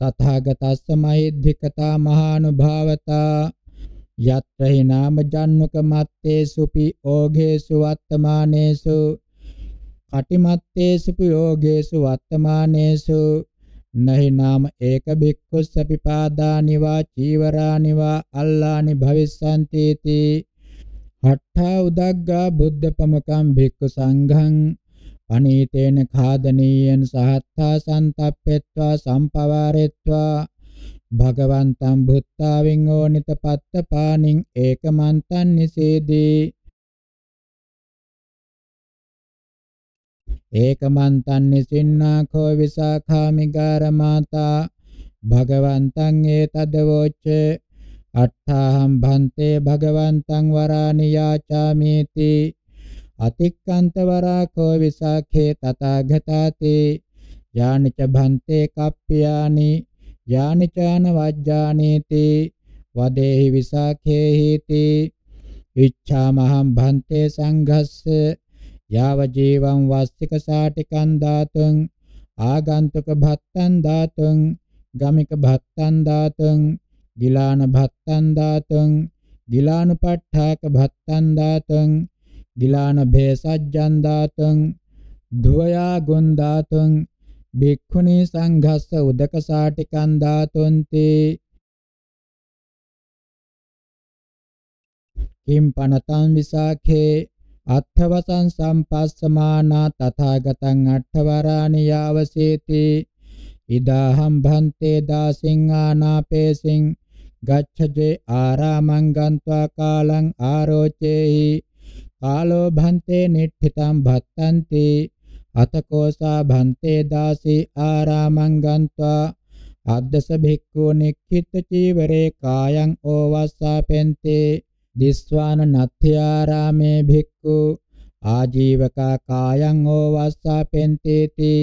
තථාගතස්ස මහිද්ධිකතා මහානුභාවතා යත්‍ර හි නාම ජන්නුක මත්තේ සුපි ඕඝේසු වත්තමානේසු කටිමත්තේසු යෝගේසු වත්තමානේසු නහි නාම ඒක බික්ඛුස්සපි පාදානිවා චීවරානිවා අල්ලානි භවිස්සන්ති තී අට්ඨා උදග්ගා බුද්ධපමකම් භික්ඛු සංඝං අනීතේන ඛාදනීයන් සහත්තා සන්තප්පෙත්වා සම්පවාරෙත්වා භගවන්තං බුත්තාවින් ඕනිත පත්ත පානින් ඒකමන්තං නිසේදී ඒකමන්තං නිසින්නා කෝ විසාඛාමිගාර මාතා භගවන්තං ඒතදවෝච්චේ අට්ඨාහම් භන්තේ භගවන්තං වරාණි යාචාමේති අතික්කන්ත වරාකෝ විසාඛේ තථාගතාති යානිච භන්තේ කප්පියානි යානිචාන වජ්ජානීති වදේහි විසාඛේහිති ඉච්ඡාමහම් භන්තේ සංඝස්ස යාව ජීවං වාස්තික සාටිකං ධාතුං ආගන්තුක භත්තං ධාතුං ගමික භත්තං ධාතුං දිලාන භත්තං දාතං දිලානුපට්ඨාක භත්තං දාතං දිලාන භේසජ්ජං දාතං ධුවයා ගුණ දාතං භික්ඛුනි සංඝස්ස උදක සාටිකං දාතොන්ති කිම් පනතං විසාඛේ අත්ථවසං සම්පස්සමානා තථාගතං අට්ඨවරාණි යාවසේති ඉදාහම් භන්තේ දාසින් ආනාපේසින් ගච්ඡතේ ආරාමං ගන්त्वा කාලං ආරෝචේහි කාලෝ භන්තේ නිට්ඨිතං භත්තන්ති අතකෝසා භන්තේ දාසී ආරාමං ගන්त्वा අද්දස භික්ඛු නික්ඛිත චීවරේ කායං ඕවස්සාපෙන්තේ දිස්වාන නත්ථයාරාමේ භික්ඛු ආජීවකා කායං ඕවස්සාපෙන්තේති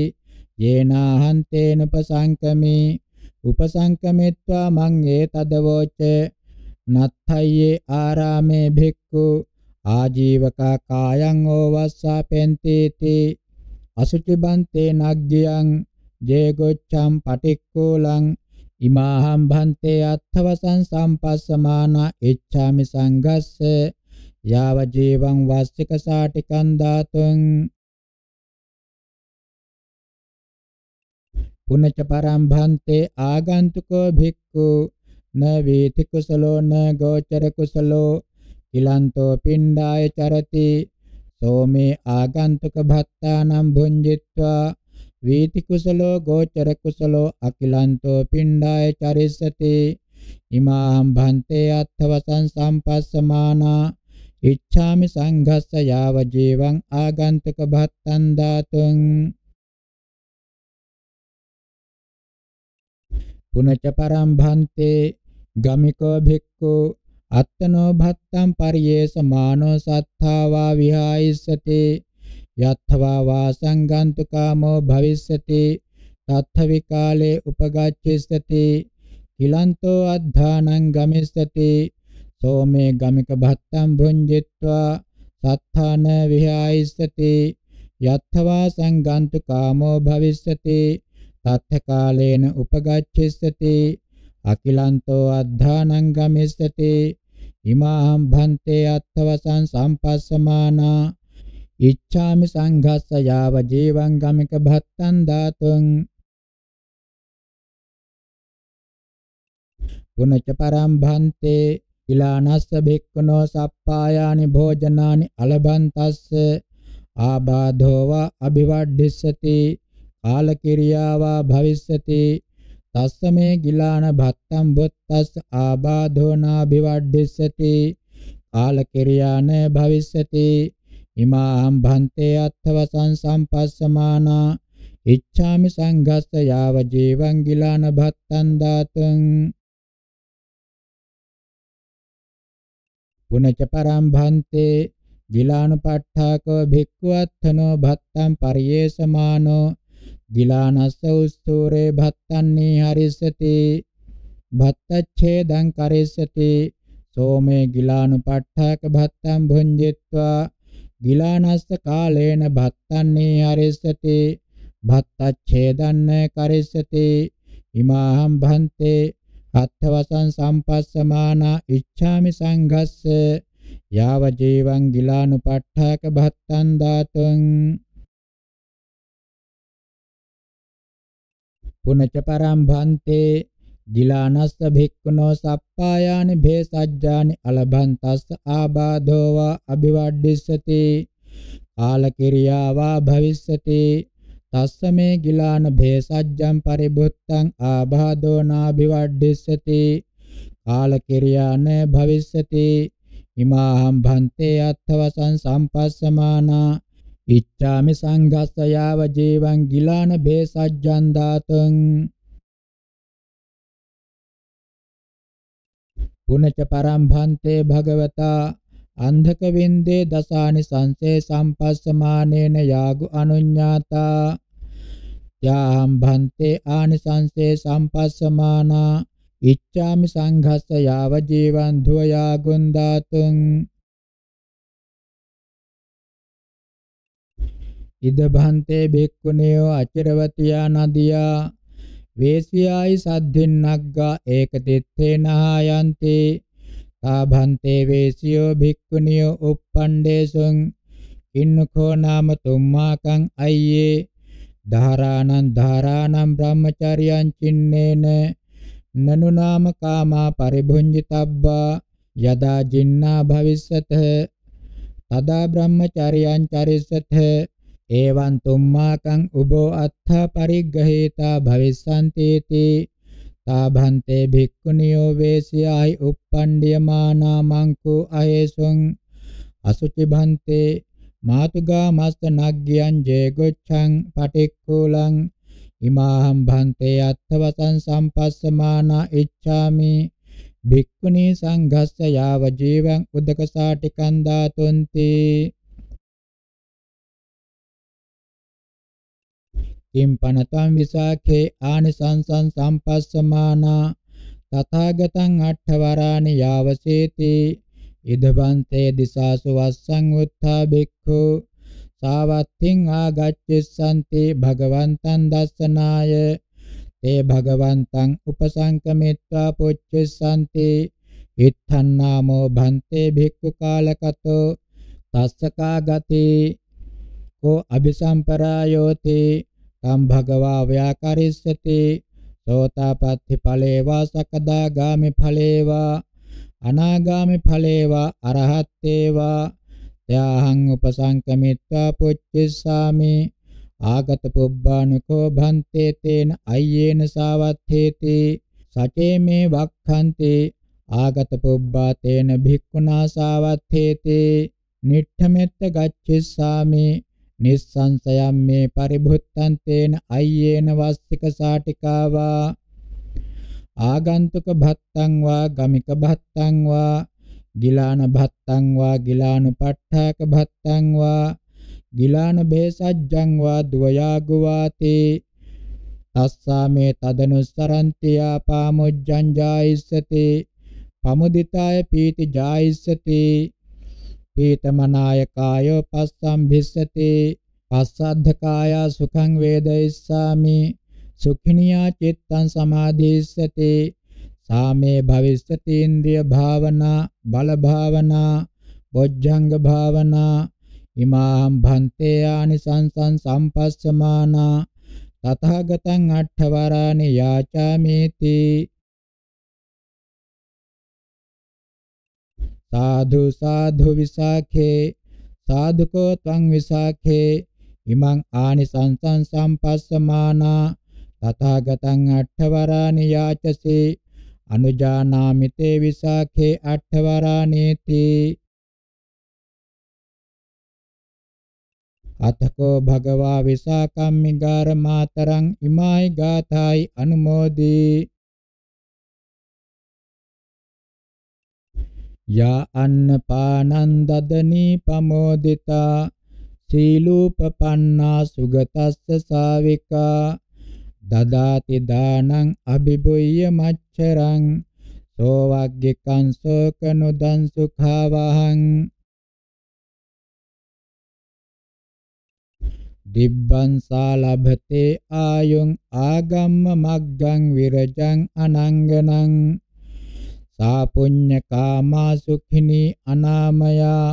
යේනාහන්තේන උපසංකමේ උපසංකමෙත්වා මං ඒ තදවෝච නත්ථයේ ආරාමේ භික්ඛු ආජීවකා කායං ඕවස්සා පෙන්තිති අසුචිබන්තේ නග්ගියං ජේගොච්ඡම් පටික්කෝලං ඉමාහම් භන්තේ අත්ථවසං සම්පස්සමානා ඉච්ඡාමි සංගස්ස යාව ජීවං වාස්තික සාටිකං ධාතුං පුනච පරම්භන්තේ ආගන්තුකෝ භික්ඛු න වේති කුසලෝ න ගෝචර කුසලෝ කිලන්තෝ පිණ්ඩාය චරති සෝමේ ආගන්තුක භත්තානම් භුඤ්ජිත්වා වේති කුසලෝ ගෝචර කුසලෝ අකිලන්තෝ පිණ්ඩාය චරිස්සති ඉමාම් භන්තේ අත්ථවසං සම්පස්සමානා ඉච්ඡාමි සංඝස්ස යාව ජීවං ආගන්තුක භත්තං දාතුං පුනච පරම්භන්තේ ගමිකෝ භික්ඛු අත්තනෝ භත්තම් පරියේස මානෝ සත්තාවා විහායිස්සති යත්වා වාසංගන්තු කාමෝ භවිස්සති තත්ථ විකාලේ උපගච්ඡිස්සති කිලන්තෝ අද්ධානං ගමිස්සති සෝමේ ගමික භත්තම් භුඤ්ජිත්වා සත්තාන විහායිස්සති යත්වා සංගන්තු කාමෝ භවිස්සති තත්ථකාලේන උපගච්ඡෙස්සති අකිලන්තෝ අද්ධානං ගමෙස්සති ඉමාහම් භන්තේ අත්ථවසං සම්පස්සමානා ඉච්ඡාමි සංඝස්ස යාව ජීවං ගමික භත්තං ධාතුං පුනච්ච පරම් භන්තේ ඉලානස්ස භික්ඛුනෝ සප්පායානි භෝජනානි අලබන්තස්ස ආබාධෝවා අභිවඩ්ඩිස්සති ආලකිරියාවා භවිස්සති තස්සමේ ගිලාන භත්තම් බොත්තස් ආබාධෝනා බිවඩ්ඩිස්සති ආලකිරියාන භවිස්සති ඉමාම් භන්තේ අත්ථවසං සම්පස්සමානා ඉච්ඡාමි සංඝස්ස යාව ජීවං ගිලාන භත්තං දාතුං පුනච පරම් භන්තේ ගිලානුපට්ඨාකව භික්ඛුවත්ථනෝ භත්තං පරියේසමානෝ ගිලානස්ස උස්සූරේ භත්තන්නී හරිස්සති භත්තච්ඡේදං කරිස්සති සෝමේ ගිලානුපට්ඨාක භත්තං භුඤ්ජිත්වා ගිලානස්ස කාලේන භත්තන්නී හරිස්සති භත්තච්ඡේදං කරිස්සති ඉමාහම් භන්තේ අත්ථවසං සම්පස්සමානා ඉච්ඡාමි සංඝස්ස යාව ජීවං ගිලානුපට්ඨාක භත්තං දාතං පුනච පරම් භන්තේ ගිලානස්ස භික්ඛුනෝ සප්පායානි භේසජ්ජානි අලබන්තස්ස ආබාධෝ වා අභිවඩ්ඩිස්සති කාලකිරියා වා භවිස්සති තස්ස මේ ගිලාන භේසජ්ජම් පරිබුත්තං ආබාධෝ නාභිවඩ්ඩිස්සති කාලකිරියාන භවිස්සති ඉමාහම් භන්තේ අත්ථවසං සම්පස්සමානා ඉච්ඡාමි සංඝස්සයාව ජීවං ගිලාන බේසජ්ජන් දාතං පුනච පරම්භන්තේ භගවතා අන්ධක වින්දේ දසානි සංසේ සම්පස්සමානේන යාගු අනුඤ්ඤාතා යාම් භන්තේ ආනිසංසේ සම්පස්සමානා ඉච්ඡාමි සංඝස්සයාව ජීවං ධුවයා ගුණ්ඩාතුං ඉද භන්තේ බෙක්කුණයෝ අචරවතියා නදියා වේසියායි සද්ධින්නග්ගා ඒකදිත්තේනහායන්ති තාභන්තේ වේසියෝ භික්ඛුනියෝ uppandesung ඉන්නකෝ නාම තුම්මාකං අයියේ ධාරාණං ධාරාණං බ්‍රහ්මචර්යං චින්නේන නනු නාම කාමා පරිභුඤ්ජිතබ්බා යදා ජින්නා භවිස්සත තදා බ්‍රහ්මචර්යං චරිස්සත එවං තුම්මාකං උබෝ අත්ථ පරිග්ගහේතා භවිස්සන්තේති තාභන්තේ භික්ඛුනියෝ වේසියයි uppandiyamānā maṅku ahesuṃ අසුචි භන්තේ මාතුගා මස්ත නග්ගයන් ජේගොච්ඡං පටික්කුලං ඉමාහම් භන්තේ අත්තවසං සම්පස්සමානා ඉච්ඡාමි භික්ඛුනි සංඝස්ස යාව ජීවං උදකසාටිකං දාතුන්ති කිම් පනතම් විසාඛේ ආනිසංසං සම්පස්සමානා තථාගතං අට්ඨවරාණි යාවසේති ඉදවන්තේ දිසාසු වස්සං උත්ථා බික්ඛු සාවත්තින් ආගච්ඡසන්ති භගවන්තං දස්සනාය තේ භගවන්තං උපසංකමිත්වා පුච්චසන්ති ඉත්තන්නාමෝ භන්තේ භික්ඛු කාලකතෝ තස්සකා ගති කෝ අபிසම්පරායෝති තම් භගවා ව්‍යාකරිස්සති සෝතාපට්ඨි ඵලේවා සකදාගාමි ඵලේවා අනාගාමි ඵලේවා අරහත්තේවා ත්‍යාහං උපසංකමිත්වා පුච්චිස්සාමි ආගත පුබ්බානකෝ භන්තේ තේන අයේන සාවත්ථේති සචේ මේ වක්ඛන්ති ආගත පුබ්බා තේන භික්ඛුනා සාවත්ථේති නිට්ඨමෙත්ත ගච්ඡිස්සාමි නිස්සංසයම් මේ පරිභුත්තං තේන අයේන වාස්තික සාටිකාවා ආගන්තුක භත්තං වා ගමික භත්තං වා ගිලාන භත්තං වා ගිලානුපට්ඨාක භත්තං වා ගිලාන බේසජ්ජං වා ද්වයාගවාතේ තස්සාමේ තදනුස්සරන්ති ආපාමුජ්ජං ජායිස්සති පමුදිතාය පීති ජායිස්සති පීතමනායකායෝ පස්සම් භිස්සති පස්සද්ධකායා සුඛං වේදයිස්සාමි සුඛිනියා චිත්තං සමාධිස්සති සාමේ භවිස්සති ඉන්ද්‍රිය භාවනා බල භාවනා බොජ්ජංග භාවනා ඉමාම් භන්තේ ආනිසංසං සම්පස්සමානා තථාගතං අට්ඨවරාණි යාචාමේති සාදු සාදු විසාඛේ සාදුකෝ ත්වං විසාඛේ ඉමං ආනිසංසං සම්පස්සමානා තථාගතං අට්ඨවරාණි යාචසේ අනුජානාමිතේ විසාඛේ අට්ඨවරාණේති අතකෝ භගවා විසාකම්මිගාර මාතරං ඉමයි ගාථායි අනුමෝදී යා අන්නපානං දදනී පමෝදිතා සීලූපපන්නා සුගතස්ස සාවිකා දදාති දානං අබිබුය්‍ය මච්චරං සෝවග්ගිකං සෝකනුදං සුඛවහං දිබ්බං සාලභතේ ආයුං ආගම්ම මග්ගං විරජං අනංගනං සා පුඤ්ඤකාමා සුඛිනී අනාමයා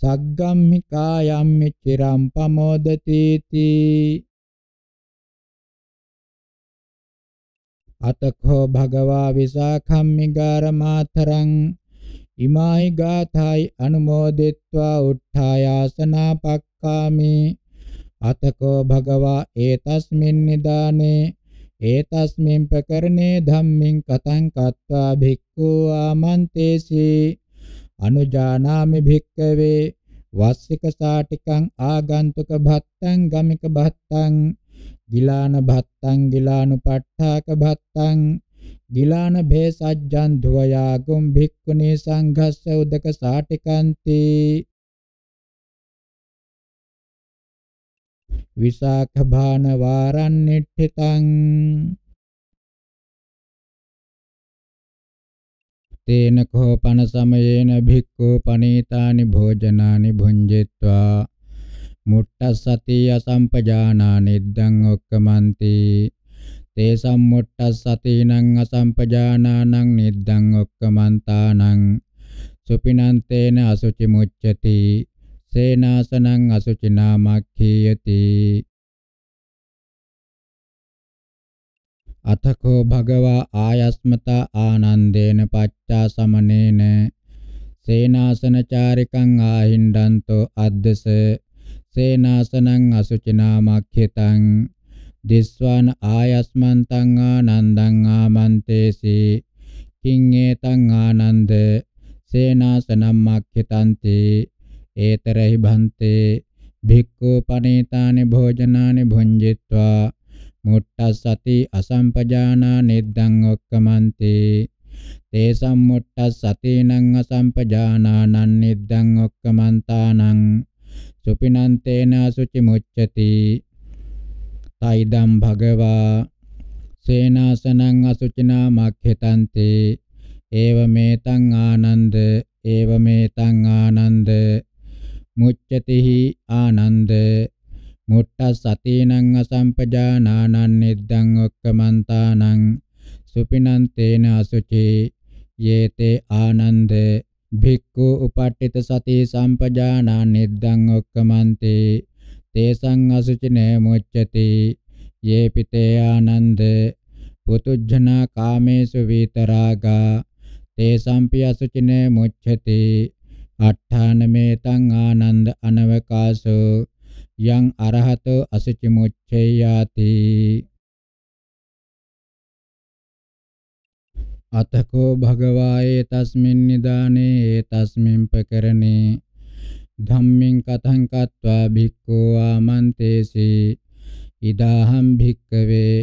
සග්ගම්මිකා යම්මි චිරම් පමෝදති තී අතඛෝ භගවා විසාඛම්මි ගාරමාතරං ඉමායි ගාථායි අනුමෝදිත්වා උට්ඨායාසනා පක්කාමි අතකෝ භගවා ඒතස්මින් නිදානේ ඒතස්මින් ප්‍රකරණේ ධම්මින් කතං කତ୍වා භික්ඛෝ ආමන්තේසි අනුජානාමි භික්ඛවේ වස්සික සාටිකං ආගන්තුක භත්තං ගමික භත්තං ගිලාන භත්තං ගිලානුපට්ඨාක භත්තං ගිලාන භේසජ්ජං ධුවයාගුම් භික්ඛුනි සංඝස්ස උදක සාටිකන්ති විසාඛ භාන වාරණ්‍යට්ඨිතං තේන කෝ පන සමයේන භික්ඛු පනීතානි භෝජනානි භුංජිත්වා මුට්ටසතිය සම්පජානානිද්දං ඔක්කමන්ති තේ සම්මුට්ටසතිනං අසම්පජානානං නිද්දං ඔක්කමන්තානං සුපිනන්තේන අසුචි මුච්ඡති සේනාසනං අසුචිනා මක්ඛීයති අතකෝ භගවා ආයස්මත ආනන්දේන පච්චා සමනේන සේනාසන චාරිකං ආහින්දන්තෝ අද්දස සේනාසනං අසුචිනා මක්ඛිතං දිස්වාන ආයස්මන්තං ආනන්දං ආමන්තේසි කිං ඒතං ආනන්ද සේනාසනං මක්ඛිතන්ති ඒතරහි භන්තේ භික්ඛු පනේතානි භෝජනානි භුඤ්ජිත්වා මුට්ටස්සති අසම්පජානා නිද්දං ඔක්කමන්ති තේ සම්මුට්ටස්සතිනං අසම්පජානානං නිද්දං ඔක්කමන්තානං සුපිනන්තේන අසුචි මුච්ඡති තයිදම් භගවා සේනාසනං අසුචිනා මක්ඛිතන්ති ඒව මේතං ආනන්ද ඒව මේතං ආනන්ද මුච්චතිහි ආනන්ද මුට්ට සතේනං අසම්පජානානං නිද්දං ඔක්කමන්තානං සුපිනන්තේන අසුචේ යේතේ ආනන්ද භික්ඛු උපට්ඨිත සති සම්පජානානං නිද්දං ඔක්කමන්තේ තේසං අසුචිනේ මුච්චති යේපිතේ ආනන්ද පුතුජ්ජනා කාමේසු විතරාගා තේසම්පි අසුචිනේ මුච්ඡති අට්ඨානමේතං ආනන්ද අනවකාසෝ යං අරහතෝ අසුචි මුච්ඡේයාති අතකෝ භගවායේ තස්මින් නිදානේ තස්මින් පකරණේ ධම්මින් කතං කତ୍වා භික්ඛෝ ආමන්තේසි ඉදාහම් භික්ඛවේ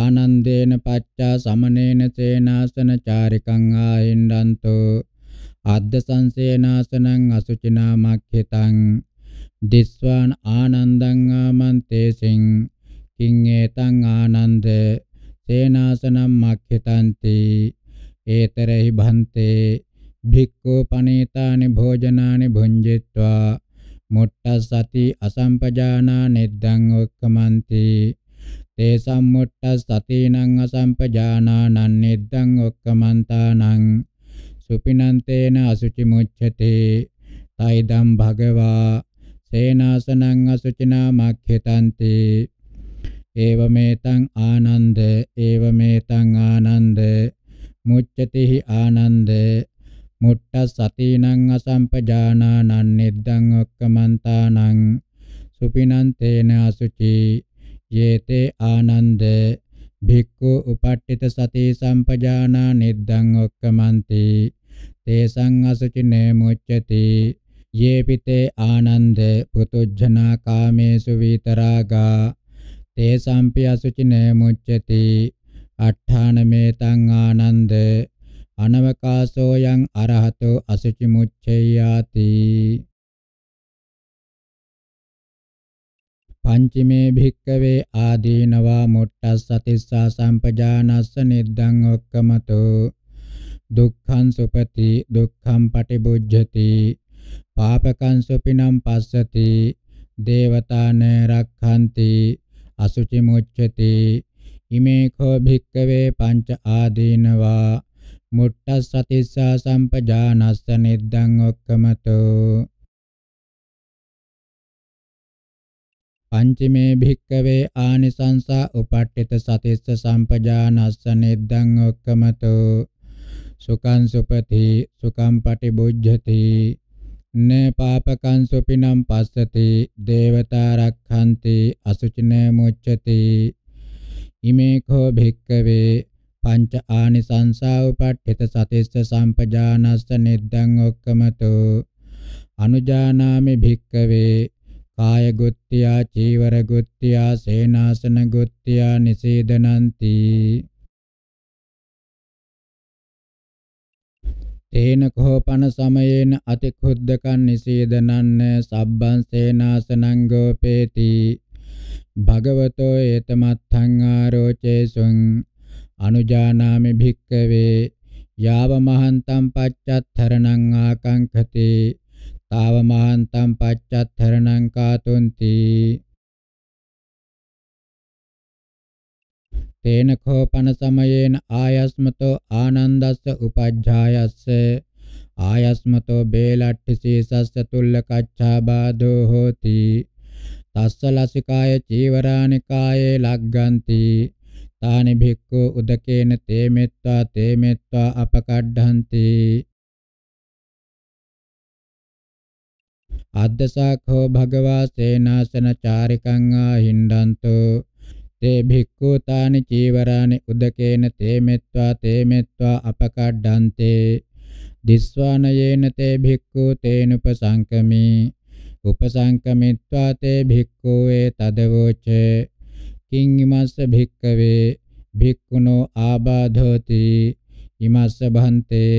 ආනන්දේන පච්චා සමනේන සේනාසන චාරිකං ආහින්දන්තෝ අද්ද සංසේනාසනං අසුචිනා මක්ඛිතං දිස්වාන් ආනන්දං ආමන්තේසින් කිං ඒතං ආනන්ද සේනාසනං මක්ඛිතන්ති ඒතරෙහි භන්තේ භික්ඛු පනීතානි භෝජනානි භුඤ්ජිත්වා මුට්ටසති අසම්පජානා නිද්දං ඔක්කමන්ති තේ සම්මුට්ටසතිනං අසම්පජානා නන් නිද්දං ඔක්කමන්තානං සුපිනන්තේන අසුචි මුච්ඡති තයිදම් භගවා සේනාසනං අසුචිනා මක්ඛිතන්ති ඒවමෙතං ආනන්ද ඒවමෙතං ආනන්ද මුච්ඡතිහි ආනන්ද මුට්ට සතිනං අසම්පජානානං නිද්දං ඔක්කමන්තානං සුපිනන්තේන අසුචි යේතේ ආනන්ද භික්ඛු උපට්ඨිත සති සම්පජානා නිද්දං ඔක්කමන්ති තේසං අසුචිනේ මුච්ඡති යේපිතේ ආනන්ද පුතුජ්ජනා කාමේසු විතරාගා තේසම්පි අසුචිනේ මුච්ඡති අට්ඨානමේතං ආනන්ද අනවකාසෝ යං අරහතෝ අසුචි මුච්ඡේයාති පංචමේ භික්කවේ ආදීනවා මුට්ටස්සතිස්සා සම්පජානස්ස නිද්දං ඔක්කමතෝ දුක්ඛං සුපති දුක්ඛං පටිබුද්ධති පාපකං සුපිනම් පස්සති දේවතාන රක්ඛන්ති අසුචි මුච්ඡති ඉමේ කෝ භික්කවේ පංච ආදීනවා මුට්ටස් සතිස්සා සම්පජානස්ස නිද්දං ඔක්කමතෝ පංචමේ භික්කවේ ආනිසංසා උපට්ඨිත සතිස්ස සම්පජානස්ස නිද්දං ඔක්කමතෝ සුකං සුපති සුකං පටිබුජ්ජති න පාපකං සුපිනම් පස්සති දේවතා රක්ඛන්ති අසුචින මුච්ඡති ඉමේ කෝ භික්කවේ පංච ආනිසංසා උපට්ඨිත සතිස්ස සම්පජානස්ස නිද්දං ඔක්කමතෝ අනුජානාමි භික්කවේ කාය ගුත්ත්‍යා චීවර ගුත්ත්‍යා සේනාසන ගුත්ත්‍යා නිසීදනಂತಿ තේන කෝපන සමයේන අතිකුද්දකන් නිසීදනන්න සබ්බං සේනාසනං ගෝපේති භගවතෝ ඒතමත්ථං ආරෝචේසුං අනුජානාමි භික්කවේ යාව මහන්තම් පච්චත්තරණං ආකංකති තාව මහන්තම් පච්චත්තරණං කාතුන්ති තේන කෝපන සමයේන ආයස්මතෝ ආනන්දස්ස උපජ්ජායස්ස ආයස්මතෝ බේලට්ඨි සීසස්ස තුල්ල කච්ඡා බාධෝ හෝති තස්ස ලසිකාය චීවරානිකායේ ලග්ගಂತಿ තානි භික්ඛු උදකේන තේමෙත්වා තේමෙත්වා අපකඩ්ඩಂತಿ අද්දසාඛෝ භගවා සේනාසන චාරිකං ආහින්දන්තෝ තේ භික්ඛූතානි චීවරානි උදකේන තේ මෙත්වා තේ මෙත්වා අපකඩ්ඩන්තේ දිස්වානයේන තේ භික්ඛූ තේනුපසංකමී උපසංකමිත්වා තේ භික්ඛූ ඒ තදවෝච කිං ඉමස්ස භික්ඛවේ භික්ඛුනෝ ආබාධෝති ඉමස්ස භන්තේ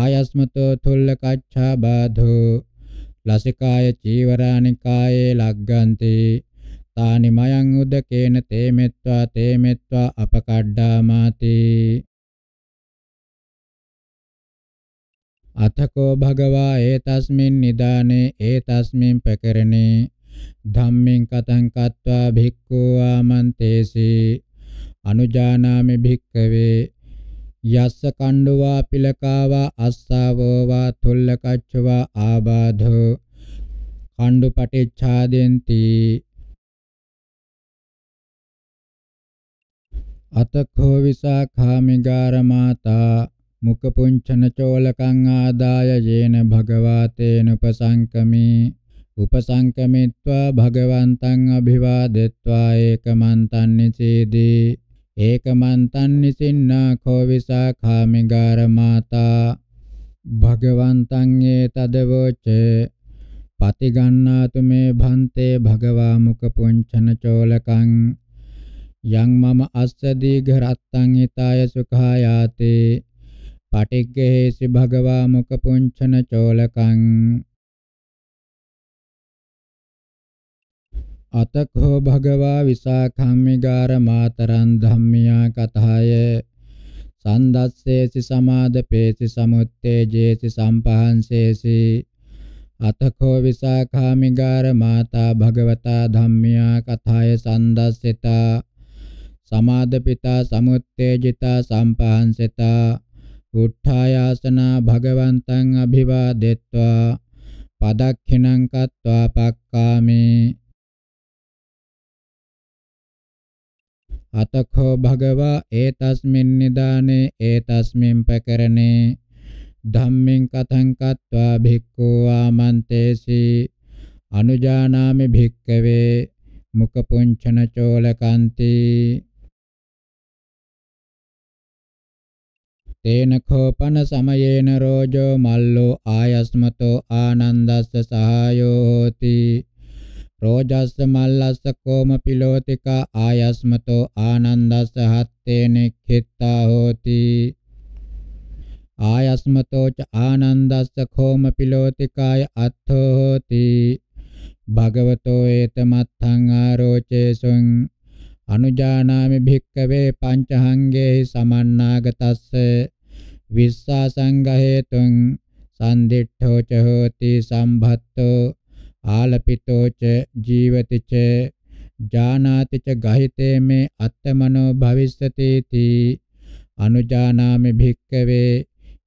ආයස්මතෝ තුල්ල කච්ඡා බාධෝ ලසිකාය චීවරානි කායේ ලග්ගන්ති තානි මයං උදකේන තේමෙත්වා තේමෙත්වා අපකඩ්ඩාමාති අතකෝ භගවා ඒතස්මින් නිදානේ ඒතස්මින් ප්‍රකරණේ ධම්මින් කතං කତ୍වා භික්ඛෝ ආමන්තේසි අනුජානාමි භික්ඛවේ යස්ස කණ්ඩුවා පිලකාවා අස්සාවෝවා තුල්ලකච්චවා ආබාධෝ කණ්ඩු පටිච්ඡාදෙන්ති අතඛෝ විසාඛා මිගාර මාතා මුඛ පුංචන චෝලකං ආදාය යේන භගවාතේන උපසංකමී උපසංකමිත්වා භගවන්තං අභිවාදෙත්වා ඒකමන්තං නිසීදී ඒකමන්තං නිසින්නා කෝ විසාඛා මිගාර මාතා භගවන්තං ඒතදවොච පතිගන්නාතු මේ භන්තේ භගවා මුඛ පුංචන චෝලකං යං මම අස්ස දීඝ රත්තං හිතාය සුඛායාතේ පටිග්ගේසි භගවා මුඛ පුංචන චෝලකං අතකෝ භගවා විසාඛම්මිගාර මාතරං ධම්මියා කතාය සන්දස්සේසි සමාදපේසි සමුත්තේජේසි සම්පහන්සේසි අතකෝ විසාඛාමිගාර මාතා භගවතා ධම්මියා කතාය සන්දස්සිතා සමාදපිතා සමුත්තේජිතා සම්පහන්සිතා උත්ථායාසනා භගවන්තං අභිවාදෙත්වා පදක්ඛිනං කତ୍වා පක්කාමේ අතඛෝ භගවා ඒතස්මින් නිදානේ ඒතස්මින් පකරණේ ධම්මෙන් කතං කତ୍වා භික්ඛෝ ආමන්තේසි අනුජානාමි භික්ඛවේ මුඛ පුංචන චෝලකාන්තේ තේන කෝපන සමයේන රෝජෝ මල්ලෝ ආයස්මතෝ ආනන්දස්ස සහායෝ හෝති රෝජස්ස මල්ලස්ස කෝම පිලෝතික ආයස්මතෝ ආනන්දස්ස හත්තේන කිත්තා හෝති ආයස්මතෝ ච ආනන්දස්ස කෝම පිලෝතිකාය අත්ථෝ හෝති භගවතෝ ඒතමත්ථං ආරෝචේසුං අනුජානාමි භික්කවේ පංචහංගේ සමන්නාගතස්ස විස්සාසංග හේතුං සම්දිට්ඨෝ ච හෝති සම්භත්තෝ ආලපිතෝ ච ජීවති ච ජානාති ච ගහිතේ මේ අත්තමනෝ භවිස්සති තී අනුජානාමි භික්කවේ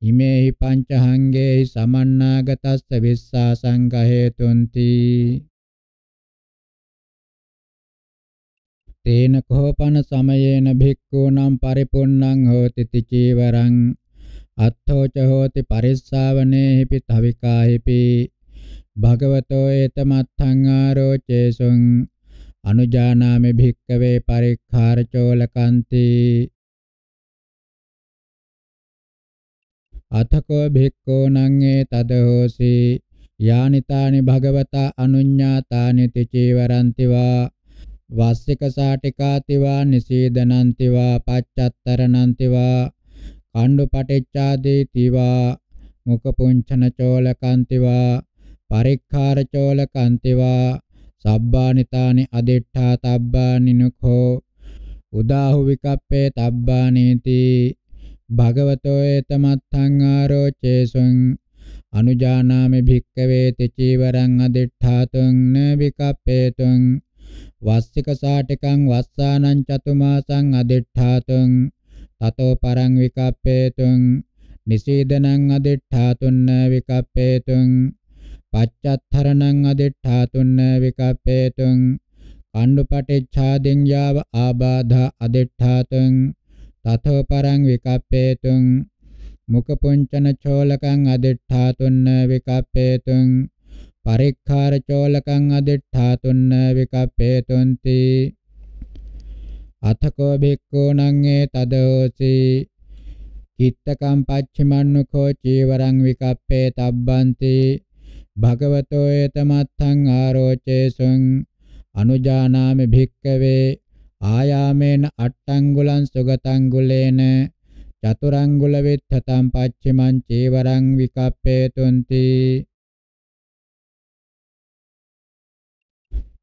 ඉමේහි පංචහංගේහි සමන්නාගතස්ස විස්සාසංග හේතුන්ති තේන කෝපන සමයේන භික්ඛූනම් පරිපුන්නං හෝති චීවරං අත්තෝ ච හෝති පරිස්සාවනේ හිපි තවිකා හිපි භගවතෝ ඒතමත්තං ආරෝචේසුං අනුජානාමි භික්කවේ පරික්ඛාරචෝලකන්ති අතකෝ භික්ඛෝ නං ඒ තදෝසි යානිතානි භගවතා අනුඤ්ඤාතානි තිචීවරන්තිවා වාස්සික සාටිකාතිවා නිසීදනන්තිවා පච්චත්තරනන්තිවා කණ්ඩු පටිච්චාදී තිවා මුඛ පුංචන චෝල කාන්තිවා පරික්ඛාර චෝල කාන්තිවා සබ්බානිතානි අදිඨා තබ්බානි නුඛෝ උදාහු විකප්පේ තබ්බානීති භගවතෝ ඒතමත්තං ආරෝචේසං අනුජානාමි භික්කවේ තචීවරං අදිඨාතං න විකප්පේතං වස්සික සාටිකං වස්සානං චතුමාසං අදිඨාතං තතෝ පරං විකප්පේතුං නිසීදනං අදිඨාතුන්න විකප්පේතුං පච්චත්තරණං අදිඨාතුන්න විකප්පේතුං කණ්ඩුපටිච්ඡාදෙන් යාව ආබාධා අදිඨාතුං තතෝ පරං විකප්පේතුං මුඛපුංචන චෝලකං අදිඨාතුන්න විකප්පේතුං පරික්ඛාර චෝලකං අදිඨාතුන්න විකප්පේතුන්ති අතකෝ භික්ඛූණං ඒ තදෝසි කිත්තකම් පච්චමන්නුකෝ චීවරං විකප්පේ තබ්බන්ති භගවතෝ ඒතමත්තං ආරෝචේසුං අනුජානාමි භික්කවේ ආයාමේන අට්ටංගුලං සුගතංගුලේන චතුරංගුල විත්තතම් පච්චමං චීවරං විකප්පේ තුන්ති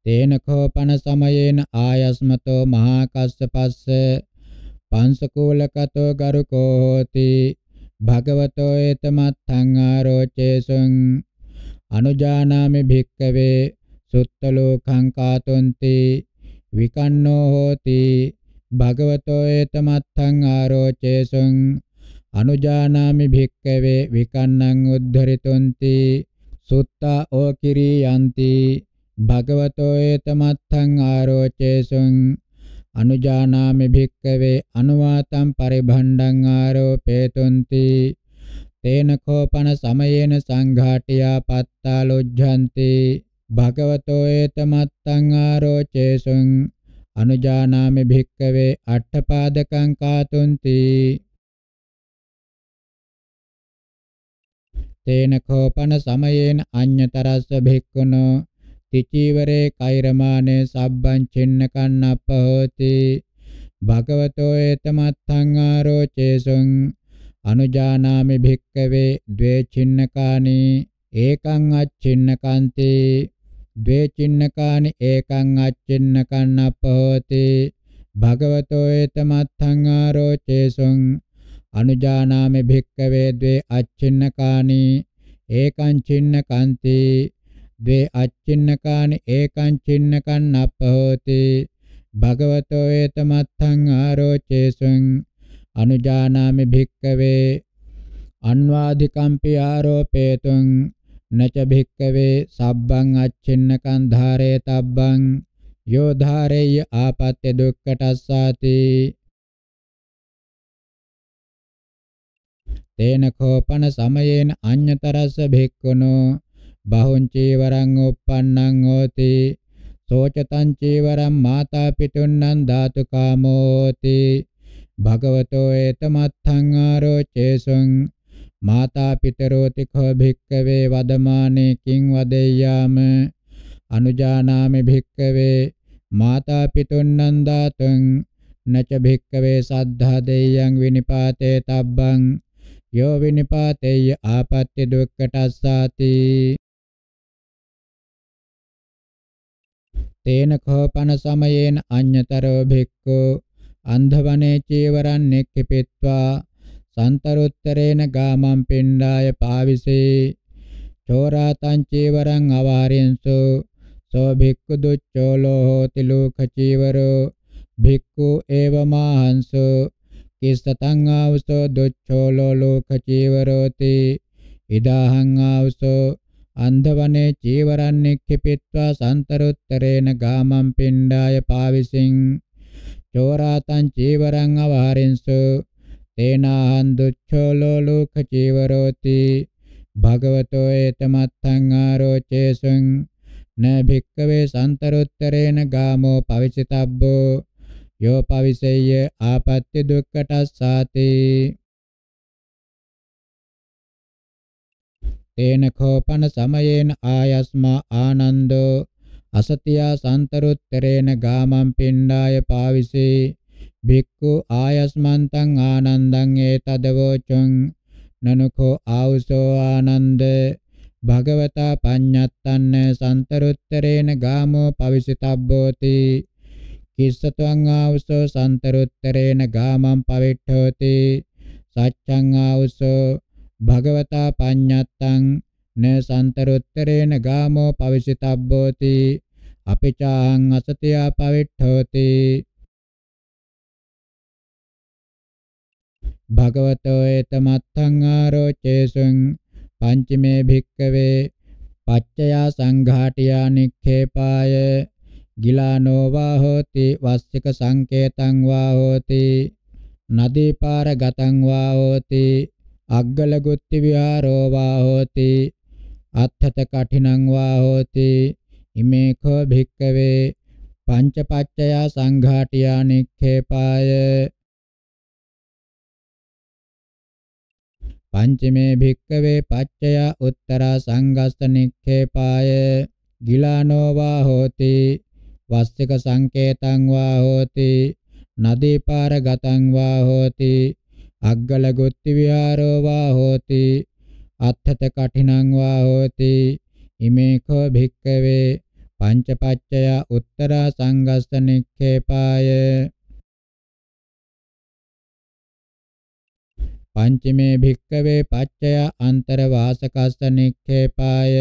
තේන කෝපන සමයේන ආයස්මතෝ මහා කස්සපස්ස පංසකූලකතෝ ගරුකෝ හෝති භගවතෝ ඒතමත්තං ආරෝචේසුං අනුජානාමි භික්කවේ සුත්ත ලෝකං කාතුන්ති විකන්නෝ හෝති භගවතෝ ඒතමත්තං ආරෝචේසුං අනුජානාමි භික්කවේ විකන්නං උද්ධරිතුන්ති සුත්තා ඕකිරියන්ති භගවතෝ ඒතමත්තං ආරෝචේසුං අනුජානාමි භික්කවේ අනුවාතම් පරිභණ්ඩං ආරෝපේතුන්ති තේන කෝපන සමයේන සංඝාටියා පත්තා ලොජ්ජಂತಿ භගවතෝ ඒතමත්තං ආරෝචේසුං අනුජානාමි භික්කවේ අට්ඨපාදකං කාතුන්ති තේන කෝපන සමයේන අඤ්‍යතරස්ස භික්ඛුනෝ තිචීවරේ කෛරමානේ සබ්බං චෙන්නකන් අපහෝති භගවතෝ ඒතමත්තං ආරෝචේසං අනුජානාමි භික්කවේ ද්වේචින්නකානි ඒකං අච්චින්නකාන්ති ද්වේචින්නකානි ඒකං අච්චින්නකන් අපහෝති භගවතෝ ඒතමත්තං ආරෝචේසං අනුජානාමි භික්කවේ ද්වේ අච්චින්නකානි ඒකං චින්නකාන්ති ද්වේ අච්චින්නකානි ඒකං චින්නකං අප්පහෝති භගවතෝ ඒතමත්ථං ආරෝචේසුං අනුජානාමි භික්කවේ අන්වාධිකම්පි ආරෝපේතුං නච භික්කවේ සබ්බං අච්චින්නකං ධාරේතබ්බං යෝ ධාරේය ආපත්‍ය දුක්ඛටස්සාති තේන කෝපන සමයේන අඤ්‍යතරස්ස භික්ඛුනෝ බහුං චීවරං uppannං හෝති සෝචතං චීවරං මාතා පිටුන්නං ධාතු කාමෝති භගවතෝ ඒතමත්ථං ආරෝචේසුං මාතා පිතරෝති කෝ භික්කවේ වදමානේ කිං වදෙය්‍යාම අනුජානාමි භික්කවේ මාතා පිතුන්නං ධාතුං නච භික්කවේ සද්ධා දෙයං විනිපාතේ තබ්බං යෝ විනිපාතේය ආපත්‍ය දුක්ඛටස්සාති තේන කෝපන සමයේන අඤ්‍යතරෝ භික්ඛු අන්ධවනේ චේවරන් නෙක්ඛිපෙත්වා සන්තරොත්තරේන ගාමං පෙණ්ඩාය පාවිසේ චෝරාතං චේවරං අවාරෙන්සු සෝ භික්ඛු දුච්චෝලෝ හෝති ලෝක චේවරෝ භික්ඛු ඒවමහංසු කිස්සතං ආවසෝ දුච්චෝලෝ ලෝක චේවරෝති ඉදාහං ආවසෝ අන්ධවනේ චීවරන් නික්ඛිපිත්වා සන්තරොත්තරේන ගාමං පිණ්ඩාය පාවිසින් චෝරාතං චීවරං අවහරින්සු තේනාහං දුච්ඡෝලෝ ලෝක චීවරෝති භගවතෝ ඒතමත්තං ආරෝචේසං න භික්කවේ සන්තරොත්තරේන ගාමෝ පවිචිතබ්බෝ යෝ පවිසෙය්‍ය ආපත්‍ය දුක්කටස්සාති තේන කෝපන සමයේන ආයස්මා ආනන්දෝ අසතියා සන්තරුත්තරේන ගාමං පිණ්ඩාය පාවිසේ භික්ඛු ආයස්මන්තං ආනන්දං ඒතදවෝචං නනුකෝ ආවුසෝ ආනන්ද භගවතා පඤ්ඤත්තන්න සන්තරුත්තරේන ගාමෝ පවිසිතබ්බෝති කිස්සතං ආවුසෝ සන්තරුත්තරේන ගාමං පවිට්ඨෝති සච්ඡං ආවුසෝ භගවතා පඤ්ඤත්තං න සම්තරොත්තරේන ගාමෝ පවිසිතබ්බෝති අපිචාං අසතියා පවිට්ඨෝති භගවතෝ එතමත්තං ආරෝචේසුං පංචමේ භික්කවේ පච්චයා සංඝාටියා නික්ඛේපාය ගිලානෝ වා හෝති වස්සික සංකේතං වා හෝති නදීපාර ගතං වා හෝති අග්ගලගුත්ති විහාරෝ වා හෝති අත්ථත කඨිනං වා හෝති ඉමේ කෝ භික්කවේ පංචපච්චය සංඝාටියා නික්ඛේපාය පංචමේ භික්කවේ පච්චය උත්තර සංඝස්ස නික්ඛේපාය ගිලානෝ වා හෝති වස්සික සංකේතං වා හෝති නදීපාර ගතං වා හෝති අග්ගලගොත්ති විහාරෝ වා හෝති අත්ථත කඨිනං වා හෝති ඉමේකෝ භික්කවේ පංචපච්චය උත්තරා සංගස්ස නික්ඛේපාය පංචමේ භික්කවේ පච්චය අන්තර වාසකස්ස නික්ඛේපාය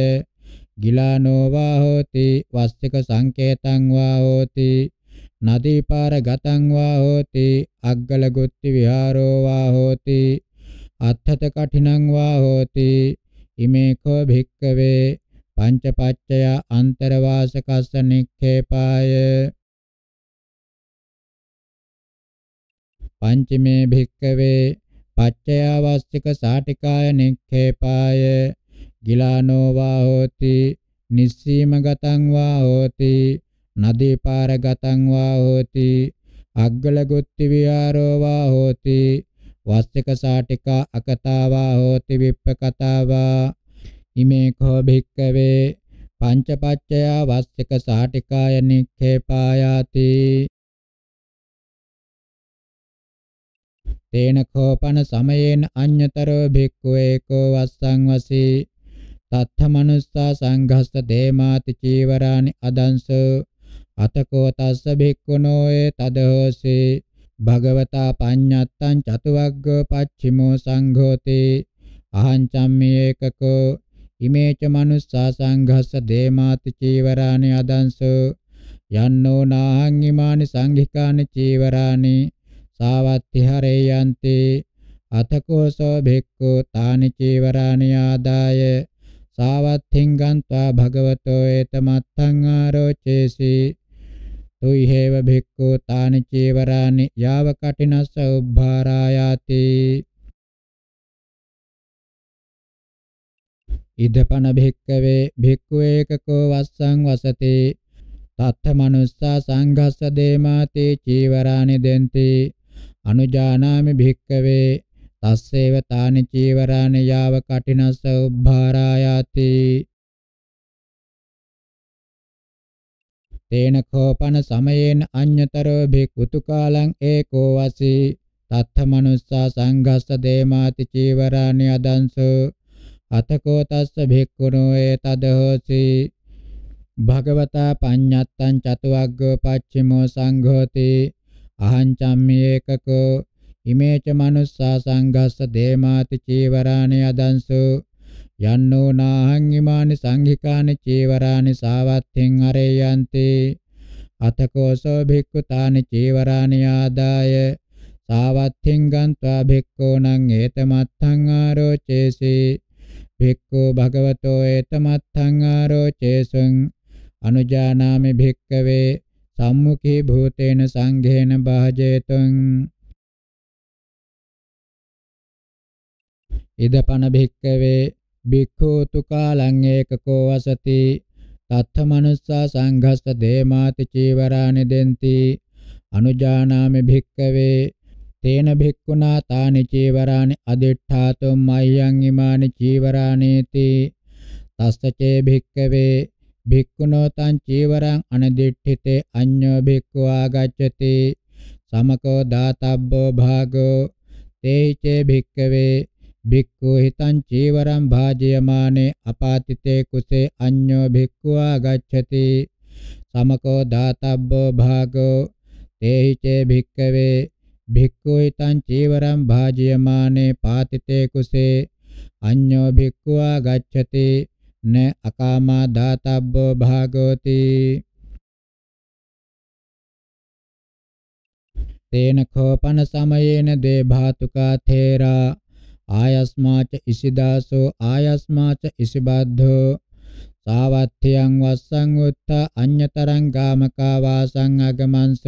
ගිලානෝ වා හෝති වස්තික සංකේතං වා හෝති නදී පාර ගතං වා හෝති අග්ගල ගුත්ති විහාරෝ වා හෝති අත්ථත කඨිනං වා හෝති ඉමේ කෝ භික්කවේ පංච පච්චය අන්තරවාසකස්ස නික්ඛේපාය පංචමේ භික්කවේ පච්චය වාස්තික සාටිකාය නික්ඛේපාය ගිලානෝ වා හෝති නිස්සීමගතං වා හෝති නදී පාර ගතං වා හෝති අග්ගල ගොත්ති විහාරෝ වා හෝති වාස්තික සාටික අකතාවා හෝති විප්පකතාවා ඉමේ කෝ භික්කවේ පංචපච්චය වාස්තික සාටිකාය නික්ඛේපායාති තේන කෝපන සමයේන අඤ්‍යතරෝ භික්ඛවේ කෝ වස්සං වසී තත්ථ මනුස්සා සංඝස්ස දේමාති චීවරානි අදංසෝ අතකෝ තස්ස භික්ඛුනෝ ඒ තදෝසේ භගවතා පඤ්ඤත්තං චතුවග්ගෝ පච්චිමෝ සංඝෝති අහං චම්මේ ඒකකෝ ඉමේච මනුස්සා සංඝස්ස දේමාති චීවරානි අදංසෝ යන්නෝ නාහං ඉමානි සංඝිකානි චීවරානි සාවත්ති හරේ යන්ති අතකෝසෝ භික්ඛු තානි චීවරානි ආදාය සාවත්තිං ගන්්වා භගවතෝ ඒතමත්තං ආරෝචේසී තුයිහෙව භික්ඛු තානි චීවරානි යාව කටිනස්ස උබ්භාරායාති ඉදපන භික්කවේ භික්ඛු ඒකකෝ වස්සං වසති තත්ථ මනුස්සා සංඝස්ස දේමාති චීවරානි දෙන්ති අනුජානාමි භික්කවේ තස්සේව තානි චීවරානි යාව කටිනස්ස උබ්භාරායාති තේන කෝපන සමයේන අඤ්‍යතරෝ භික්ඛුතු කාලං ඒකෝ වසි තත්ථ මනුස්සා සංඝස්ස දේමාති චීවරානි අදංසෝ අතකෝ තස්ස භික්ඛුනෝ ඒතද හෝසි භගවතා පඤ්ඤත්තං චතුවග්ගෝ පච්චිමෝ සංඝෝති අහං චම්මි ඒකකෝ ඉමේච මනුස්සා සංඝස්ස දේමාති චීවරානි අදංසෝ යන්නෝ නාහං ඉමානි සංඝිකානි චීවරානි සාවත්ථෙන් අරේයන්ති අතකෝසෝ භික්ඛු තානි චීවරානි ආදාය සාවත්ථෙන් ගන්්වා භික්ඛෝ නං ඒතමත්ථං ආරෝචේසි භික්ඛු භගවතෝ ඒතමත්ථං ආරෝචේසං අනුජානාමි භික්කවේ සම්මුඛී භූතේන සංඝේන භාජේතං ඉදපන භික්කවේ භික්ඛූතු කාලං ඒකකෝ වසති තත්ථ මනුස්සා සංඝස්ස දේමාති චීවරානි දෙන්ති අනුජානාමි භික්ඛවේ තේන භික්ඛුනා තානි චීවරානි අදිඨාතෝ මයං ඉමානි චීවරානේති තස්සචේ භික්ඛවේ භික්ඛුනෝ තං චීවරං අනදිඨිතේ අඤ්ඤෝ භික්ඛු ආගච්ඡති සමකෝ දාතබ්බෝ භාගෝ තේචේ භික්ඛවේ භික්ඛු හිතං චීවරං භාජයමානේ අපාතිතේ කුසේ අඤ්ඤෝ භික්ඛුවා ගච්ඡති සමකෝ දාතබ්බෝ භාගෝ තේහි චේ භික්ඛවේ භික්ඛු හිතං චීවරං භාජයමානේ පාතිතේ කුසේ අඤ්ඤෝ භික්ඛුවා ගච්ඡති න අකාමා දාතබ්බෝ භාගෝති තේන කෝපන සමයේන දේ භාතුකා තේරා ආයස්මාච ඉසිදාසෝ ආයස්මාච ඉසිබද්ධෝ සාවත්ථයන් වස්සං උත්ත අඤ්‍යතරං ගාමකා වාසං අගමන්ස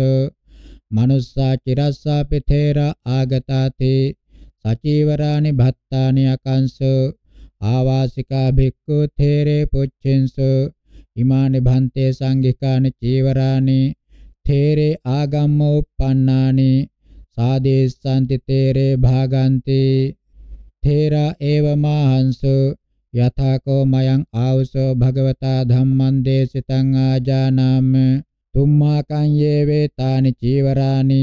මනුස්සා චිරස්සා පිතේර ආගතාතේ සචීවරානි භත්තානි අකංස ආවාසිකා භික්ඛු තේරේ පුච්චින්ස ඉමානි භන්තේ සංඝිකානි චීවරානි තේරේ ආගම්ම උප්පන්නානි සාදේශාන්ති තේරේ භාගන්ති තේරා ඒව මාහන්සු යථාකෝ මයං ආවසෝ භගවතා ධම්මං දේශිතං ආජානාම තුම්මා කංයේ වේතානි චීවරානි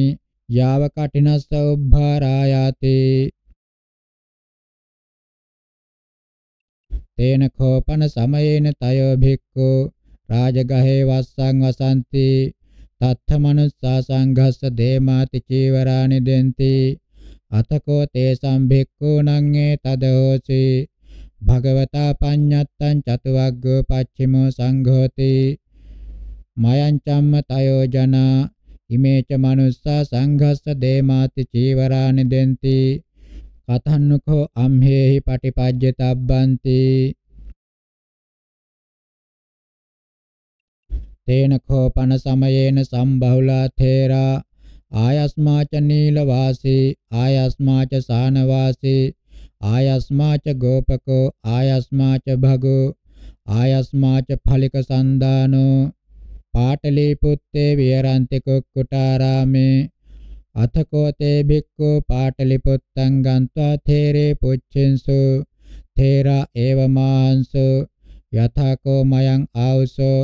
යාව කටිනස්ස උබ්භාරායාති තේන කෝපන සමයේන තයෝ භික්ඛු රාජගහේ වස්සං වසන්ති තත්ථ මනුස්සා සංඝස්ස දේමාති චීවරානි දෙන්ති අතකෝ තේසම් භික්ඛූණං ඒ තදෝසි භගවතා පඤ්ඤත්තං චතුවග්ගෝ පච්චිමෝ සංඝෝති මයං චම්ම තයෝ ජනා ඉමේච මනුස්සා සංඝස්ස දේමාති චීවරානි දෙන්ති කතන්නුකෝ අම්හෙහි පටිපජ්ජතබ්බන්ති තේන කෝපන සමයේන සම්බහුලා තේරා ආයස්මාච නීල වාසේ ආයස්මාච සාන වාසේ ආයස්මාච ගෝපකෝ ආයස්මාච භගෝ ආයස්මාච ඵලික සන්දානෝ පාටලිපුත්තේ විහරන්ති කුක්කුටාරාමේ අතකෝ තේ භික්ඛු පාටලිපුත්තං ගන්්වා තේරේ පුච්චින්සු තේරා ඒවමාංසු යථාකෝ මයං ආවුසෝ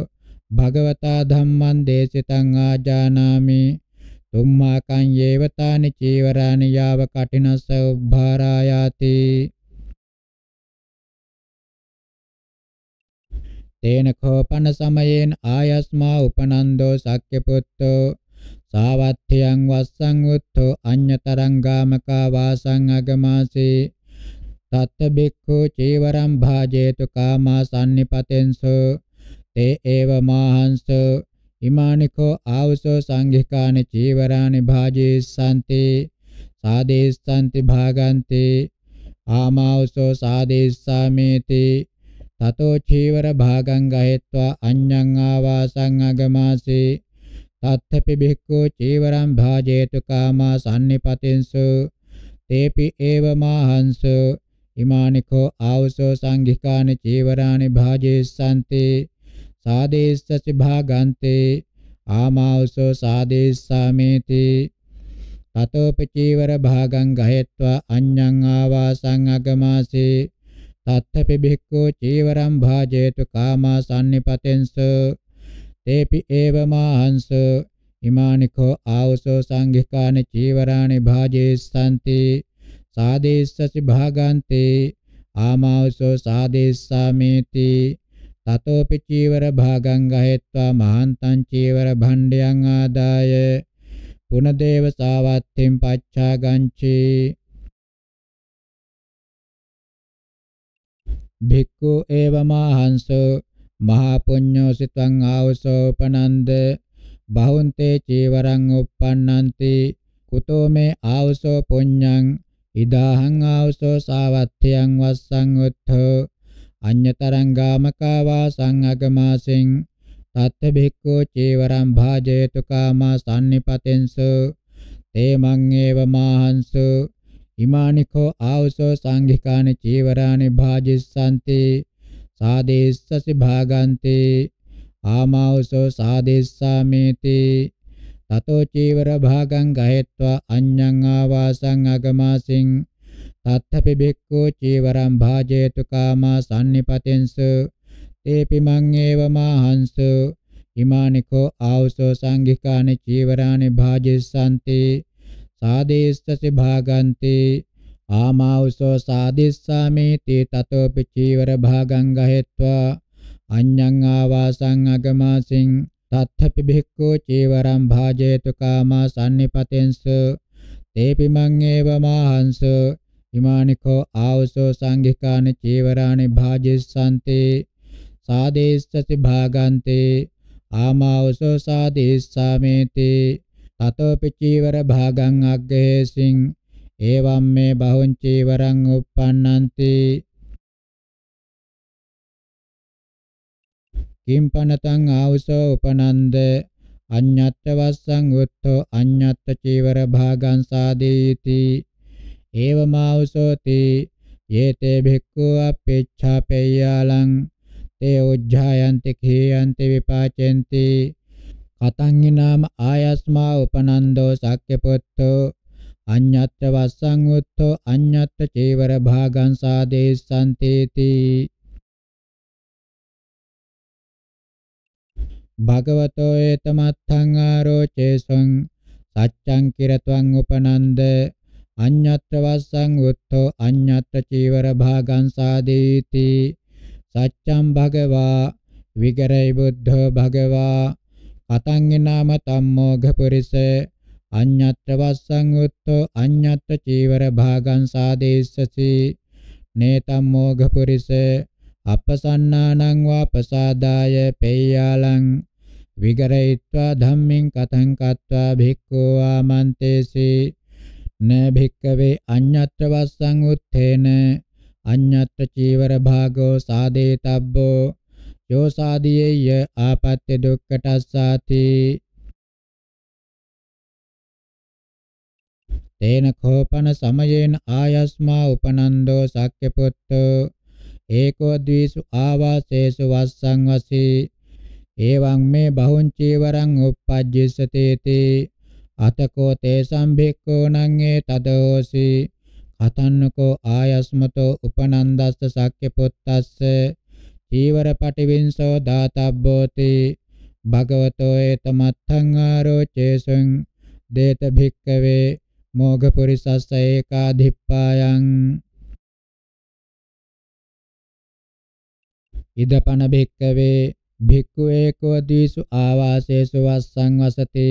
භගවතා ධම්මං දේශිතං ආජානාමි තුම්මාකං යේවතානි චීවරානි යාව කටිනස්ස උභාරායාති තේන කෝපන සමයෙන් ආයස්මා උපනන්දෝ සක්්‍ය පුත්තෝ සාවත්ථයන් වස්සං උත්තෝ අඤ්‍යතරං ගාමකා වාසං අගමාසී තත්ත බික්ඛු චීවරං භාජේතු කාමා සම්නිපතෙන්සෝ තේ ඒව මාහංසෝ ඉමානිකෝ ආවසෝ සංඝිකානි චීවරානි භාජේ සම්ති සාදේස්සන්ති භාගන්ති ආමාවසෝ සාදේස්සාමේති තතෝ චීවර භාගං ගහෙත්වා අඤ්ඤං ආවාසං අගමාසේ තත්ථපි භික්ඛු චීවරං භාජේතු කාමා සම්නිපතින්සු තේපි ඒව මාහංසු ඉමානිකෝ ආවසෝ සංඝිකානි චීවරානි භාජේස්සන්ති සාදේශසච භාගන්තේ ආමාවසෝ සාදේශාමේති තතෝපචීවර භාගං ගහෙත්වා අඤ්ඤං ආවාසං අගමාසේ තත්තපි භික්ඛෝ චීවරං භාජේතු කාමා සම්නිපතෙන්ස තේපි ඒවමාහංස ඉමානිකෝ ආවසෝ සංඝිකානි චීවරාණි භාජේස්සන්ති සාදේශසච භාගන්තේ ආමාවසෝ සාදේශාමේති තතෝපි චීවර භාගං ගහෙත්වා මහන්තං චීවර භණ්ඩයං ආදාය පුනදේව සාවත්තිම් පච්ඡාගංචි භික්ඛු ඒවමහංසෝ මහා පුඤ්ඤෝ සිතං ආවසෝපනන්ද බහුන්තේ චීවරං uppannanti කුතෝ මේ ආවසෝ පුඤ්ඤං ඉදාහං ආවසෝ සාවත්ත්‍යං වස්සං උත්තෝ අඤ්‍යතරංගාමකාවා සංඝගමාසෙන් තත්ත භික්ඛෝ චේවරම් භාජේතු කාමා සම්නිපතෙන්ස තේ මං ඒව මාහංස ඉමානිකෝ ආවසෝ සංඝිකානි චේවරානි භාජිස්සanti සාදේස්සසි භාගන්ති ආමාවසෝ සාදේස්සාමේති තතෝ චීවර භාගං ගහෙත්වා අඤ්ඤං ආවාසං අගමාසින් තත්ථපි බික්ඛු චීවරං භාජේතු කාමා සම්නිපතෙන්ස තේපි මං ඒව මාහංස හිමානිකෝ ආවසෝ සංඝිකානි චීවරානි භාජිස්සanti සාදේස්සසි භාගන්ති ආමාවසෝ සාදිස්සාමි තේ තතෝපි චීවර භාගං ගහෙත්වා අඤ්ඤං ආවාසං අගමාසින් තත්ථපි බික්ඛු චීවරං භාජේතු කාමා සම්නිපතෙන්ස තේපි මං ඒව මාහංස හිමානිකෝ ආවසෝ සංඝිකානි චීවරානි භාජිස්සන්තේ සාදේස්සති භාගන්තේ ආමාවසෝ සාදේස්සාමේතේ තතෝපි චීවර භාගං අග්ගේසින් එවම් මේ බහුං චීවරං uppannanti කිම්පනතං ආවසෝ උපනන්ද අඤ්ඤත්ත වස්සං උත්තෝ අඤ්ඤත්ත චීවර භාගං සාදීති ඒවමාවසෝති යේතේ භික්ඛු අපේච්ඡාපේයාලං තේ උජ්ජායන්ති කේයන්ති විපාචෙන්ති කතං නාම ආයස්මා උපනන්දෝ සක්්‍ය පුත්තෝ අඤ්ඤත්ත වස්සං උත්තෝ අඤ්ඤත්ත චේවර භාගං සාදේසන්තේති භගවතෝ ඒතමත්තං ආරෝචේසං සච්ඡං කිරත්වං උපනන්ද අඤ්ඤත්ත වස්සං උත්තෝ අඤ්ඤත්ත චීවර භාගං සාදීති සච්ඡම් භගවා විගරයි බුද්ධ භගවා අතං නාම තම්මෝඝ පුරිස අඤ්ඤත්ත වස්සං උත්තෝ අඤ්ඤත්ත චීවර භාගං සාදීස්සසි නේතම් මෝඝ පුරිස අපසන්නානං වාපසාදාය පේයාලං විගරයිत्वा ධම්මින් කතං කତ୍වා භික්ඛෝ ආමන්තේසි න භික්කවේ අඤ්ඤත්‍ර වස්සං උත්තේන අඤ්ඤත්‍ර චීවර භාගෝ සාදේතබ්බෝ යෝ සාදීයේය ආපත්‍ය දුක්ඛටස්සාති තේන කෝපන සමයේන ආයස්මා උපනන්දෝ සක්්‍ය පුත්තෝ ඒකෝ ද්විසු ආවාසේසු වස්සං වසී එවං මේ බහුං චීවරං uppajjissati අතකෝ තේසම් භික්ඛූ නං ඒ තදෝසි කතන්නකෝ ආයස්මතෝ උපනන්දස්ස සක්්‍ය පුත්තස්ස චීවර පටිවිංසෝ දාතබ්බෝති භගවතෝ ඒතමත්තං ආරෝචේසං දේත භික්කවේ මෝඝ පුරිසස්ස ඒකාධිප්පායං ඉදපන භික්කවේ භික්ඛු ඒකෝ දීසු ආවාසේසු වස්සං වසති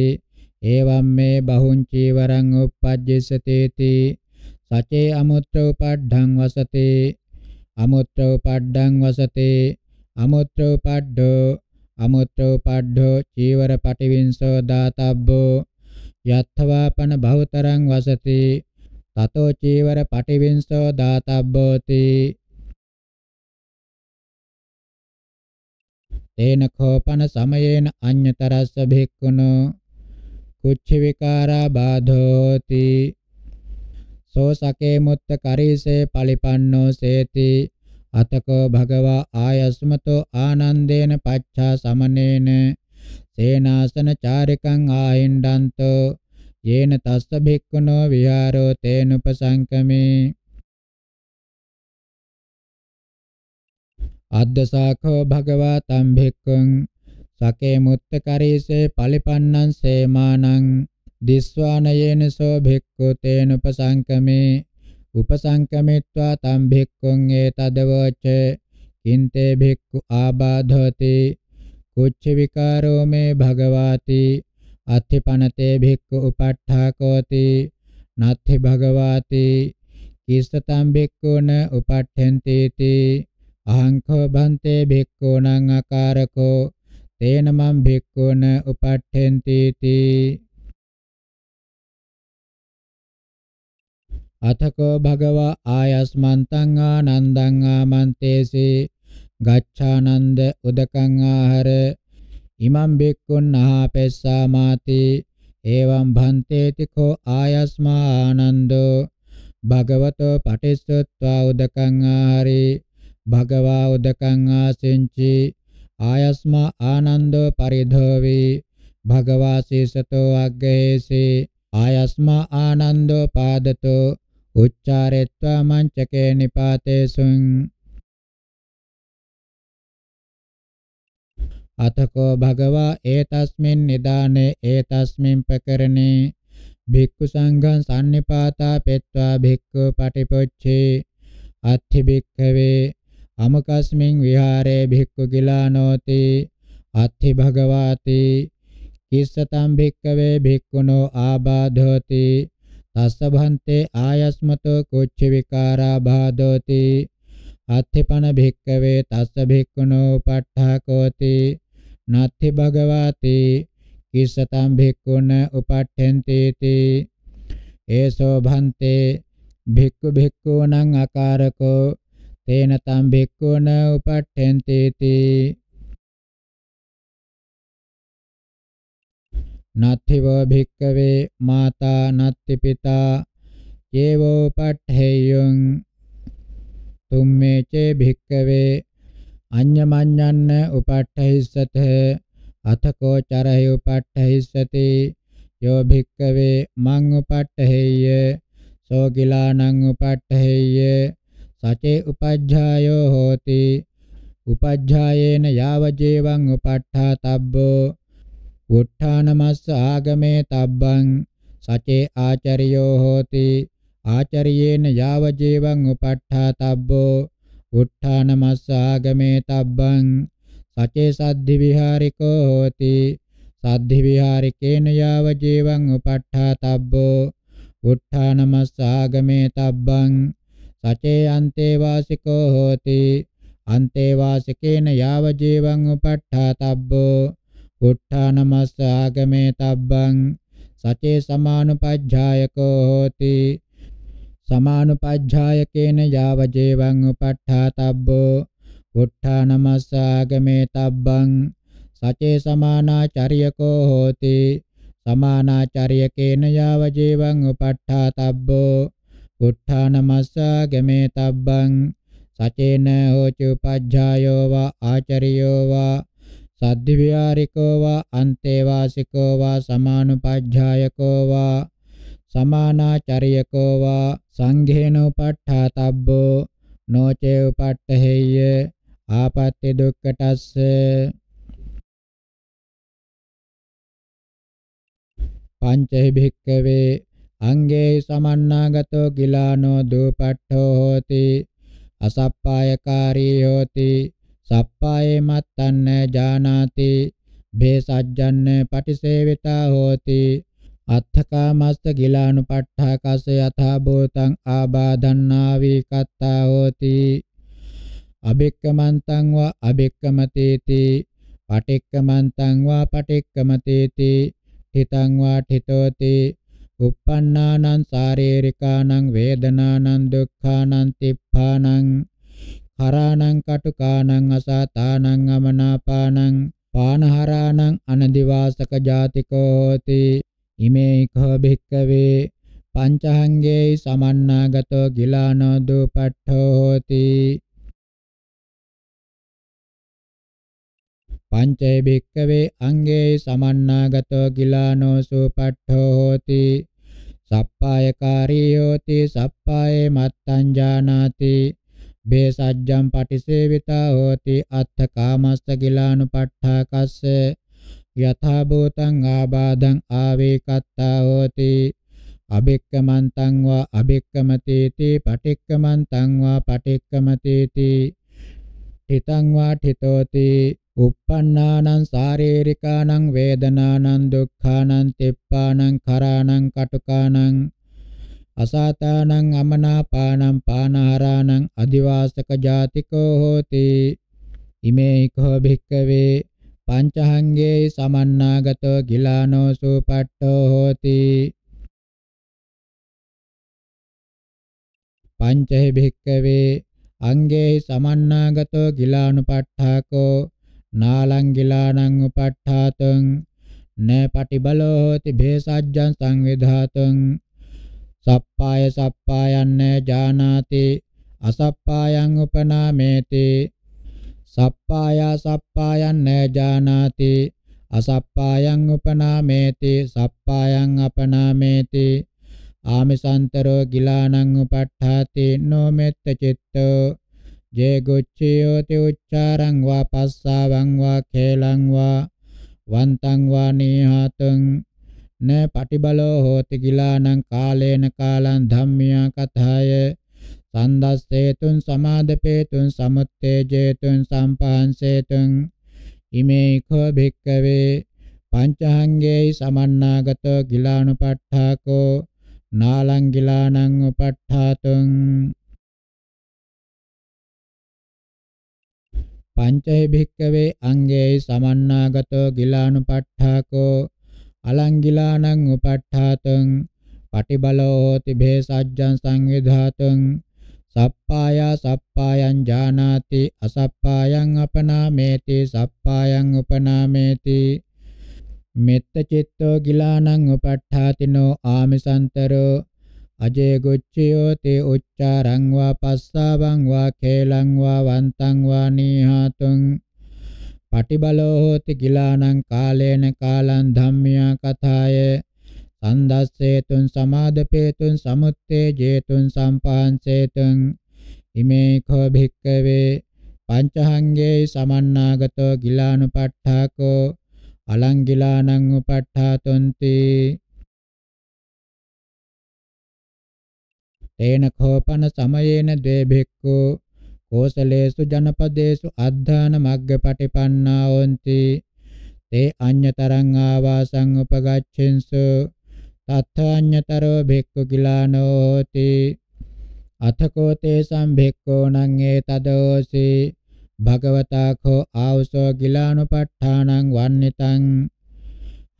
එවම් මේ බහුං චීවරං uppajjisateti සචේ අමුත්‍ර උපඩ්ඩං වසතේ අමුත්‍ර උපඩ්ඩං වසතේ අමුත්‍ර උපඩ්ඩෝ අමුත්‍ර උපඩ්ඩෝ චීවර පටිවිංසෝ දාතබ්බෝ යත්ථවාපන භවතරං වසති තතෝ චීවර පටිවිංසෝ දාතබ්බෝති තේන කෝපන සමයේන අඤ්‍යතරස්ස භික්ඛුනෝ කුච්ච විකාරා බාධෝති සෝ සකේ මුත්ත කරීසේ පලිපන්නෝ සේති අතකෝ භගවා ආයස්මතෝ ආනන්දේන පච්ඡා සමනේන සේනාසන චාරිකං ආහෙණ්ඩන්තෝ යේන තස්ස භික්ඛුනෝ විහාරෝ තේන උපසංකමේ අද්දසාඛෝ භගවා තම් භික්ඛං සකේ මුත්ත කරීසේ පලිපන්නං සේමානං දිස්වානයේන සෝ භික්ඛු තේන උපසංකමේ උපසංකමිත්වා තම් භික්ඛුං ඒතදවච කින්තේ භික්ඛු ආබාධෝති කුච්ච විකාරෝ මේ භගවාති අත්ථපනතේ භික්ඛු උපට්ඨාකෝති නත්ථි භගවාති කිස්සතම් භික්ඛුන උපට්ඨෙන්තේති අහං කෝ බන්තේ භික්ඛුණං අකාරකෝ තේනමම් භික්ඛුන උපට්ඨෙන්ති තී අතකෝ භගවා ආයස්මන්තං ආනන්දං ආමන්තේසි ගච්ඡානන්ද උදකං ආහර ඉමම් බෙක්කුන් නහපෙස්සා මාති එවං භන්තේති කෝ ආයස්මා ආනන්දෝ භගවතෝ පටිස්සත්වා උදකං ආහරි භගවා උදකං ආසෙන්චි ආයස්මා ආනන්දෝ පරිධෝවේ භගවා සීසතෝ අග්ගේසේ ආයස්මා ආනන්දෝ පාදතෝ උච්චාරෙත්වා මංචකේ නිපාතේසුං අතකෝ භගවා ඒතස්මින් නිදානේ ඒතස්මින් ප්‍රකරණේ භික්ඛු සංඝං සම්නිපාතා පෙත්වා භික්ඛු පටිපොච්චේ අත්ථි භික්ඛවේ අමකස්මින් විහාරේ භික්ඛු ගිලානෝති අත්ථි භගවාති කිස්සතම් භික්කවේ භික්ඛුනෝ ආබාධෝති තස්ස භන්තේ ආයස්මතෝ කුච්ච විකාරා බාධෝති අත්ථිපන භික්කවේ තස්ස භික්ඛුනෝ ප ဋ ාකෝති නත්ථි භගවාති කිස්සතම් භික්ඛුන උපට්ඨෙන්තේති ඒසෝ භන්තේ භික්ඛු භික්ඛූණං අකාරකෝ තේන තම් භික්ඛුන උපට්ඨෙන්ති තී නත්ථිව භික්කවේ මාතා නත්ති පිතා යේවෝ පට්ඨේයං තුම්මේ චේ භික්කවේ අඤ්ඤමඤ්ඤන්න උපට්ඨහිස්සත අතකෝ චරහි උපට්ඨහිස්සති යෝ භික්කවේ මං උපට්ඨේය සෝගිලානං උපට්ඨේය සචේ උපජ්ජායෝ හෝති උපජ්ජායේන යාව ජීවං උපට්ඨාතබ්බෝ උත්ථානමස්ස ආගමේ තබ්බං සචේ ආචරියෝ හෝති ආචරියේන යාව ජීවං උපට්ඨාතබ්බෝ උත්ථානමස්ස ආගමේ තබ්බං සචේ සද්ධි විහාරිකෝ හෝති සද්ධි විහාරිකේන යාව ජීවං උපට්ඨාතබ්බෝ උත්ථානමස්ස ආගමේ තබ්බං සචේ අන්තේ වාසිකෝ හෝති අන්තේ වාසිකේන යාව ජීවං උපට්ඨාතබ්බෝ උත්ථානමස්ස ආගමේ තබ්බං සචේ සමානුපජ්ජායකෝ හෝති සමානුපජ්ජායකේන යාව ජීවං උපට්ඨාතබ්බෝ උත්ථානමස්ස ආගමේ තබ්බං සචේ සමානාචාරියකෝ හෝති සමානාචාරියකේන යාව ජීවං උපට්ඨාතබ්බෝ උත්ථානමස්සා ගමේ තබ්බං සචේන හෝචු පජ්ජායෝ වා ආචරියෝ වා සද්ධි විහාරිකෝ වා අන්තේ වාසිකෝ වා සමානුපජ්ජායකෝ වා සමානාචරියකෝ වා සංඝේන උපට්ඨාතබ්බෝ නොචේ උපට්ඨහෙය්‍ය ආපත්‍ය දුක්කටස්ස පංචහි භික්කවේ අංගේ සමන්නාගතෝ ගිලානෝ දූපට්ඨෝ හෝති අසප්පායකාරී හෝති සප්පායේ මත්තන්න ජානාති භේසජ්ජන්න පටිසේවිතා හෝති අත්තකාමස්ත ගිලානුපට්ඨාකස යථා භූතං ආබාධන්නා විකත්තා හෝති අබික්කමන්තං වා අබික්කමතේති පටික්කමන්තං වා පටික්කමතේති හිතං වා හිතෝති uppannānaṁ sārērikānaṁ vēdanānaṁ dukkhánaṁ tippānaṁ හරාණං කටුකාණං අසාතාණං අමනාපාණං පානහරාණං අනදිවාසක ජාතිකෝති ඉමේ කෝ භික්කවේ පංචහංගේ සමන්නාගතෝ ගිලානෝ දුපට්ඨෝ හෝති පංචේ භික්කවේ අංගේ සමන්නාගතෝ ගිලානෝ සුපට්ඨෝ හෝති සප්පායකාරීයෝති සප්පායේ මත්තං ජානාති බේසජ්ජම් පටිසේවිතා හෝති අත්ථ කාමස්ස ගිලානුපට්ඨාකස්ස යථා භූතං ආබාධං ආවේකත්තා හෝති අබික්කමන්තං වා අබික්කමතේති පටික්කමන්තං වා පටික්කමතේති හිතං වා හිතෝති uppannānaṁ sāririkānaṁ vedanānaṁ dukkhaanaṁ tippānaṁ kharānaṁ kaṭukānaṁ අසාතානං අමනාපානං පානහරානං අදිවාසක ජාතිකෝ හෝති ඉමේ කෝ භික්කවේ පංචහංගේ සමන්නාගතෝ ගිලානෝ සූපට්ඨෝ හෝති පංචහි භික්කවේ අංගේ සමන්නාගතෝ ගිලානුපට්ඨාකෝ නාලංගිලානං උපට්ඨාතං න පටිබලෝ හෝති භේසජ්ජං සංවිධාතං සප්පාය සප්පායන්න ජානාති අසප්පායං උපනාමේති සප්පායා සප්පායන්න ජානාති අසප්පායං උපනාමේති සප්පායං අපනාමේති ආමිසන්තරෝ ගිලානං උපට්ඨාති නොමෙත්ත චිත්තෝ ये गुच्छियोति उच्चारं वा पस्सावं वा खेलं वा वन्तं वा निहतं न පටිබලෝ හෝති ගිලානං කාලේන කාලං ධම්මියා කථාය සන්දස්සේතුන් සමාදපේතුන් සමුත්තේජේතුන් සම්පහන්සේතුන් ඉමේ කෝ භික්කවේ පංචහංගේයි සමන්නාගතෝ ගිලානුපට්ඨාකෝ නාලං ගිලානං උපට්ඨාතුං පංචේ භික්කවේ අංගේ සමන්නාගතෝ ගිලානුපට්ඨාකෝ අලංගිලානං උපට්ඨාතං පටිබලෝ හෝති භේසජ්ජං සංවිධාතං සප්පායා සප්පායං ජානාති අසප්පායං අපනාමේති සප්පායං උපනාමේති මෙත්ත චිත්තෝ ගිලානං උපට්ඨාතිනෝ ආමිසන්තරෝ අජේ ගොච්චයෝ තේ උච්චාරං වා පස්සාවං වා කේලං වා වන්තං වා නීහාතුං පටිබලෝ හෝති ගිලානං කාලේන කාලං ධම්මියා කථාය සන්දස්සේතුන් සමාදපේතුන් සමුත්තේ ජේතුන් සම්පාංසේතුන් ඉමේ කෝ භික්කවේ පංචහංගේ සමන්නාගතෝ ගිලානුපට්ඨාකෝ අලං ගිලානං උපට්ඨාතොන්ති තේන කෝපන සමයේන ද්වේ භික්ඛු කෝසලේසු ජනපදේසු අද්ධාන මග්ගපටිපන්නා හොಂತಿ තේ අඤ්‍යතරං ආවාසං උපගච්ඡින්සු තත්ථ අඤ්‍යතරෝ භික්ඛු කිලානෝ හෝති අතකෝ තේසං භික්ඛෝ නං ඒතදෝසි භගවතා කෝ ආවසෝ ගිලානුපට්ඨානං වන්නිතං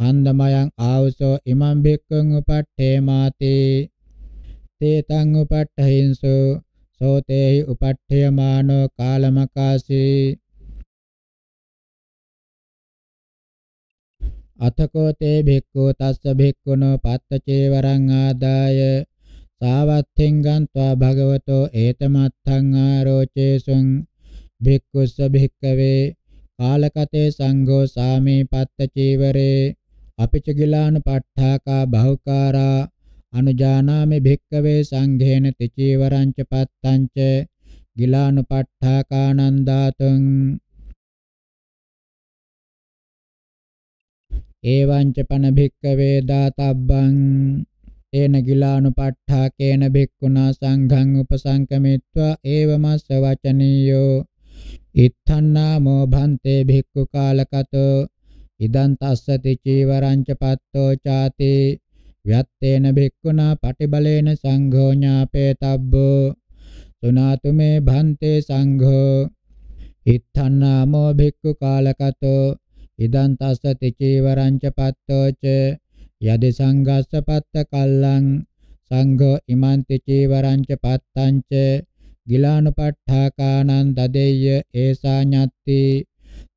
හන්දමයන් ආවසෝ ඉමං භික්ඛුං උපට්ඨේමාති තේ තං උපට්ඨහින්සෝ සෝතේහි උපට්ඨයමානෝ කාලමකාසී අතකෝ තේ භික්ඛු තස්ස භික්ඛුනෝ පත්තචේවරං ආදාය සාවත්ථෙන් ගන්්වා භගවතෝ ඒතමත්ථං ආරෝචේසුං භික්ඛුස්ස භික්ඛවේ කාලකතේ සංඝෝ සාමේ පත්තචේවරේ අපිචගිලාන පට්ඨාකා බහුකාරා අනුජානාමි භික්කවේ සංඝේන තිචීවරංච පත්තංච ගිලානුපට්ඨාකානන්දාතුං ඒවංච පන භික්කවේ දාතබ්බං තේන ගිලානුපට්ඨාකේන භික්ඛුනා සංඝං උපසංකමිත්වා ඒවමස්ස වචනියෝ ඉත්තන්නාමෝ භන්තේ භික්ඛු කාලකතෝ ඉදන් තස්සති චීවරං ච පත්තෝ ചാති යත්තේන භික්ඛුනා පටිබලේන සංඝෝ ඥාපේතබ්බෝ සුනාතු මේ භන්තේ සංඝෝ ඉත්තන්නාමෝ භික්ඛු කාලකතෝ ඉදං තස්සති චීවරං ච පත්තෝච යදි සංඝස්ස පත්ත කල්ලං සංඝෝ ඉමන්ති චීවරං ච පත්තං ච ගිලානුපට්ඨාකානං දදෙය්‍ය ඒසා ඤත්ති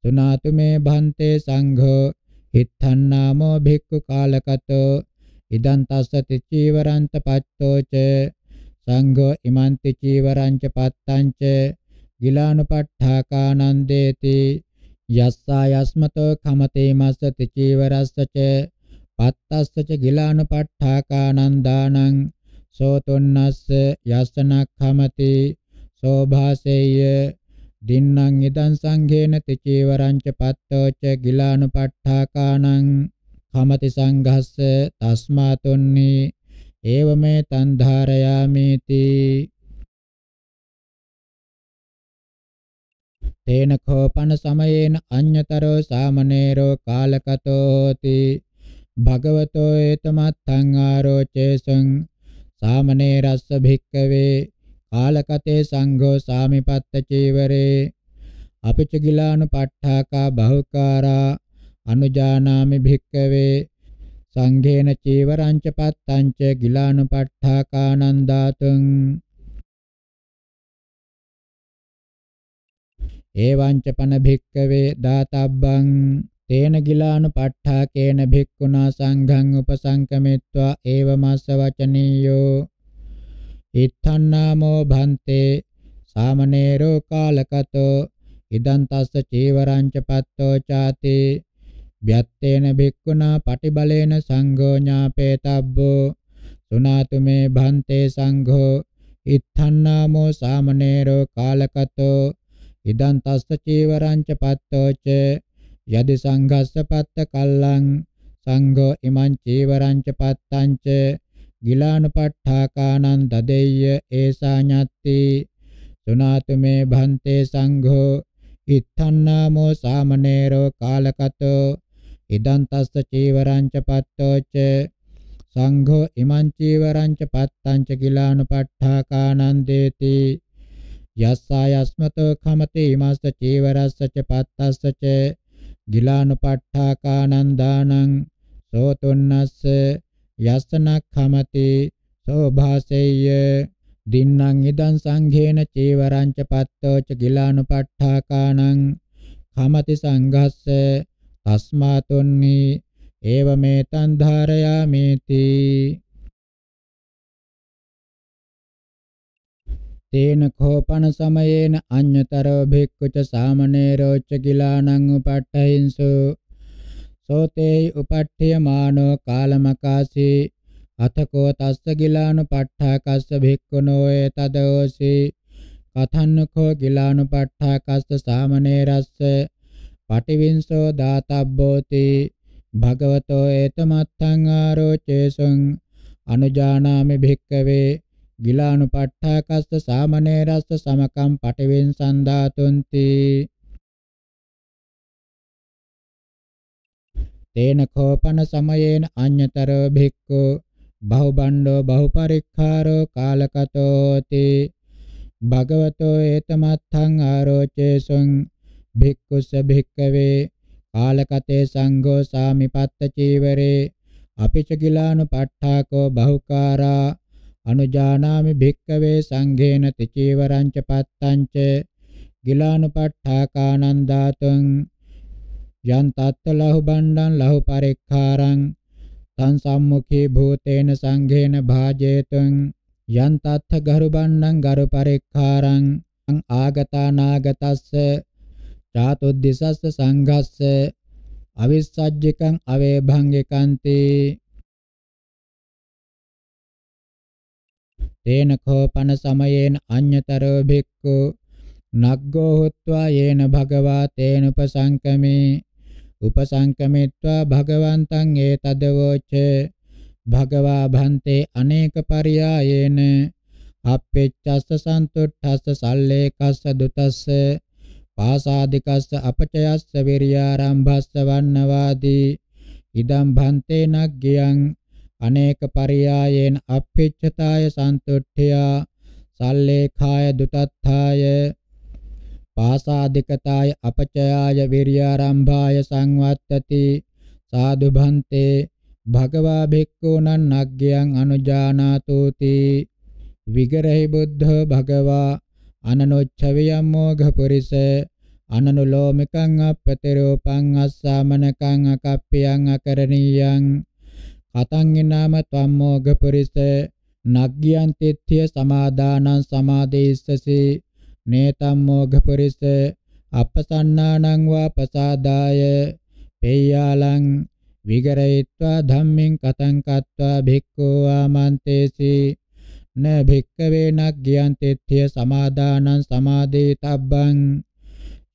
සුනාතු මේ භන්තේ සංඝෝ ඉත්තන්නාමෝ භික්ඛු කාලකතෝ ඉදං තස්සති චීවරන්ත පච්චෝච සංඝෝ ඉමන්ති චීවරංච පත්තංච ගිලානුපට්ඨාකානන්දේති යස්සා යස්මතෝ කමතේ මස්සති චීවරස්සච පත්තස්සච ගිලානුපට්ඨාකානන්දානං සෝතුන්නස්ස යස්සනක්ඛමති සෝභාසෙය්‍ය දින්නම් ඉදං සංඝේන තිචීවරංච පත්තෝච ගිලානුපට්ඨාකානං කමති සංඝස්ස තස්මාතොන්නේ ඒවමේ තන් ධාරයාමේති තේන කෝපන සමයේන අඤ්‍යතරෝ සාමනේරෝ කාලකතෝ හෝති භගවතෝ ඒතමත්තං ආරෝචේසං සාමනේරස්ස භික්කවේ කාලකතේ සංඝෝ සාමිපත්ත චීවරේ අපිච ගිලානුපට්ඨාකා බහුකාරා අනුජානාමි භික්කවේ සංඝේන චීවරං ච පත්තං ච ගිලානුපට්ඨා කානන්දාතුං එවං ච පන භික්කවේ දාතබ්බං තේන ගිලානුපට්ඨා කේන භික්ඛුනා සංඝං උපසංකමිත්වා ඒවමස්ස වචනීයෝ ඉත්තන්නාමෝ භන්තේ සාමනේරෝ කාලකතෝ ඉදන්තස්ස චීවරං ච පත්තෝ ചാති ව්‍යත්තේන භික්ඛුනා පටිබලේන සංඝෝ ඥාපේතබ්බෝ සුනාතු මේ භන්තේ සංඝෝ ඉත්තන්නාමෝ සාමනේරෝ කාලකතෝ ඉදං තස්ස චීවරං ච පත්තෝච යදි සංඝස්ස පත්ත කල්ලං සංඝෝ ඉමං චීවරං ච පත්තං ච ගිලානුපට්ඨාකානං දදෙය්‍ය ඒසා ඤත්ති සුනාතු මේ භන්තේ සංඝෝ ඉත්තන්නාමෝ සාමනේරෝ කාලකතෝ ඉදං තස්ස චීවරං ච පත්තෝච සංඝෝ ඉමං චීවරං ච පත්තං ච කිලානුපට්ඨාකානං දේති යස්සායස්මතෝ කමතේ ඉමස්ස චීවරස්ස ච පත්තස්ස ච ගිලානුපට්ඨාකානං දානං සෝතුන්නස්ස යස්සනක්ඛමති සෝභාසෙය්‍ය දින්නම් ඉදං සංඝේන චීවරං ච පත්තෝ ච ගිලානුපට්ඨාකානං කමති සංඝස්ස තස්මාතුන්නි ඒවමෙතං ධාරයාමේති තේන කෝපන සමයේන අඤ්‍යතරෝ භික්ඛුච සාමනේරෝ ච කිලානං උපට්ඨයින්සු සෝතේ උපට්ඨියමානෝ කාලමකාසී අතකෝ තස්ස ගිලානුපට්ඨාකස්ස භික්ඛුනෝ එතදෝසි කතන්නකෝ ගිලානුපට්ඨාකස්ස සාමනේරස්ස පටිවිංසෝ දාතබ්බෝති භගවතෝ ඒතමත්තං ආරෝචේසං අනුජානාමි භික්කවේ ගිලානුපට්ඨාකස්ස සාමනේරස්ස සමකම් පටිවිංසං ධාතුන්ති තේන කෝපන සමයේන අඤ්‍යතරෝ භික්ඛු බහුබණ්ඩෝ බහුපරික්ඛාරෝ කාලකතෝති භගවතෝ ඒතමත්තං ආරෝචේසං භික්ඛුස්ස භික්ඛවේ කාලකතේ සංඝෝ සාමිපත්ත චීවරේ අපිච කිලානුපට්ඨාකෝ බහුකාරා අනුජානාමි භික්ඛවේ සංඝේන තිචීවරං ච පත්තං ච ගිලානුපට්ඨාකානන්දාතං යන් තත්ත ලහු බණ්ඩං ලහු පරික්ඛාරං තං සම්මුඛේ භූතේන සංඝේන භාජේතං යන් තත්ත ගරු බණ්ඩං ගරු පරික්ඛාරං ආගතා නාගතස්ස චාතොද්දසස්ස සංඝස්ස අවිස්සජ්ජකං අවේභංගිකාන්තේ තේන කෝපන සමයේන අඤ්‍යතරෝ භික්ඛු නග්ගෝ හොත්වා යේන භගවා තේන උපසංකමේ උපසංකමෙත්වා භගවන්තං ඒතදවෝච භගවා භන්තේ අනේක පරියායේන අප්පෙච්ඡස්ස සන්තුට්ඨස්ස සල්ලේකස්ස දුතස්ස පාසාදිකස්ස අපචයස්ස විරියාරම්භස්ස වන්නවාදී ඉදම් භන්තේ නග්ගියං අනේක පරියායෙන් අප්පිච්ඡතාය සන්තුට්ඨියා සල්ලේඛාය දුතත්ථාය පාසාදිකතාය අපචයාය විරියාරම්භාය සංවත්තති සාදු භන්තේ භගවා භික්ඛූනං නග්ගයන් අනුජානාතෝති විගරහි බුද්ධ භගවා අනනොච්චවියම් මෝඝ පුරිස අනනුලෝමිකං අපතිරූපං අස්සාමනකං අකප්පියං අකරණීයං කතං නාම ත්වම් මෝඝ පුරිස නග්ගියන් තිත්‍ය සමාදානං සමාදේස්සසි නේතම් මෝඝ පුරිස අපසන්නානං වා පසාදාය පේයාලං විගරයित्वा ධම්මෙන් කතං කତ୍වා භික්ඛෝ ආමන්තේසි න භික්කවේ නග්ගයන් තෙත්ථය සමාදානං සමාදේතබ්බං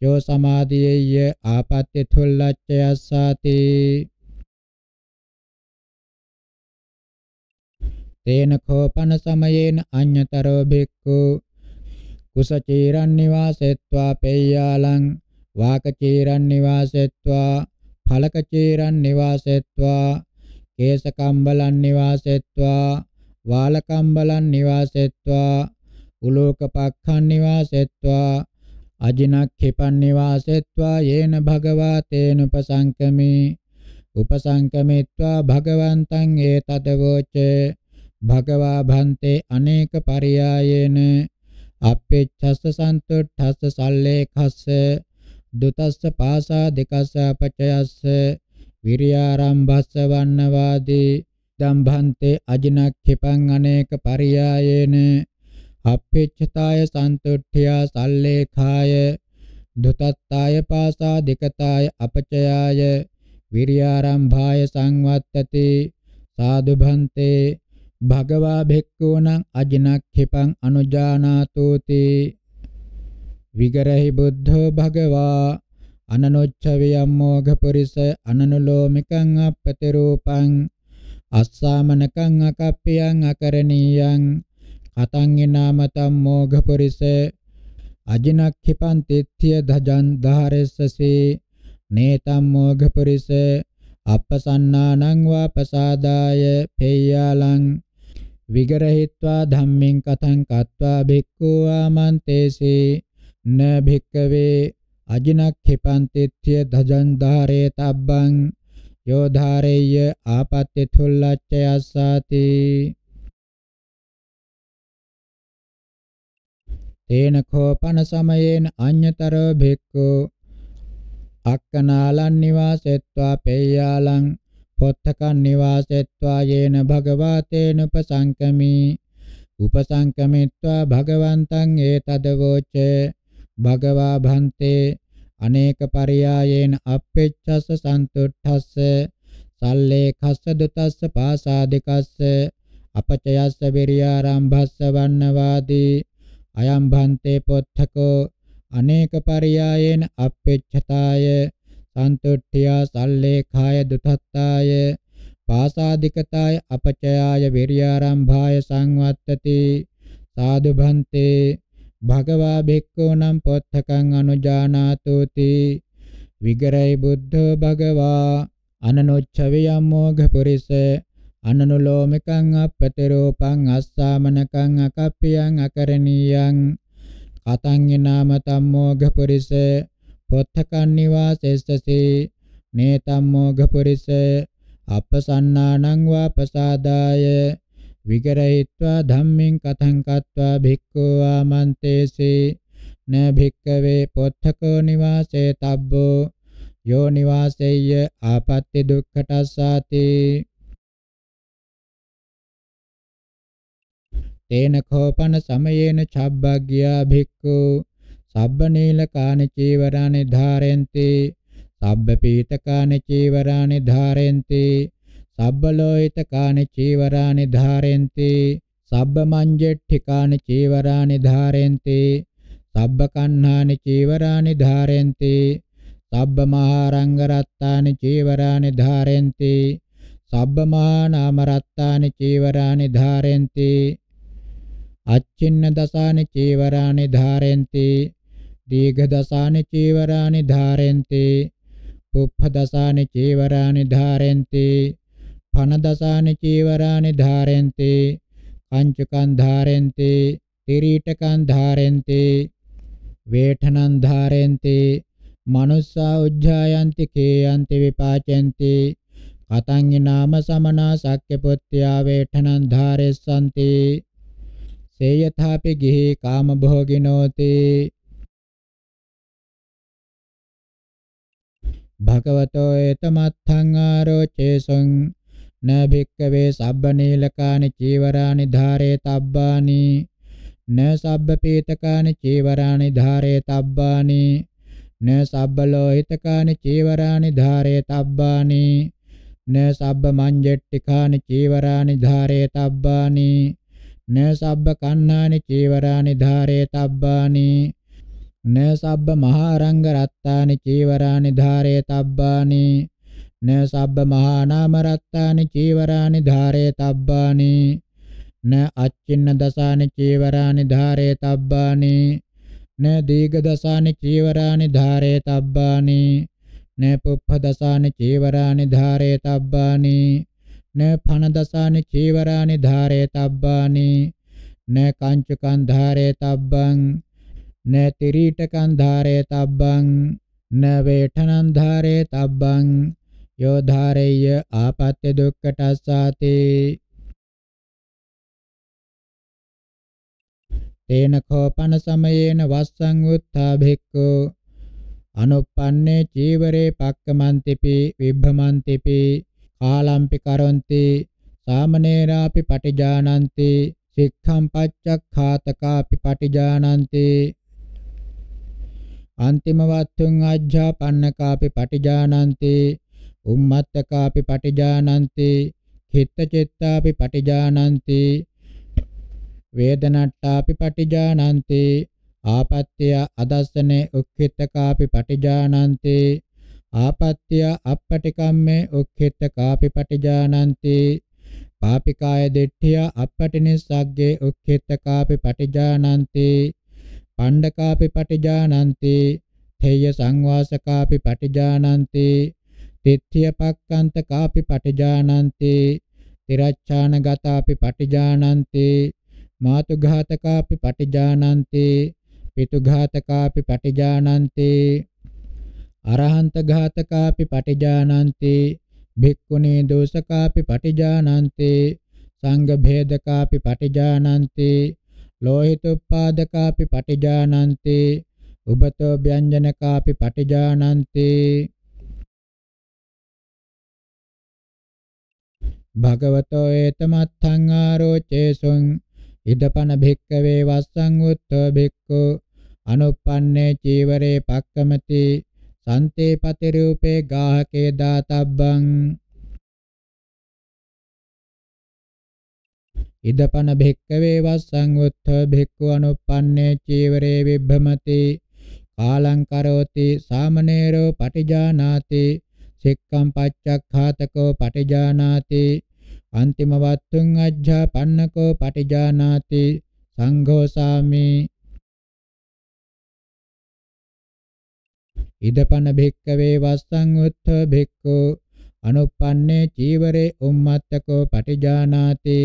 යෝ සමාධියේය ආපත්‍ය තුල්ලච්ඡයස්සාති තේන කෝපන සමයේන අඤ්‍යතරෝ භික්ඛු කුසචීරන් නිවාසෙත්වා පෙය්‍යාලං වාකචීරන් නිවාසෙත්වා ඵලකචීරන් නිවාසෙත්වා කේසකම්බලන් නිවාසෙත්වා වාලකම්බලන් නිවාසෙත්වා උලෝකපක්ඛන් නිවාසෙත්වා අජිනක්ඛිපන් නිවාසෙත්වා යේන භගවා තේන උපසංකමේ උපසංකමෙත්වා භගවන්තං ඒතදවෝච භගවා භන්තේ අනේක පරියායේන අප්පේච්ඡස්ස සන්තුට්ඨස්ස සල්ලේඛස්ස දුතස්ස පාසා දෙකස්ස අපචයස්ස විරියාරම්භස්ස වන්නවාදී ධම්භන්තේ අජිනක්ඛිපං අනේක පරියායේන අප්පේච්ඡතාය සන්තුට්ඨියා සල්ලේඛාය දුතත්තාය පාසා දෙකතාය අපචයාය විරියාරම්භාය සංවත්තති සාදු භන්තේ භගවා භික්ඛූණං අජිනක්ඛිපං අනුජානාතෝති විගරහි බුද්ධෝ භගවා අනනොච්ච වියම්මෝඝ පුරිස අනනුලෝමිකං අපපති රූපං අස්සාමනකං අකප්පියං අකරණීයං කතං ඊනාමතම් මෝඝපුරිස අජිනක්ඛිපං තෙත්‍ය ධජං ධාරෙස්සසේ නේතම් මෝඝපුරිස අපසන්නානං වාපසාදාය පේයාලං විගරහිत्वा ධම්මෙන් කතං කତ୍වා භික්ඛෝ ආමන්තේසේ න භික්කවේ අජිනක්ඛිපං තෙත්‍ය ධජං ධාරේ තබ්බං යෝධාරේය ආපත්‍ය තුල්ලච්චයස්සාති තේන කෝපන සමයේන අඤ්‍යතරෝ භික්ඛු අක්කනාලන් නිවාසෙත්වා පේයාලං පොත්තකන් නිවාසෙත්වා යේන භගවාතේන උපසංකමී උපසංකමිත්වා භගවන්තං ඒතදවෝච භගවා භන්තේ අනේක පරියායේන අප්පෙච්ඡස්ස සන්තුට්ඨස්ස සල්ලේඛස්ස දුතස්ස පාසාදිකස්ස අපචයස්ස විරියාරම්භස්ස වන්නවාදී අයම් භන්තේ පොත්තකෝ අනේක පරියායේන අප්පෙච්ඡතාය සන්තුට්ඨියා සල්ලේඛාය දුතත්තාය පාසාදිකතාය අපචයාය විරියාරම්භාය සංවත්තති සාදු භන්තේ භගවා භික්ඛු නම් පොත්තකං අනුජානාතෝති විගරයි බුද්ධෝ භගවා අනනොච්චවි යම්මෝඝ පුරිස අනනුලෝමිකං අපතරෝපං අස්සාමනකං අකප්පියං අකරණීයං කතං නාම තම්මෝඝ පුරිස පොත්තකං නිවාසෙස්සසි මේ තම්මෝඝ පුරිස අපසන්නානං වාපසාදාය විගරයිත්වා ධම්මෙන් කතං කତ୍වා භික්ඛෝ ආමන්තේසේ න භික්ඛවේ පොත්තකෝ නිවාසේ තබ්බෝ යෝ නිවාසෙය්‍ය ආපත්‍ති දුක්ඛටස්සාති තේන කෝපන සමයේන චබ්බග්ගියා භික්ඛු සබ්බ නීලකානි චීවරානි ධාරෙන්ති සබ්බ පීතකානි චීවරානි ධාරෙන්ති සබ්බලෝහිත කානි චීවරානි ධාරෙන්ති සබ්බමංජෙට්ඨිකානි චීවරානි ධාරෙන්ති සබ්බකන්හානි චීවරානි ධාරෙන්ති සබ්බමහාරංගරත්තානි චීවරානි ධාරෙන්ති සබ්බමහානාමරත්තානි චීවරානි ධාරෙන්ති අච්චින්න දසානි චීවරානි ධාරෙන්ති දීඝ දසානි චීවරානි ධාරෙන්ති පුප්ප දසානි චීවරානි ධාරෙන්ති පනදසාන චීවරානි ධාරෙන්ති කංචකං ධාරෙන්ති තිරීටකං ධාරෙන්ති වේඨනං ධාරෙන්ති මනුස්සා උජ්ජායන්ති කේයන්ති විපාචෙන්ති කතංගි නාම සමනා සක්්‍ය පුත්‍යා වේඨනං ධාරෙස්සන්ති සේයථාපි ගිහි කාම භෝගිනෝති භගවතෝ එතමත්ථං ආරෝචේසං න භික්කවේ සබ්බ නීලකානි චීවරානි ධාරේ තබ්බානි න සබ්බ පීතකානි චීවරානි ධාරේ තබ්බානි න සබ්බ ලෝහිතකානි චීවරානි ධාරේ තබ්බානි න සබ්බ මංජට්ඨිකානි චීවරානි ධාරේ තබ්බානි න සබ්බ කන්නානි චීවරානි ධාරේ තබ්බානි න සබ්බ මහා රංග රත්තානි චීවරානි ධාරේ තබ්බානි න සබ්බ මහා නාම රත්තානි චීවරානි ධාරේ තබ්බානි න අච්චින්න දසානි චීවරානි ධාරේ තබ්බානි න දීඝ දසානි චීවරානි ධාරේ තබ්බානි න පුප්ප දසානි චීවරානි ධාරේ තබ්බානි න ඵන දසානි චීවරානි ධාරේ තබ්බානි න කංචකං ධාරේ තබ්බං න තිරීටකං ධාරේ තබ්බං න වේඨනං ධාරේ තබ්බං යෝධාරේය ආපත්‍ය දුක්කටස්සාති තේන කෝපන සමයේන වස්සං උත්ථා භික්ඛු අනුප්පන්නේ චීවරේ පක්කමන්තිපි විභමන්තිපි කාලම්පි කරොන්ති සාමනේරාපි පටිජානන්ති සික්ඛම් පච්චක්ඛාතකාපි පටිජානන්ති අන්තිම වත්තුන් අජ්ජාපන්නකාපි පටිජානන්ති උම්මත්තකාපි පටිජානන්ති හිතචෙත්තාපි පටිජානන්ති වේදනට්ඨාපි පටිජානන්ති ආපත්‍ය අදස්සනේ උක්ඛිතකාපි පටිජානන්ති ආපත්‍ය අපපටිකම්මේ උක්ඛිතකාපි පටිජානන්ති පාපිකාය දෙට්ඨිය අපපටිනිස්සග්ගේ උක්ඛිතකාපි පටිජානන්ති පණ්ඩකාපි පටිජානන්ති තේය සංවාසකාපි පටිජානන්ති තිට්ඨිය පක්කන්ත කාපි පටිජානන්ති තිරච්ඡාන ගතාපි පටිජානන්ති මාතුඝාතකාපි පටිජානන්ති පිතුඝාතකාපි පටිජානන්ති අරහන්ත ඝාතකාපි පටිජානන්ති භික්ඛුනේ දෝසකාපි පටිජානන්ති සංඝ භේදකාපි පටිජානන්ති ලෝහිතුප්පාදකාපි පටිජානන්ති උබතෝ ව්‍යංජනකාපි පටිජානන්ති භගවතෝ ඒතමත්තං ආරෝචේසුං ඉදපන භික්කවේ වස්සං උත්තෝ භික්ඛු අනුප්පන්නේ චීවරේ පක්කමති සන්තේ පති රූපේ ගාහකේ දාතබ්බං ඉදපන භික්කවේ වස්සං උත්තෝ භික්ඛු අනුප්පන්නේ චීවරේ විභ්‍රමති කාලං කරෝති සාමනේරෝ පටිජානාති සික්ඛම් පච්චක්ඛාතකෝ පටිජානාති අන්තිමවත්තුං අජ්ජාපන්නකෝ පටිජානාති සංඝෝ සාමේ ඉදපන භික්කවේ වස්සං උත්ථ භික්ඛෝ අනුප්පන්නේ චීවරේ උම්මත්තකෝ පටිජානාති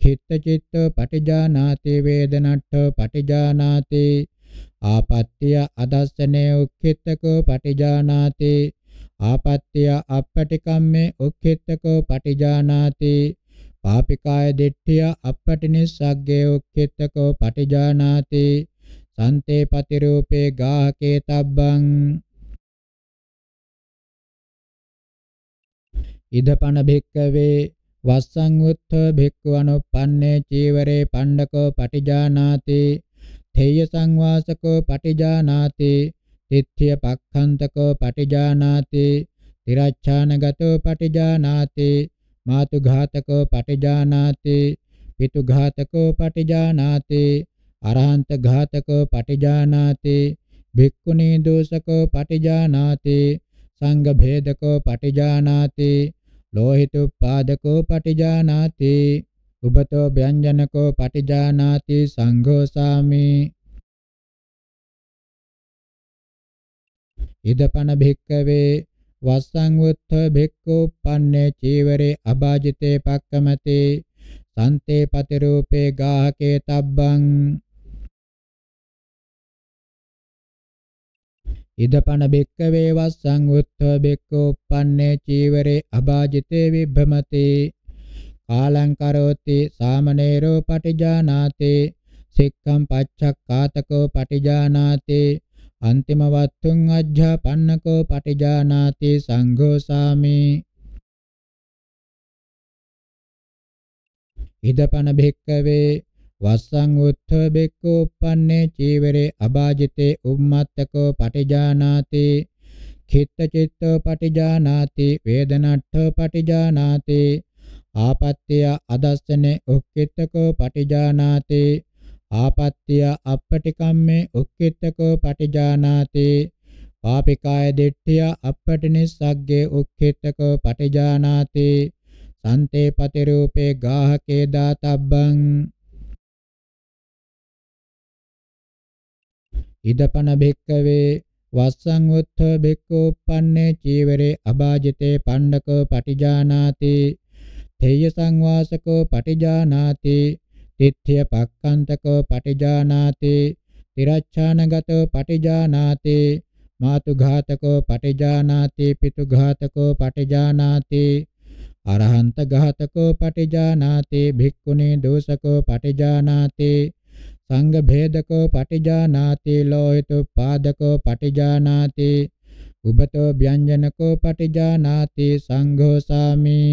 චිත්තචිත්ත පටිජානාති වේදනට්ඨ පටිජානාති ආපත්‍ය අදස්සනේ උක්ඛිතකෝ පටිජානාති ආපත්‍ය අපපටිකම්මේ ඔක්ඛෙත්තකෝ පටිජානාති පාපිකාය දිට්ඨිය අපපටිනිස්සග්ගේ ඔක්ඛෙත්තකෝ පටිජානාති සන්තේ පතිරූපේ ගාහකේ තබ්බං ඉදපන භික්කවේ වස්සං උත්ථ භික්ඛවනුප්පන්නේ චීවරේ පණ්ඩකෝ පටිජානාති තේය සංවාසකෝ පටිජානාති තිත්‍ය පක්ඛන්තකෝ පටිජානාති තිරච්ඡානගතෝ පටිජානාති මාතුඝාතකෝ පටිජානාති පිතුඝාතකෝ පටිජානාති අරහන්ත ඝාතකෝ පටිජානාති භික්ඛුනී දෝසකෝ පටිජානාති සංඝ භේදකෝ පටිජානාති ලෝහිතුප්පාදකෝ පටිජානාති උබතෝ ව්‍යංජනකෝ පටිජානාති සංඝෝ සාමේ ඉදපන භික්කවේ වස්සං උත්ථ භික්ඛුප්පන්නේ චීවරේ අභාජිතේ පක්කමති සන්තේ පති රූපේ ගාහකේ තබ්බං ඉදපන බික්කවේ වස්සං උත්ථ බික්කෝප්පන්නේ චීවරේ අභාජිතේ විභ්‍රමති කාලං කරෝති සාමනේරෝ පටිජානාති සික්ඛම් පච්චක්කාතකෝ පටිජානාති අන්තිමවත්තුං අජ්ජාපන්නකෝ පටිජානාති සංඝෝ සාමේ ඉදපන භික්කවේ වස්සං උත්ථ බික්කෝ uppanne චීවරේ අබාජිතේ උම්මත්තකෝ පටිජානාති චිත්ත චිත්තෝ පටිජානාති වේදනට්ඨ පටිජානාති ආපත්‍ය අදස්සනේ උක්කිටකෝ පටිජානාති ආපත්‍ය අපපටිකම්මේ උක්කිටකෝ පටිජානාති පාපිකාය දිට්ඨිය අපපටිනිස්සග්ගේ උක්කිටකෝ පටිජානාති සන්තේ පතිරූපේ ගාහකේ දාතබ්බං ඉදපන භික්කවේ වස්සං උත්ථ භික්ඛූප්පන්නේ චීවරේ අභාජිතේ පණ්ඩකෝ පටිජානාති තේය සංවාසකෝ පටිජානාති තිත්ථ්‍ය පක්ඛන්තකෝ පටිජානාති තිරච්ඡානගතෝ පටිජානාති මාතුඝාතකෝ පටිජානාති පිතුඝාතකෝ පටිජානාති අරහන්ත ඝාතකෝ පටිජානාති භික්ඛුනේ දෝසකෝ පටිජානාති සංඝ භේදකෝ පටිජානාති ලෝහිතු පාදකෝ පටිජානාති උබතෝ ව්‍යංජනකෝ පටිජානාති සංඝෝ සාමී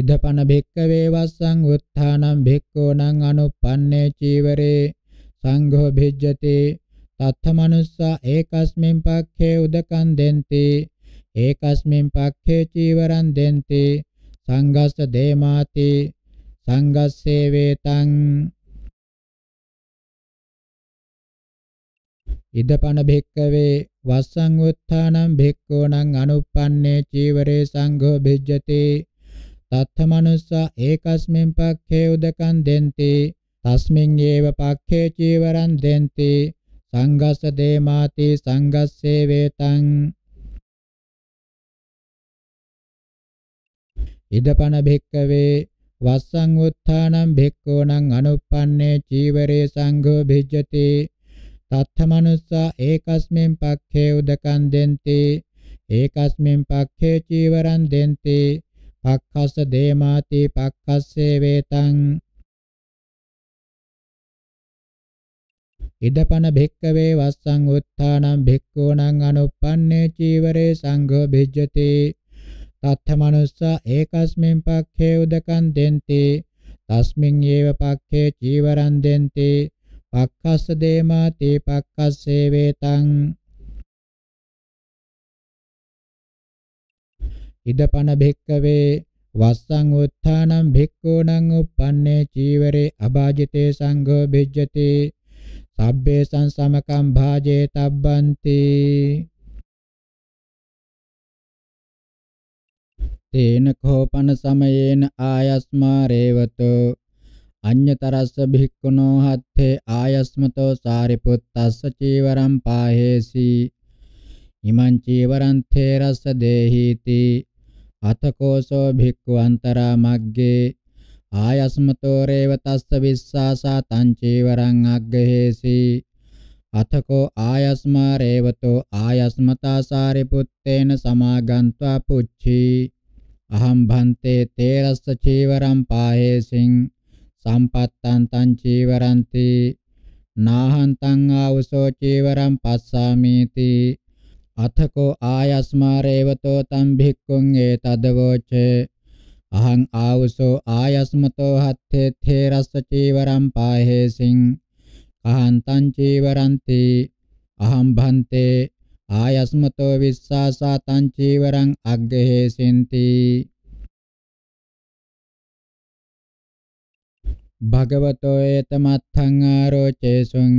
ඉදපන භික්කවේ වස්සං උත්ථානං භික්ඛූණං අනුප්පන්නේ චීවරේ සංඝෝ භිජ්ජති තත්ථ මනුස්සා ඒකස්මින් පක්ඛේ උදකං දෙන්ති ඒකස්මින් පක්ඛේ චීවරං දෙන්ති සංඝස්ස දේමාති සංඝස්සේ වේතං ඉදපන භික්කවේ වස්සං උත්ථානං භික්ඛූණං අනුප්පන්නේ චීවරේ සංඝෝ භිජ්ජති තත්ථ මනුස්සා ඒකස්මෙන් පක්ඛේ උදකන් දෙන්ති තස්මින් ඒව පක්ඛේ චීවරං දෙන්ති සංඝස්ස දේමාති සංඝස්සේ වේතං ඉදපන භික්කවේ වස්සං උත්ථානං භික්ඛූණං අනුප්පන්නේ චීවරේ සංඝෝ භිජ්ජති තත්ථ මනුස්සා ඒකස්මෙන් පක්ඛේ උදකන් දෙන්ති ඒකස්මෙන් පක්ඛේ චීවරං දෙන්ති පක්ඛස්ස දේමාති පක්ඛස්සේ වේතං ඉදපන භික්කවේ වස්සං උත්තානම් භික්ඛූණං අනුප්පන්නේ චීවරේ සංඝෝ භිජ්ජති තත්ථ මනුස්සා ඒකස්මින් පක්ඛේ උදකං දෙන්ති තස්මින් යේව පක්ඛේ චීවරං දෙන්ති පක්ඛස්ස දේමාති පක්ඛස්සේ වේතං ඉදපන භික්කවේ වස්සං උත්ථානං භික්ඛූණං uppanne චීවරේ අභාජිතේ සංඝෝ බිජ්ජති සබ්බේ සංසමකම් භාජේ තබ්බන්ති තේන කෝපන සමයේන ආයස්මා රේවතෝ අඤ්‍යතරස්ස භික්ඛුනෝ හත්තේ ආයස්මතෝ සාරිපුත්තස්ස චීවරම් පාහේසි ඉමං චීවරං තේරස්ස දේහීති අතකෝසෝ භික්ඛු අන්තරා මග්ගේ ආයස්මතෝ රේව තස්ස විස්සාසා තංචේවරං අග්ගහේසි අතකෝ ආයස්මා රේවතෝ ආයස්මතා සාරිපුත්තේන සමාගන්त्वा පුච්චී අහම් භන්තේ තේරස්ස චීවරම් පාහේසින් සම්පත්තං තං චීවරන්ති නාහං තං ආවසෝ චීවරම් පස්සාමීති අතකෝ ආයස්මාරේවතෝ තම් භික්ඛුං ඒතදවෝචේ අහං ආවසෝ ආයස්මතෝ හත්තේ තේරස්ස චීවරම් පාහෙසින් අහන්තං චීවරන්ති අහං භන්තේ ආයස්මතෝ විස්සාසා තං චීවරං අග්ගහේසින්ති භගවතෝ ඒතමත්ථං ආරෝචේසුං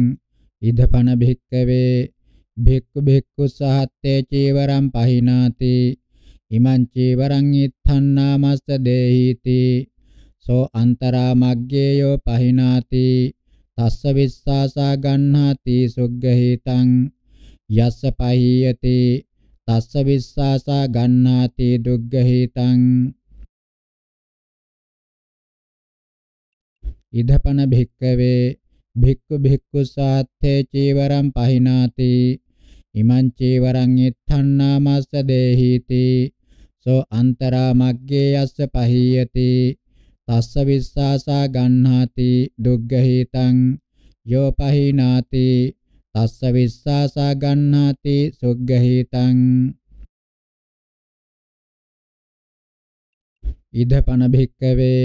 ඉදපන භික්කවේ භික්ඛු භික්ඛු සහත්තේ චීවරම් පහිනාති ඉමං චීවරං ඉත්ථන්නාමස්ස දේහිති සෝ අන්තරා මග්ගේයෝ පහිනාති තස්ස විස්සාසා ගන්නාති සුග්ගහිතං යස්ස පහියති තස්ස විස්සාසා ගන්නාති දුග්ගහිතං ඉදපන භික්කවේ භික්ඛු භික්ඛු සාත්තේ චීවරම් පහිනාති ඉමං චේවරං එත්තන්නාමස්ස දේහිති සෝ අන්තරා මග්ගේ යස්ස පහීයති තස්ස විස්සාසා ගන්හාති දුග්ගහීතං යෝ පහිනාති තස්ස විස්සාසා ගන්හාති සුග්ගහීතං ඉදපන භික්කවේ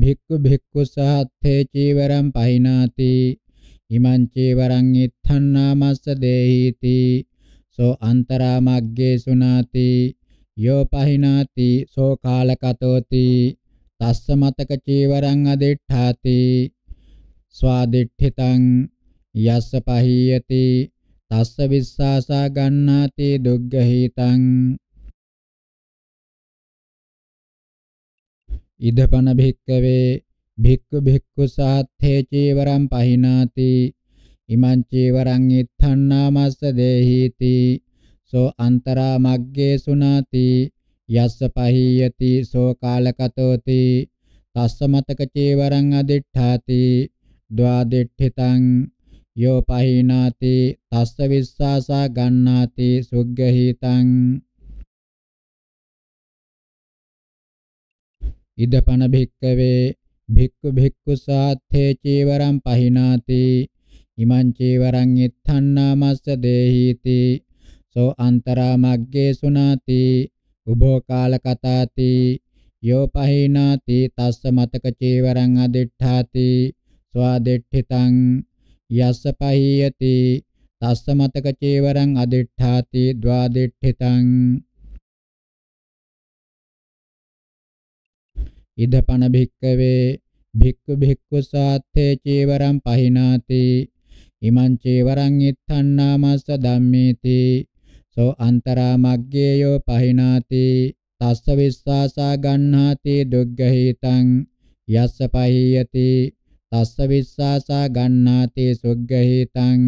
භික්ඛු භික්ඛු සහත්තේ චීවරම් පහිනාති ඉමංචේ වරං ඉත්ථන්නාමස්ස දේහිති සෝ අන්තරා මග්ගේ සුනාති යෝ පහිනාති සෝ කාලකතෝති තස්ස මතක චීවරං අදිඨාති ස්වාදිඨිතං යස්ස පහියති තස්ස විස්සාසා ගන්නාති දුග්ගහීතං ඉදපන භික්කවේ භික්ඛු භික්ඛු සාත්තේ චීවරම් පහිනාති ඉමං චීවරං ඉත්ථන්නාමස්ස දේහීති සෝ අන්තරා මග්ගේ සුනාති යස්ස පහීයති සෝ කාලකතෝති තස්ස මතක චීවරං අදිඨාති ද්වාදිඨිතං යෝ පහිනාති තස්ස විස්සාසා ගන්නාති සුග්ගහීතං ඉදපන භික්කවේ භික්ඛු භික්ඛු සාත්තේ චීවරං පහිනාති ඉමං චීවරං ඉත්ථන්නාමස්ස දේහීති සෝ අන්තරා මග්ගේ සුනාති උභෝ කාල කතාති යෝ පහිනාති තස්ස මතක චීවරං අදිඨාති ස්වාදෙට්ඨිතං යස්ස පහියති තස්ස මතක චීවරං අදිඨාති ද්වාදෙට්ඨිතං ඉද පන භික්කවේ භික්ඛු භික්ඛු සාත්තේ චීවරං පහිනාති ඉමං චීවරං ඉත්ථන්නාමස්ස ධම්මේති සෝ අන්තරා මග්ගේයෝ පහිනාති තස්ස විස්සාසා ගන්නාති දුග්ගහීතං යස්ස පහියති තස්ස විස්සාසා ගන්නාති සුග්ගහීතං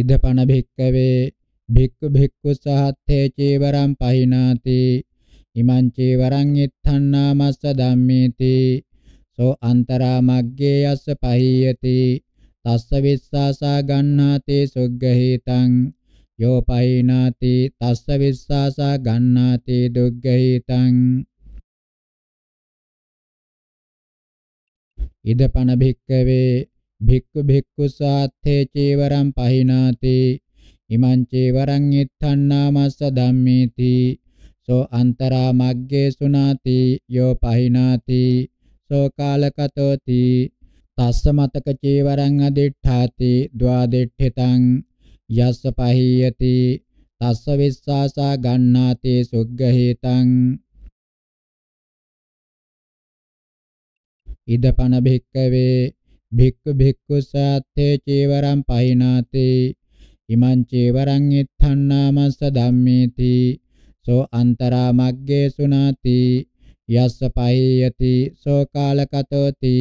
ඉදපන භික්කවේ භික්ඛු භික්ඛු සහත්තේ චේවරම් පහිනාති ඉමං චේවරං ඉත්ථන්නාමස්ස ධම්මේති සෝ අන්තරා මග්ගේ යස්ස පහියති තස්ස විස්සාසා ගන්නාති සුග්ගහීතං යෝ පහිනාති තස්ස විස්සාසා ගන්නාති දුග්ගහීතං ඉදපන භික්කවේ භික්ඛු භික්ඛු සාත්තේ චේවරම් පහිනාති ඉමං චේවරං ඉත්ථන්නාමස්ස ධම්මේති සෝ අන්තරා මග්ගේ සුනාති යෝ පහිනාති සෝ කාලකතෝති තස්ස මතක චේවරං අදිඨාති ద్వාදිඨිතං යස්ස පහියති තස්ස විස්සාසා ගන්නාති සුග්ගහේතං ඉදපන භික්කවේ භික්ඛු භික්ඛු සාත්තේ චේවරං පහිනාති ඉමං චේවරං එත්ථන්නාමස්ස ධම්මේති සෝ අන්තරා මග්ගේ සුනාති යස්ස පහේයති සෝ කාලකතෝති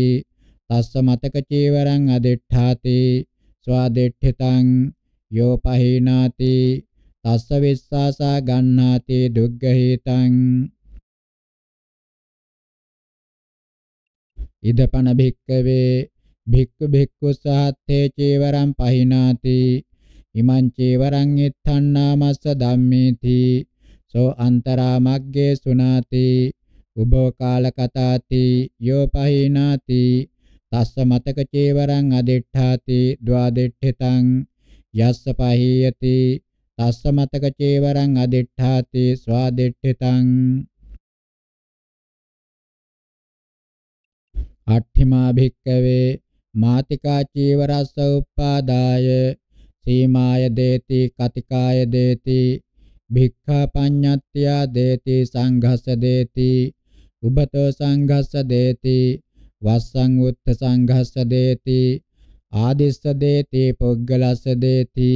තස්ස මතක චේවරං අදෙට්ඨාති ස්වාදෙට්ඨිතං යෝ පහේනාති තස්ස විස්සාසා ගන්නාති දුග්ගහේතං ඉදපන භික්කවේ භික්ඛු භික්ඛු සහත්තේ චේවරං පහිනාති ඉමං චේවරං ඉත්ථන්නාමස්ස ධම්මේති සෝ අන්තරා මග්ගේ සුනාති උභව කාලකතාති යෝ පහිනාති තස්ස මතක චේවරං අදිඨාති ద్వාදිඨිතං යස්ස පහීයති තස්ස මතක චේවරං අදිඨාති ස්වාදිඨිතං අට්ඨිමා භික්කවේ මාතිකා චේවරස්ස උප්පාදාය සීමාය දේති කතිකාය දේති භික්ඛා පඤ්ඤත්ත්‍යා දේති සංඝස්ස දේති උබතෝ සංඝස්ස දේති වස්සං උත්ත සංඝස්ස දේති ආදිස්ස දේති පොග්ගලස්ස දේති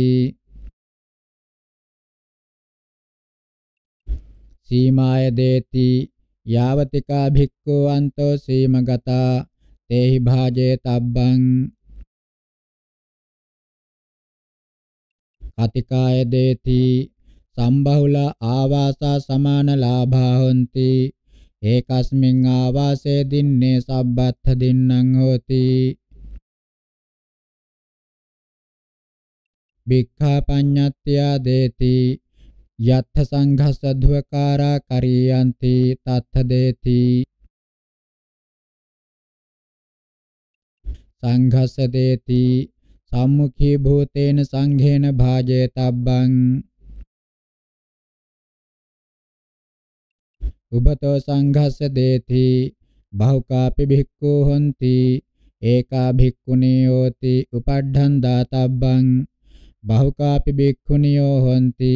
සීමාය දේති යාවතිකා භික්ඛු අන්තෝ සීමගතා තේහි භාජේ තබ්බං අතිකාය දේති සම්බහුල ආවාසා සමාන ලාභා හොಂತಿ ඒකස්මින් ආවාසේ දින්නේ සබ්බත්ථ දින්නම් හෝති භික්ඛා පඤ්ඤත්ත්‍යා දේති යත්ථ සංඝස්ස ධුවකාරා කරියන්ති තත්ථ දේති සංඝස්ස දේති සම්මුඛී භූතේන සංඝේන භාජේතබ්බං උබතෝ සංඝස්ස දේති බහුකාපි භික්ඛු හොಂತಿ ඒකා භික්ඛුනියෝති උපඩ්ඩං දාතබ්බං බහුකාපි භික්ඛුනියෝ හොಂತಿ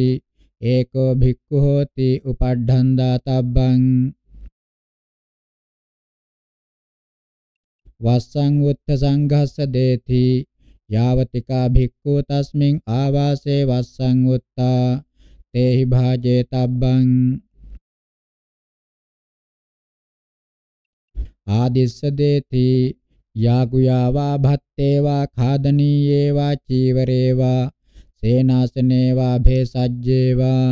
ඒකෝ භික්ඛු හෝති උපඩ්ඩං දාතබ්බං වස්සං උත්ත සංඝස්ස දේති යාවතිකා භික්ඛු තස්මින් ආවාසේ වස්සං උත්තා තේහි භාජේ තබ්බං ආදිස්ස දේති යාගුයාවා භත්තේවා ખાදනීයේවා චීවරේවා සේනාසනේවා භේසජ්ජේවා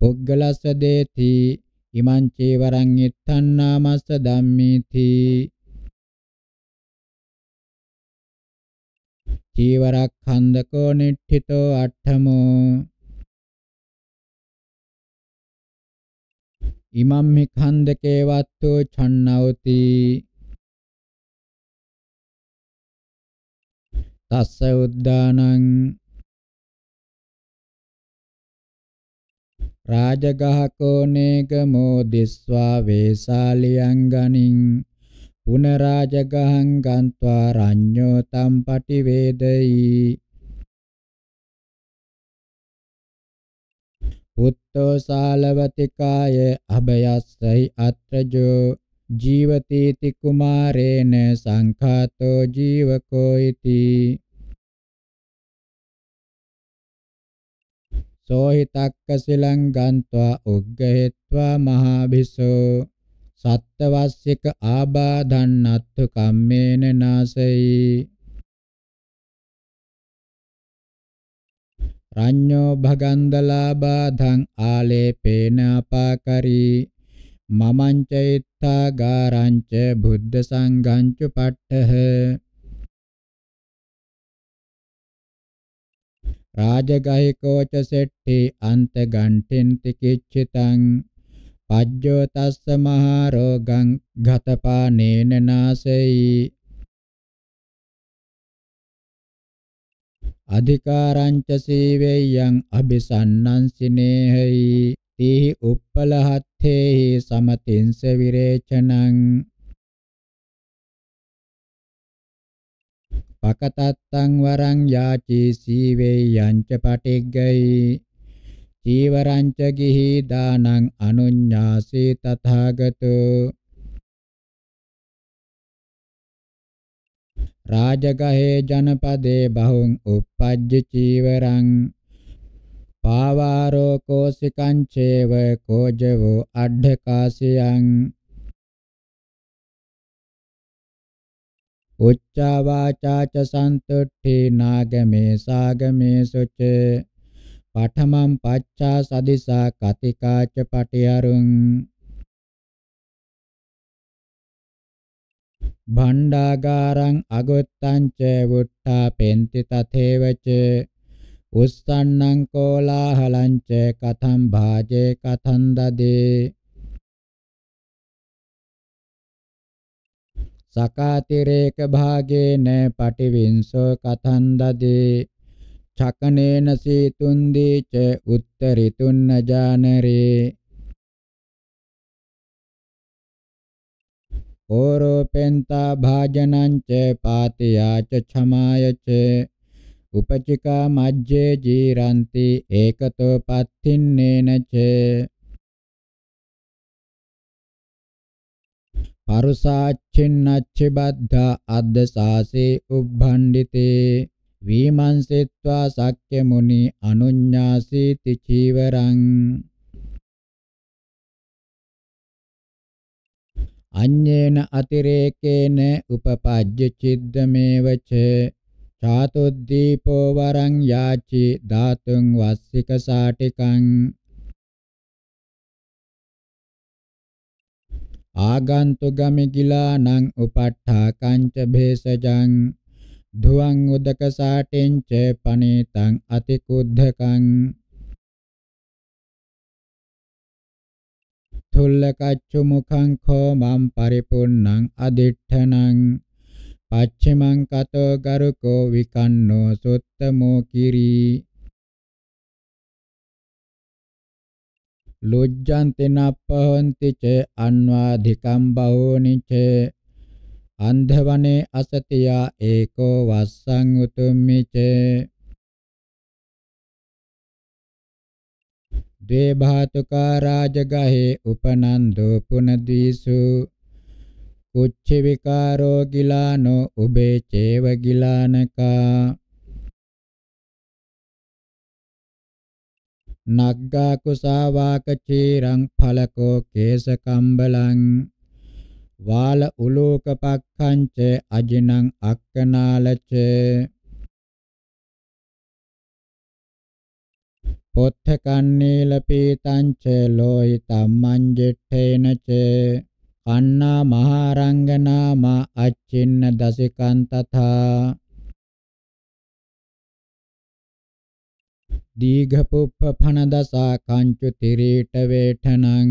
පුග්ගලස්ස දේති ඉමං චීවරං ඉත්තන්නාමස්ස ධම්මීති චීවරක්ඛන්ධකෝ නිට්ඨිතෝ අට්ඨමෝ ඉමම් හි ඛන්ධකේ වත්තු ඡන්නවති තස්ස උද්දානං රාජගහකෝ නේගමෝ දිස්වා වේසාලියං ගනින් පුනරාජගහං ගන්්වා රඤ්ඤෝ තම් පටිවේදයි පුත්තෝ සාලවතිකාය අභයස්සයි අත්‍රජෝ ජීවතිති කුමාරේන සංඛාතෝ ජීවකෝ इति සෝහිතක්ක සිලං ගන්්වා උග්ගහෙත්වා මහා භිසෝ සත්ත්වස්සික ආබාධන්නත්තු කම්මේන නාසයි රඤ්ඤෝ භගන්දලාබාධං ආලේපේන අපාකරී මමං චෛත්තාගාරං ච බුද්ධ සංඝං ච පට්ඨහ රාජගහිකෝච සෙට්ටි අන්ත ගණ්ඨෙන්ති කිච්චිතං පජ්ජෝ තස්ස මහා රෝගං ඝතපානේන නාසෙයි අධිකාරංච සීවේයං අபிසන්නං සිනේහි තීහි උප්පලහත්තේහි සමතින්ස විරේචනං පකතත්තං වරං යාචී සීවේයං ච පටිග්ගයි චීවරං ච ගිහි දානං අනුඤ්ඤාසී තථාගතෝ රාජගහේ ජනපදේ බහුං uppajjya චීවරං පාවාරෝ කෝසිකං චේව කෝජවෝ අඩ්ඩකාසියං උච්චා වාචා ච සන්තුට්ඨි නාගමේ සාගමේ සුචේ පඨමං පච්චා සදිසා කතිකාච පටියරුං භණ්ඩාගාරං අගොත්තං ච වුට්ටා පෙන්ති තතේවච උස්සන්නං කෝලාහලං ච කතං භාජේ කතං දදේ සකාතිරේක භාගේන පටිවිංසෝ කතං දදේ චකනේන සීතුන්දීච උත්තරිතුන්න ජානරේ ඕරෝපෙන්තා භාජනංච පාතියාච ඡමායච උපචිකා මජ්ජේ ජීරන්ති ඒකතෝ පත්තින්නේනච පරුසාච්චින්නච්ච බද්ධා අද්දසාසේ උබ්බණ්ඩිතේ විමංසෙත්වා සක්්‍ය මුනි අනුඤ්ඤාසීති චීවරං අඤ්ඤේන අතිරේකේන උපපජ්ජ චිද්දමේවච චාතුද්දීපෝ වරං යාචි ධාතුං වස්සික සාටිකං ආගන්තු ගමිගිලානං උපට්ඨා කංච භේසජං ධුවං උදක සාටෙන්ච පනේතං අතිකුද්ධකං තුල්ල කච්චු මුඛං කෝමම් පරිපුන්නං අදිඨනං පච්චමං කතෝ ගරුකෝ විකන්නෝ සුත්තමෝ කිරි ලොජ්ජන්ති නප්පහොන්ති ච අන්වාධිකම් බහෝනි ච අන්ධවනේ අසතියා ඒකෝ වස්සං උතුම්මිච දේභාතුකා රාජගහේ උපනන්දෝ පුනදීසු කුච්චි විකාරෝ ගිලානෝ උබේ චේව ගිලානකා නග්ගා කුසාවාක චීරං ඵලකෝ කේසකම්බලං වාල උලෝක පක්ඛංච අජිනං අක්කනාලච පොත්ථ කන්නේල පීතංච ලෝහිතම් මංජෙට්ඨේනච කන්නා මහරංගනාම අච්චින්න දසිකං තථා දීඝ පුප්ප පනදසා කංචු තිරීට වේඨනං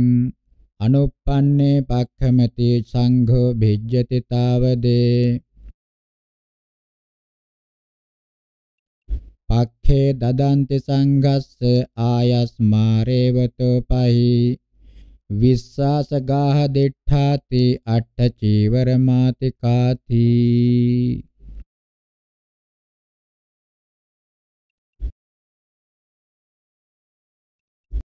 අනුප්පන්නේ පක්ඛමති සංඝෝ භිජ්ජති තාවදේ පක්ඛේ දදන්ති සංඝස්ස ආයස්මාරේවතෝ පහි විස්සාසගාහ දිඨාති අට්ඨ චීවරමාති කාති